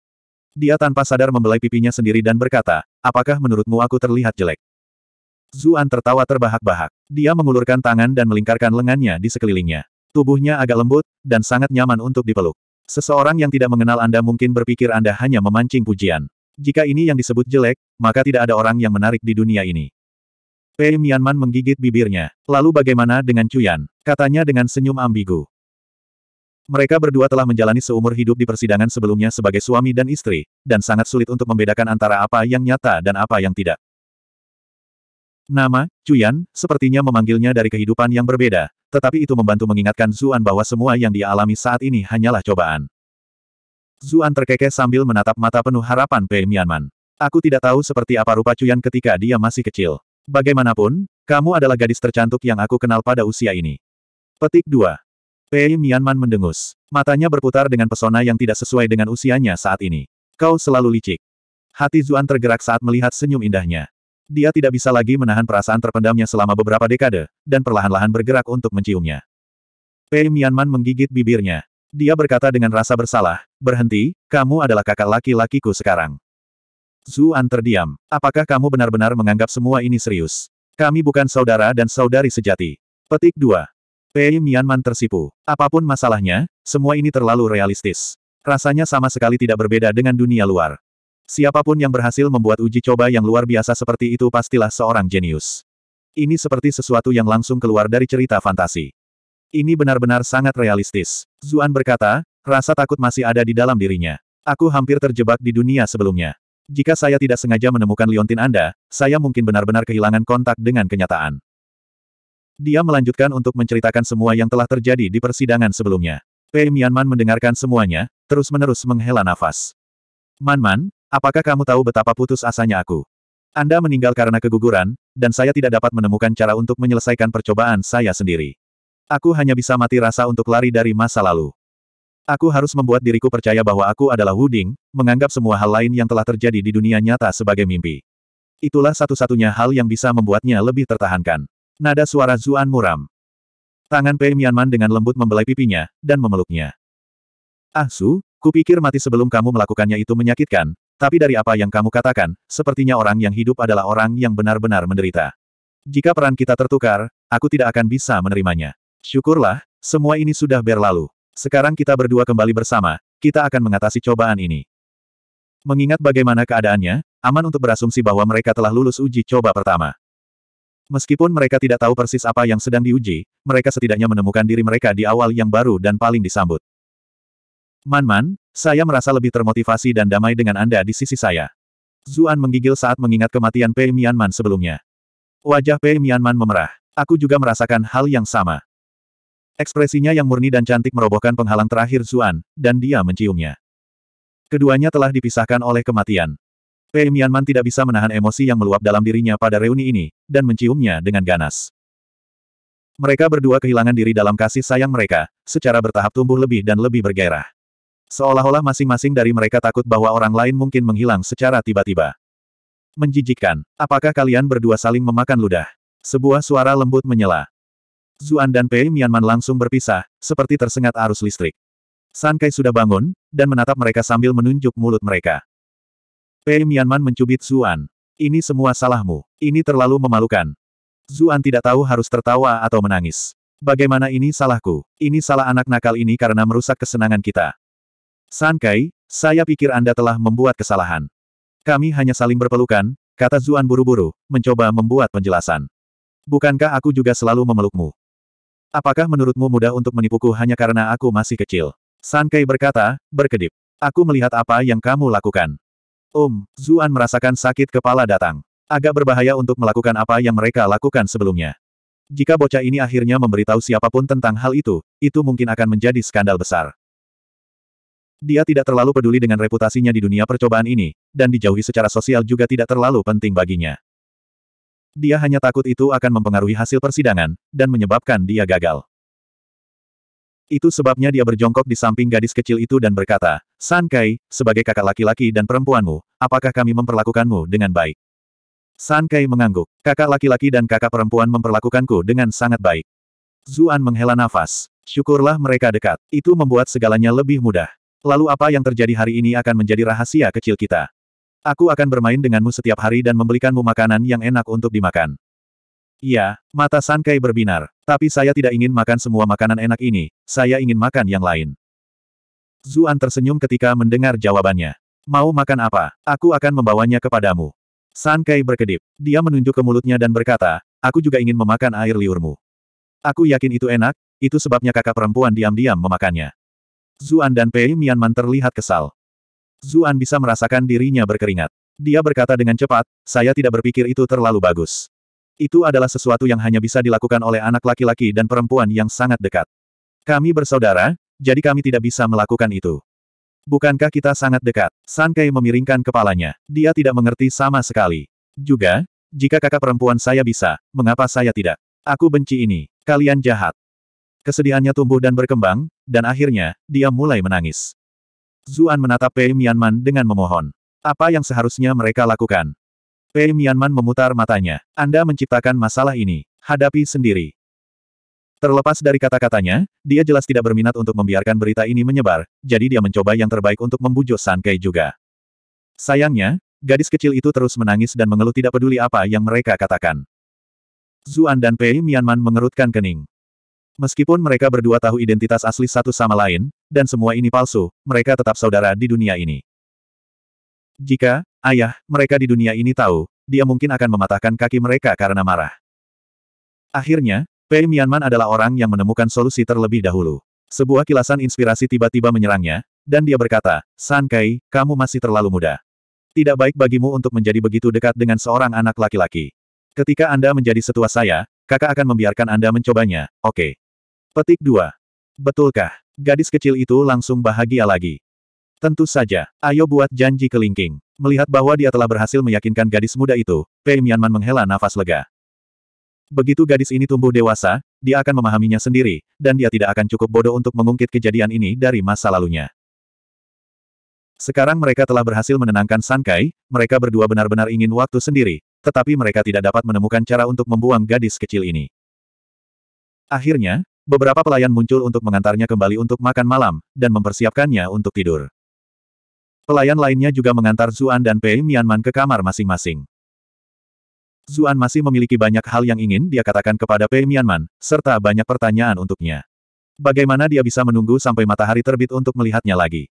Dia tanpa sadar membelai pipinya sendiri dan berkata, apakah menurutmu aku terlihat jelek? Zuan tertawa terbahak-bahak. Dia mengulurkan tangan dan melingkarkan lengannya di sekelilingnya. Tubuhnya agak lembut, dan sangat nyaman untuk dipeluk. Seseorang yang tidak mengenal Anda mungkin berpikir Anda hanya memancing pujian. Jika ini yang disebut jelek, maka tidak ada orang yang menarik di dunia ini. Pei Mianman menggigit bibirnya. Lalu bagaimana dengan Cuyan? Katanya dengan senyum ambigu. Mereka berdua telah menjalani seumur hidup di persidangan sebelumnya sebagai suami dan istri, dan sangat sulit untuk membedakan antara apa yang nyata dan apa yang tidak. Nama, Cuyan, sepertinya memanggilnya dari kehidupan yang berbeda, tetapi itu membantu mengingatkan Zuan bahwa semua yang dia alami saat ini hanyalah cobaan. Zuan terkekeh sambil menatap mata penuh harapan Pei Mianman. Aku tidak tahu seperti apa rupa Cuyan ketika dia masih kecil. Bagaimanapun, kamu adalah gadis tercantik yang aku kenal pada usia ini. Petik 2. Pei Mianman mendengus. Matanya berputar dengan pesona yang tidak sesuai dengan usianya saat ini. Kau selalu licik. Hati Zuan tergerak saat melihat senyum indahnya. Dia tidak bisa lagi menahan perasaan terpendamnya selama beberapa dekade, dan perlahan-lahan bergerak untuk menciumnya. Pei Mianman menggigit bibirnya. Dia berkata dengan rasa bersalah, berhenti, kamu adalah kakak laki-lakiku sekarang. Zuan terdiam. Apakah kamu benar-benar menganggap semua ini serius? Kami bukan saudara dan saudari sejati. Petik 2. Pei Mianman tersipu. Apapun masalahnya, semua ini terlalu realistis. Rasanya sama sekali tidak berbeda dengan dunia luar. Siapapun yang berhasil membuat uji coba yang luar biasa seperti itu pastilah seorang jenius. Ini seperti sesuatu yang langsung keluar dari cerita fantasi. Ini benar-benar sangat realistis. Zuan berkata, rasa takut masih ada di dalam dirinya. Aku hampir terjebak di dunia sebelumnya. Jika saya tidak sengaja menemukan liontin Anda, saya mungkin benar-benar kehilangan kontak dengan kenyataan. Dia melanjutkan untuk menceritakan semua yang telah terjadi di persidangan sebelumnya. Pei Mianman mendengarkan semuanya, terus-menerus menghela nafas. Manman, Apakah kamu tahu betapa putus asanya aku? Anda meninggal karena keguguran, dan saya tidak dapat menemukan cara untuk menyelesaikan percobaan saya sendiri. Aku hanya bisa mati rasa untuk lari dari masa lalu. Aku harus membuat diriku percaya bahwa aku adalah Wuding, menganggap semua hal lain yang telah terjadi di dunia nyata sebagai mimpi. Itulah satu-satunya hal yang bisa membuatnya lebih tertahankan. Nada suara Zuan muram. Tangan Pei Mianman dengan lembut membelai pipinya, dan memeluknya. Ah Su, kupikir mati sebelum kamu melakukannya itu menyakitkan, tapi dari apa yang kamu katakan, sepertinya orang yang hidup adalah orang yang benar-benar menderita. Jika peran kita tertukar, aku tidak akan bisa menerimanya. Syukurlah, semua ini sudah berlalu. Sekarang kita berdua kembali bersama, kita akan mengatasi cobaan ini. Mengingat bagaimana keadaannya, aman untuk berasumsi bahwa mereka telah lulus uji coba pertama. Meskipun mereka tidak tahu persis apa yang sedang diuji, mereka setidaknya menemukan diri mereka di awal yang baru dan paling disambut. Man-man, saya merasa lebih termotivasi dan damai dengan Anda di sisi saya. Zuan menggigil saat mengingat kematian Pei Mianman sebelumnya. Wajah Pei Mianman memerah. Aku juga merasakan hal yang sama. Ekspresinya yang murni dan cantik merobohkan penghalang terakhir Zuan, dan dia menciumnya. Keduanya telah dipisahkan oleh kematian. Pei Mianman tidak bisa menahan emosi yang meluap dalam dirinya pada reuni ini, dan menciumnya dengan ganas. Mereka berdua kehilangan diri dalam kasih sayang mereka, secara bertahap tumbuh lebih dan lebih bergairah. Seolah-olah masing-masing dari mereka takut bahwa orang lain mungkin menghilang secara tiba-tiba. Menjijikkan, apakah kalian berdua saling memakan ludah? Sebuah suara lembut menyela. Zuan dan Pei Mianman langsung berpisah, seperti tersengat arus listrik. San sudah bangun, dan menatap mereka sambil menunjuk mulut mereka. Pei Mianman mencubit Zuan. Ini semua salahmu. Ini terlalu memalukan. Zuan tidak tahu harus tertawa atau menangis. Bagaimana ini salahku? Ini salah anak nakal ini karena merusak kesenangan kita. Sankai, saya pikir Anda telah membuat kesalahan. Kami hanya saling berpelukan, kata Zuan buru-buru, mencoba membuat penjelasan. Bukankah aku juga selalu memelukmu? Apakah menurutmu mudah untuk menipuku hanya karena aku masih kecil? Sankai berkata, berkedip. Aku melihat apa yang kamu lakukan. um, Zuan merasakan sakit kepala datang. Agak berbahaya untuk melakukan apa yang mereka lakukan sebelumnya. Jika bocah ini akhirnya memberitahu siapapun tentang hal itu, itu mungkin akan menjadi skandal besar. Dia tidak terlalu peduli dengan reputasinya di dunia percobaan ini, dan dijauhi secara sosial juga tidak terlalu penting baginya. Dia hanya takut itu akan mempengaruhi hasil persidangan, dan menyebabkan dia gagal. Itu sebabnya dia berjongkok di samping gadis kecil itu dan berkata, Sankai, sebagai kakak laki-laki dan perempuanmu, apakah kami memperlakukanmu dengan baik? Sankai mengangguk. Kakak laki-laki dan kakak perempuan memperlakukanku dengan sangat baik. Zuan menghela nafas. Syukurlah mereka dekat. Itu membuat segalanya lebih mudah. Lalu apa yang terjadi hari ini akan menjadi rahasia kecil kita. Aku akan bermain denganmu setiap hari dan membelikanmu makanan yang enak untuk dimakan. Iya, mata Sankai berbinar. Tapi saya tidak ingin makan semua makanan enak ini, saya ingin makan yang lain. Zuan tersenyum ketika mendengar jawabannya. Mau makan apa? Aku akan membawanya kepadamu. Sankai berkedip. Dia menunjuk ke mulutnya dan berkata, aku juga ingin memakan air liurmu. Aku yakin itu enak, itu sebabnya kakak perempuan diam-diam memakannya. Zuan dan Pei Mianman terlihat kesal. Zuan bisa merasakan dirinya berkeringat. Dia berkata dengan cepat, saya tidak berpikir itu terlalu bagus. Itu adalah sesuatu yang hanya bisa dilakukan oleh anak laki-laki dan perempuan yang sangat dekat. Kami bersaudara, jadi kami tidak bisa melakukan itu. Bukankah kita sangat dekat? Sankei memiringkan kepalanya. Dia tidak mengerti sama sekali. Juga, jika kakak perempuan saya bisa, mengapa saya tidak? Aku benci ini. Kalian jahat. Kesedihannya tumbuh dan berkembang, dan akhirnya, dia mulai menangis. Zuan menatap Pei Mianman dengan memohon. Apa yang seharusnya mereka lakukan? Pei Mianman memutar matanya. Anda menciptakan masalah ini. Hadapi sendiri. Terlepas dari kata-katanya, dia jelas tidak berminat untuk membiarkan berita ini menyebar, jadi dia mencoba yang terbaik untuk membujuk Sankei juga. Sayangnya, gadis kecil itu terus menangis dan mengeluh tidak peduli apa yang mereka katakan. Zuan dan Pei Mianman mengerutkan kening. Meskipun mereka berdua tahu identitas asli satu sama lain, dan semua ini palsu, mereka tetap saudara di dunia ini. Jika, ayah, mereka di dunia ini tahu, dia mungkin akan mematahkan kaki mereka karena marah. Akhirnya, Pei Mianman adalah orang yang menemukan solusi terlebih dahulu. Sebuah kilasan inspirasi tiba-tiba menyerangnya, dan dia berkata, San Kai, kamu masih terlalu muda. Tidak baik bagimu untuk menjadi begitu dekat dengan seorang anak laki-laki. Ketika Anda menjadi setua saya, kakak akan membiarkan Anda mencobanya, oke. Okay. Petik 2. Betulkah? Gadis kecil itu langsung bahagia lagi. Tentu saja, ayo buat janji ke kelingking. Melihat bahwa dia telah berhasil meyakinkan gadis muda itu, Pei Mianman menghela nafas lega. Begitu gadis ini tumbuh dewasa, dia akan memahaminya sendiri, dan dia tidak akan cukup bodoh untuk mengungkit kejadian ini dari masa lalunya. Sekarang mereka telah berhasil menenangkan Sankai, mereka berdua benar-benar ingin waktu sendiri, tetapi mereka tidak dapat menemukan cara untuk membuang gadis kecil ini. Akhirnya, Beberapa pelayan muncul untuk mengantarnya kembali untuk makan malam, dan mempersiapkannya untuk tidur. Pelayan lainnya juga mengantar Zuan dan Pei Mianman ke kamar masing-masing. Zuan masih memiliki banyak hal yang ingin dia katakan kepada Pei Mianman, serta banyak pertanyaan untuknya. Bagaimana dia bisa menunggu sampai matahari terbit untuk melihatnya lagi?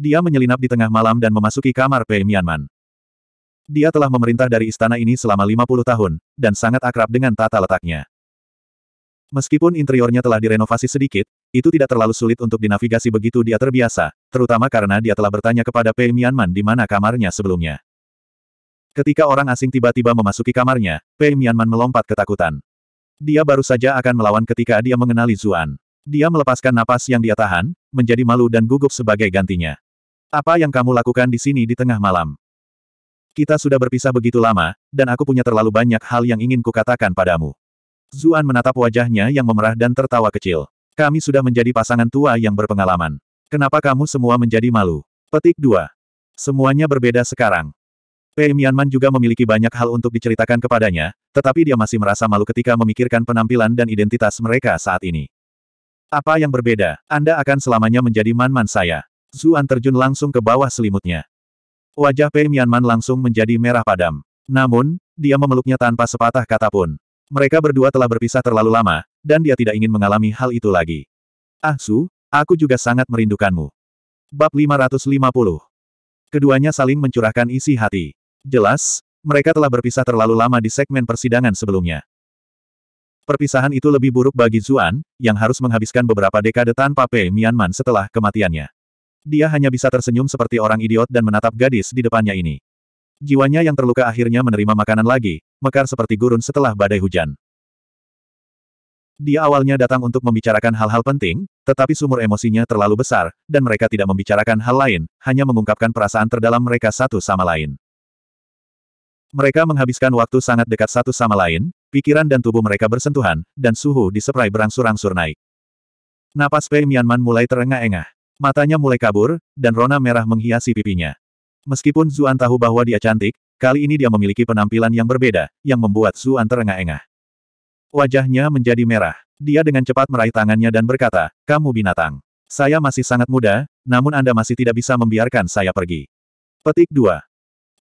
Dia menyelinap di tengah malam dan memasuki kamar Pei Mianman. Dia telah memerintah dari istana ini selama 50 tahun, dan sangat akrab dengan tata letaknya. Meskipun interiornya telah direnovasi sedikit, itu tidak terlalu sulit untuk dinavigasi begitu dia terbiasa, terutama karena dia telah bertanya kepada Pei Mianman di mana kamarnya sebelumnya. Ketika orang asing tiba-tiba memasuki kamarnya, Pei Mianman melompat ketakutan. Dia baru saja akan melawan ketika dia mengenali Zuan. Dia melepaskan napas yang dia tahan, menjadi malu dan gugup sebagai gantinya. Apa yang kamu lakukan di sini di tengah malam? Kita sudah berpisah begitu lama, dan aku punya terlalu banyak hal yang ingin kukatakan padamu. Zuan menatap wajahnya yang memerah dan tertawa kecil. Kami sudah menjadi pasangan tua yang berpengalaman. Kenapa kamu semua menjadi malu? Petik 2. Semuanya berbeda sekarang. Pei Mianman juga memiliki banyak hal untuk diceritakan kepadanya, tetapi dia masih merasa malu ketika memikirkan penampilan dan identitas mereka saat ini. Apa yang berbeda? Anda akan selamanya menjadi manman -man saya. Zuan terjun langsung ke bawah selimutnya. Wajah Pei Mianman langsung menjadi merah padam. Namun, dia memeluknya tanpa sepatah kata pun. Mereka berdua telah berpisah terlalu lama, dan dia tidak ingin mengalami hal itu lagi. Ah Su, aku juga sangat merindukanmu. Bab 550 Keduanya saling mencurahkan isi hati. Jelas, mereka telah berpisah terlalu lama di segmen persidangan sebelumnya. Perpisahan itu lebih buruk bagi Zuan, yang harus menghabiskan beberapa dekade tanpa Pei Mianman setelah kematiannya. Dia hanya bisa tersenyum seperti orang idiot dan menatap gadis di depannya ini. Jiwanya yang terluka akhirnya menerima makanan lagi, mekar seperti gurun setelah badai hujan. Dia awalnya datang untuk membicarakan hal-hal penting, tetapi sumur emosinya terlalu besar, dan mereka tidak membicarakan hal lain, hanya mengungkapkan perasaan terdalam mereka satu sama lain. Mereka menghabiskan waktu sangat dekat satu sama lain, pikiran dan tubuh mereka bersentuhan, dan suhu di spray berangsur-angsur naik. Napas Pei Mianman mulai terengah-engah. Matanya mulai kabur, dan rona merah menghiasi pipinya. Meskipun Zuan tahu bahwa dia cantik, kali ini dia memiliki penampilan yang berbeda, yang membuat Zuan terengah-engah. Wajahnya menjadi merah. Dia dengan cepat meraih tangannya dan berkata, kamu binatang. Saya masih sangat muda, namun Anda masih tidak bisa membiarkan saya pergi. Petik 2.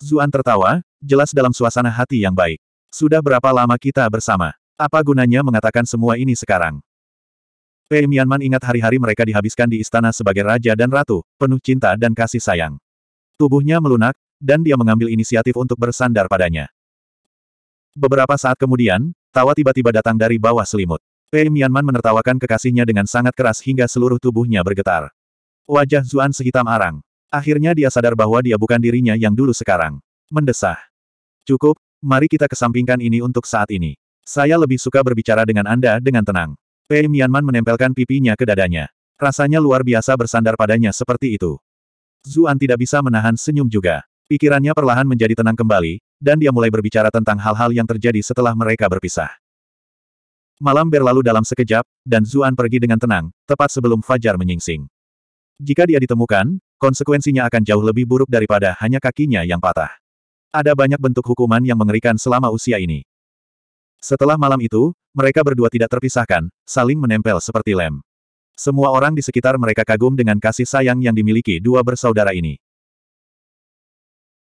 Zuan tertawa, jelas dalam suasana hati yang baik. Sudah berapa lama kita bersama? Apa gunanya mengatakan semua ini sekarang? Pei Mianman ingat hari-hari mereka dihabiskan di istana sebagai raja dan ratu, penuh cinta dan kasih sayang. Tubuhnya melunak, dan dia mengambil inisiatif untuk bersandar padanya. Beberapa saat kemudian, tawa tiba-tiba datang dari bawah selimut. Pei Mianman menertawakan kekasihnya dengan sangat keras hingga seluruh tubuhnya bergetar. Wajah Zuan sehitam arang. Akhirnya dia sadar bahwa dia bukan dirinya yang dulu sekarang. Mendesah. Cukup, mari kita kesampingkan ini untuk saat ini. Saya lebih suka berbicara dengan Anda dengan tenang. Pei Mianman menempelkan pipinya ke dadanya. Rasanya luar biasa bersandar padanya seperti itu. Zuan tidak bisa menahan senyum juga. Pikirannya perlahan menjadi tenang kembali, dan dia mulai berbicara tentang hal-hal yang terjadi setelah mereka berpisah. Malam berlalu dalam sekejap, dan Zuan pergi dengan tenang, tepat sebelum Fajar menyingsing. Jika dia ditemukan, konsekuensinya akan jauh lebih buruk daripada hanya kakinya yang patah. Ada banyak bentuk hukuman yang mengerikan selama usia ini. Setelah malam itu, mereka berdua tidak terpisahkan, saling menempel seperti lem. Semua orang di sekitar mereka kagum dengan kasih sayang yang dimiliki dua bersaudara ini.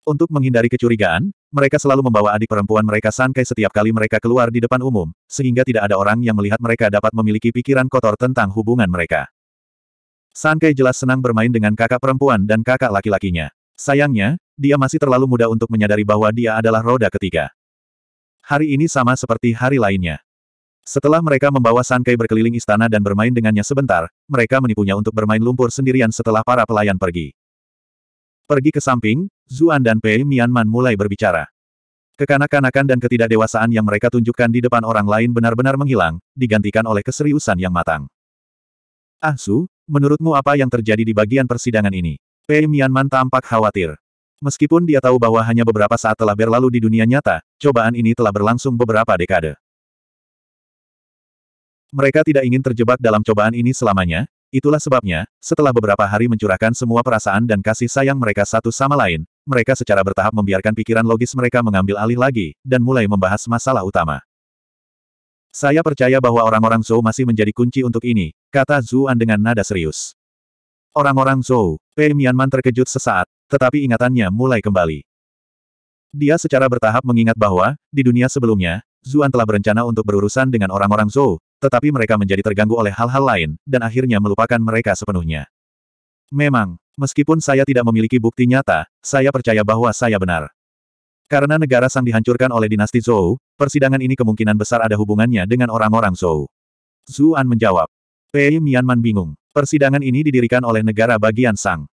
Untuk menghindari kecurigaan, mereka selalu membawa adik perempuan mereka sangkai setiap kali mereka keluar di depan umum, sehingga tidak ada orang yang melihat mereka dapat memiliki pikiran kotor tentang hubungan mereka. Sangkai jelas senang bermain dengan kakak perempuan dan kakak laki-lakinya. Sayangnya, dia masih terlalu muda untuk menyadari bahwa dia adalah roda ketiga. Hari ini sama seperti hari lainnya. Setelah mereka membawa Sankei berkeliling istana dan bermain dengannya sebentar, mereka menipunya untuk bermain lumpur sendirian setelah para pelayan pergi. Pergi ke samping, Zuan dan Pei Mianman mulai berbicara. Kekanak-kanakan dan ketidakdewasaan yang mereka tunjukkan di depan orang lain benar-benar menghilang, digantikan oleh keseriusan yang matang. Ah Su, menurutmu apa yang terjadi di bagian persidangan ini? Pei Mianman tampak khawatir. Meskipun dia tahu bahwa hanya beberapa saat telah berlalu di dunia nyata, cobaan ini telah berlangsung beberapa dekade. Mereka tidak ingin terjebak dalam cobaan ini selamanya, itulah sebabnya, setelah beberapa hari mencurahkan semua perasaan dan kasih sayang mereka satu sama lain, mereka secara bertahap membiarkan pikiran logis mereka mengambil alih lagi, dan mulai membahas masalah utama. Saya percaya bahwa orang-orang Zhou masih menjadi kunci untuk ini, kata Zhuan dengan nada serius. Orang-orang Zhou, Pei Mianman terkejut sesaat, tetapi ingatannya mulai kembali. Dia secara bertahap mengingat bahwa, di dunia sebelumnya, Zuan telah berencana untuk berurusan dengan orang-orang Zhou, tetapi mereka menjadi terganggu oleh hal-hal lain, dan akhirnya melupakan mereka sepenuhnya. Memang, meskipun saya tidak memiliki bukti nyata, saya percaya bahwa saya benar. Karena negara Sang dihancurkan oleh dinasti Zhou, persidangan ini kemungkinan besar ada hubungannya dengan orang-orang Zhou. Zuan menjawab. Pei Mianman bingung. Persidangan ini didirikan oleh negara bagian Sang.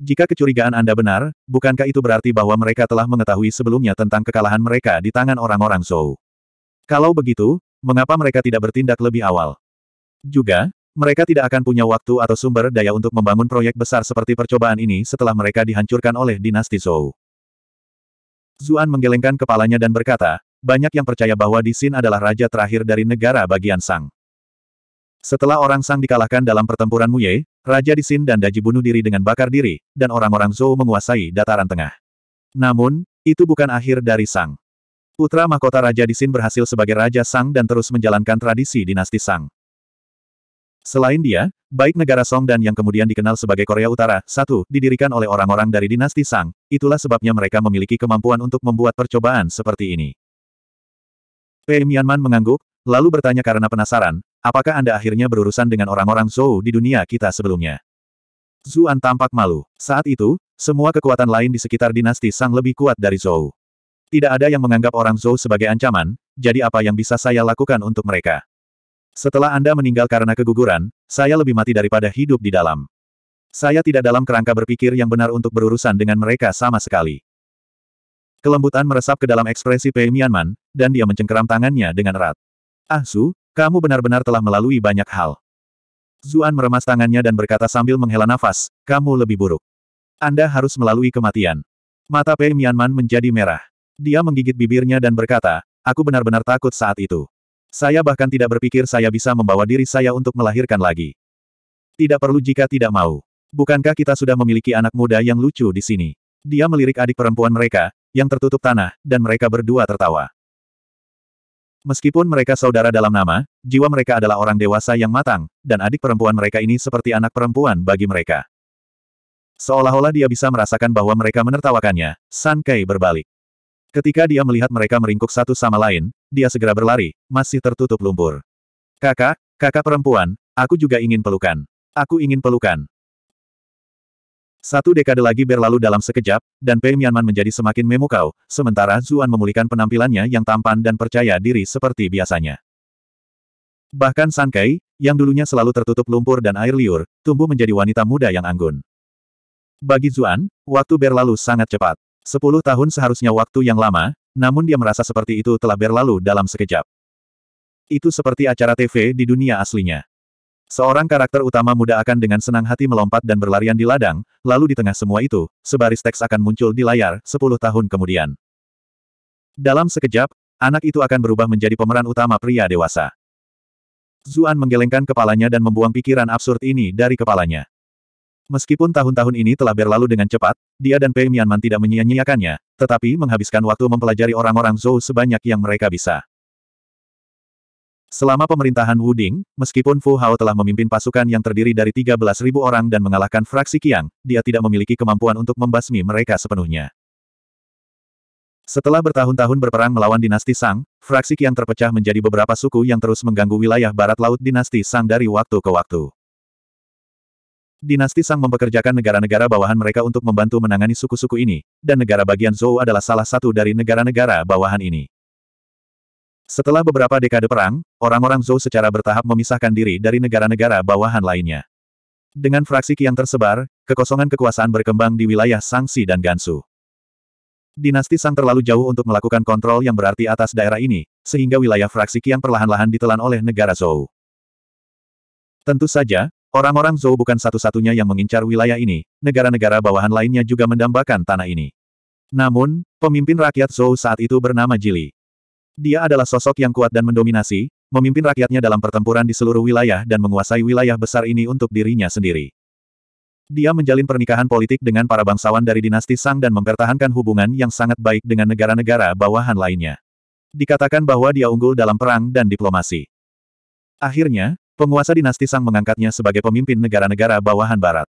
Jika kecurigaan Anda benar, bukankah itu berarti bahwa mereka telah mengetahui sebelumnya tentang kekalahan mereka di tangan orang-orang Zhou? Kalau begitu, mengapa mereka tidak bertindak lebih awal? Juga, mereka tidak akan punya waktu atau sumber daya untuk membangun proyek besar seperti percobaan ini setelah mereka dihancurkan oleh dinasti Zhou. Zuan menggelengkan kepalanya dan berkata, banyak yang percaya bahwa Di Xin adalah raja terakhir dari negara bagian Sang. Setelah orang Sang dikalahkan dalam pertempuran Muye, Raja Di Xin dan Daji bunuh diri dengan bakar diri, dan orang-orang Zhou menguasai dataran tengah. Namun, itu bukan akhir dari Sang. Putra mahkota Raja di sin berhasil sebagai Raja Sang dan terus menjalankan tradisi dinasti Sang. Selain dia, baik negara Song dan yang kemudian dikenal sebagai Korea Utara, satu, didirikan oleh orang-orang dari dinasti Sang, itulah sebabnya mereka memiliki kemampuan untuk membuat percobaan seperti ini. Pei Mianman mengangguk, lalu bertanya karena penasaran, apakah Anda akhirnya berurusan dengan orang-orang Zhou di dunia kita sebelumnya? Zuan tampak malu. Saat itu, semua kekuatan lain di sekitar dinasti Sang lebih kuat dari Zhou. Tidak ada yang menganggap orang Zhou sebagai ancaman, jadi apa yang bisa saya lakukan untuk mereka? Setelah Anda meninggal karena keguguran, saya lebih mati daripada hidup di dalam. Saya tidak dalam kerangka berpikir yang benar untuk berurusan dengan mereka sama sekali. Kelembutan meresap ke dalam ekspresi Pei Mianman, dan dia mencengkeram tangannya dengan erat. Ah Su, kamu benar-benar telah melalui banyak hal. Zuan meremas tangannya dan berkata sambil menghela nafas, kamu lebih buruk. Anda harus melalui kematian. Mata Pei Mianman menjadi merah. Dia menggigit bibirnya dan berkata, aku benar-benar takut saat itu. Saya bahkan tidak berpikir saya bisa membawa diri saya untuk melahirkan lagi. Tidak perlu jika tidak mau. Bukankah kita sudah memiliki anak muda yang lucu di sini? Dia melirik adik perempuan mereka, yang tertutup tanah, dan mereka berdua tertawa. Meskipun mereka saudara dalam nama, jiwa mereka adalah orang dewasa yang matang, dan adik perempuan mereka ini seperti anak perempuan bagi mereka. Seolah-olah dia bisa merasakan bahwa mereka menertawakannya, San Kei berbalik. Ketika dia melihat mereka meringkuk satu sama lain, dia segera berlari, masih tertutup lumpur. Kakak, kakak perempuan, aku juga ingin pelukan. Aku ingin pelukan. Satu dekade lagi berlalu dalam sekejap, dan Pei Mianman menjadi semakin memukau, sementara Zuan memulihkan penampilannya yang tampan dan percaya diri seperti biasanya. Bahkan Sankai, yang dulunya selalu tertutup lumpur dan air liur, tumbuh menjadi wanita muda yang anggun. Bagi Zuan, waktu berlalu sangat cepat. Sepuluh tahun seharusnya waktu yang lama, namun dia merasa seperti itu telah berlalu dalam sekejap. Itu seperti acara TV di dunia aslinya. Seorang karakter utama muda akan dengan senang hati melompat dan berlarian di ladang, lalu di tengah semua itu, sebaris teks akan muncul di layar, sepuluh tahun kemudian. Dalam sekejap, anak itu akan berubah menjadi pemeran utama pria dewasa. Zuan menggelengkan kepalanya dan membuang pikiran absurd ini dari kepalanya. Meskipun tahun-tahun ini telah berlalu dengan cepat, dia dan Pei Mianman tidak menyia-nyiakannya, tetapi menghabiskan waktu mempelajari orang-orang Zhou sebanyak yang mereka bisa. Selama pemerintahan Wu Ding, meskipun Fu Hao telah memimpin pasukan yang terdiri dari 13.000 orang dan mengalahkan fraksi Qiang, dia tidak memiliki kemampuan untuk membasmi mereka sepenuhnya. Setelah bertahun-tahun berperang melawan dinasti Sang, fraksi Qiang terpecah menjadi beberapa suku yang terus mengganggu wilayah barat laut dinasti Sang dari waktu ke waktu. Dinasti Sang mempekerjakan negara-negara bawahan mereka untuk membantu menangani suku-suku ini, dan negara bagian Zhou adalah salah satu dari negara-negara bawahan ini. Setelah beberapa dekade perang, orang-orang Zhou secara bertahap memisahkan diri dari negara-negara bawahan lainnya. Dengan fraksi yang tersebar, kekosongan kekuasaan berkembang di wilayah Sangsi dan Gansu. Dinasti Sang terlalu jauh untuk melakukan kontrol yang berarti atas daerah ini, sehingga wilayah fraksi yang perlahan-lahan ditelan oleh negara Zhou. Tentu saja, Orang-orang Zhou bukan satu-satunya yang mengincar wilayah ini, negara-negara bawahan lainnya juga mendambakan tanah ini. Namun, pemimpin rakyat Zhou saat itu bernama Jili. Dia adalah sosok yang kuat dan mendominasi, memimpin rakyatnya dalam pertempuran di seluruh wilayah dan menguasai wilayah besar ini untuk dirinya sendiri. Dia menjalin pernikahan politik dengan para bangsawan dari dinasti Sang dan mempertahankan hubungan yang sangat baik dengan negara-negara bawahan lainnya. Dikatakan bahwa dia unggul dalam perang dan diplomasi. Akhirnya, Penguasa dinasti Sang mengangkatnya sebagai pemimpin negara-negara bawahan barat.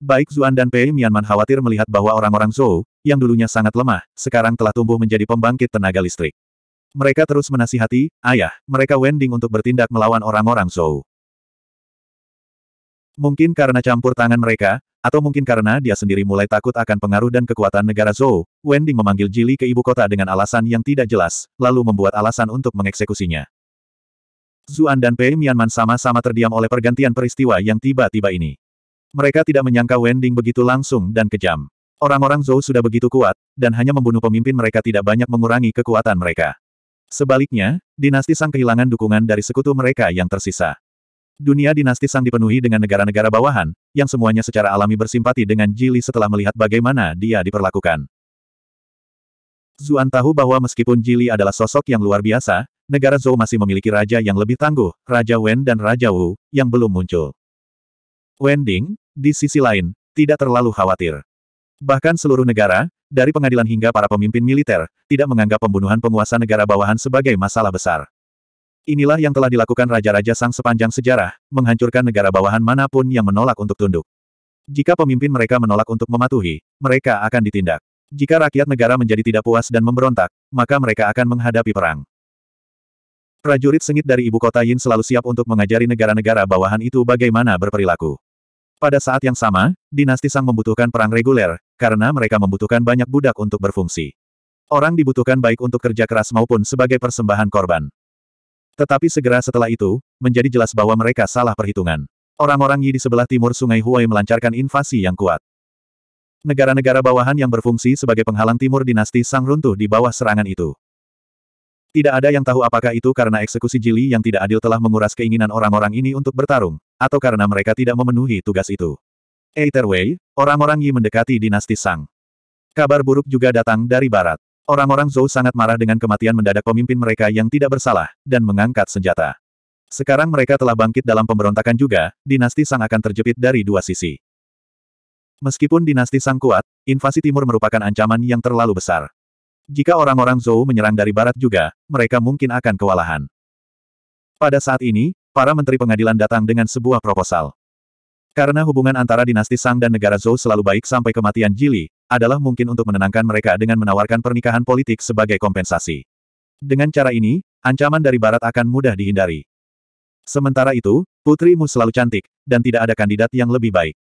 Baik Zuan dan Pei Mianman khawatir melihat bahwa orang-orang Zhou, yang dulunya sangat lemah, sekarang telah tumbuh menjadi pembangkit tenaga listrik. Mereka terus menasihati, ayah, mereka wending untuk bertindak melawan orang-orang Zhou. Mungkin karena campur tangan mereka, atau mungkin karena dia sendiri mulai takut akan pengaruh dan kekuatan negara Zhou, Wending memanggil Jili ke ibu kota dengan alasan yang tidak jelas, lalu membuat alasan untuk mengeksekusinya. Zuan dan Pei Mianman sama-sama terdiam oleh pergantian peristiwa yang tiba-tiba ini. Mereka tidak menyangka Wending begitu langsung dan kejam. Orang-orang Zhou sudah begitu kuat, dan hanya membunuh pemimpin mereka tidak banyak mengurangi kekuatan mereka. Sebaliknya, dinasti Sang kehilangan dukungan dari sekutu mereka yang tersisa. Dunia dinasti Sang dipenuhi dengan negara-negara bawahan, yang semuanya secara alami bersimpati dengan Jili setelah melihat bagaimana dia diperlakukan. Zuan tahu bahwa meskipun Jili adalah sosok yang luar biasa, negara Zhou masih memiliki raja yang lebih tangguh, Raja Wen dan Raja Wu, yang belum muncul. Wen Ding, di sisi lain, tidak terlalu khawatir. Bahkan seluruh negara, dari pengadilan hingga para pemimpin militer, tidak menganggap pembunuhan penguasa negara bawahan sebagai masalah besar. Inilah yang telah dilakukan raja-raja sang sepanjang sejarah, menghancurkan negara bawahan manapun yang menolak untuk tunduk. Jika pemimpin mereka menolak untuk mematuhi, mereka akan ditindak. Jika rakyat negara menjadi tidak puas dan memberontak, maka mereka akan menghadapi perang. Prajurit sengit dari ibu kota Yin selalu siap untuk mengajari negara-negara bawahan itu bagaimana berperilaku. Pada saat yang sama, dinasti Sang membutuhkan perang reguler, karena mereka membutuhkan banyak budak untuk berfungsi. Orang dibutuhkan baik untuk kerja keras maupun sebagai persembahan korban. Tetapi segera setelah itu, menjadi jelas bahwa mereka salah perhitungan. Orang-orang Yi di sebelah timur Sungai Huai melancarkan invasi yang kuat. Negara-negara bawahan yang berfungsi sebagai penghalang timur dinasti Sang runtuh di bawah serangan itu. Tidak ada yang tahu apakah itu karena eksekusi Jili yang tidak adil telah menguras keinginan orang-orang ini untuk bertarung, atau karena mereka tidak memenuhi tugas itu. Either way, orang-orang Yi mendekati dinasti Sang. Kabar buruk juga datang dari barat. Orang-orang Zhou sangat marah dengan kematian mendadak pemimpin mereka yang tidak bersalah, dan mengangkat senjata. Sekarang mereka telah bangkit dalam pemberontakan juga, dinasti Sang akan terjepit dari dua sisi. Meskipun dinasti Sang kuat, invasi timur merupakan ancaman yang terlalu besar. Jika orang-orang Zhou menyerang dari barat juga, mereka mungkin akan kewalahan. Pada saat ini, para menteri pengadilan datang dengan sebuah proposal. Karena hubungan antara dinasti Sang dan negara Zhou selalu baik sampai kematian Jili, adalah mungkin untuk menenangkan mereka dengan menawarkan pernikahan politik sebagai kompensasi. Dengan cara ini, ancaman dari barat akan mudah dihindari. Sementara itu, putrimu selalu cantik, dan tidak ada kandidat yang lebih baik.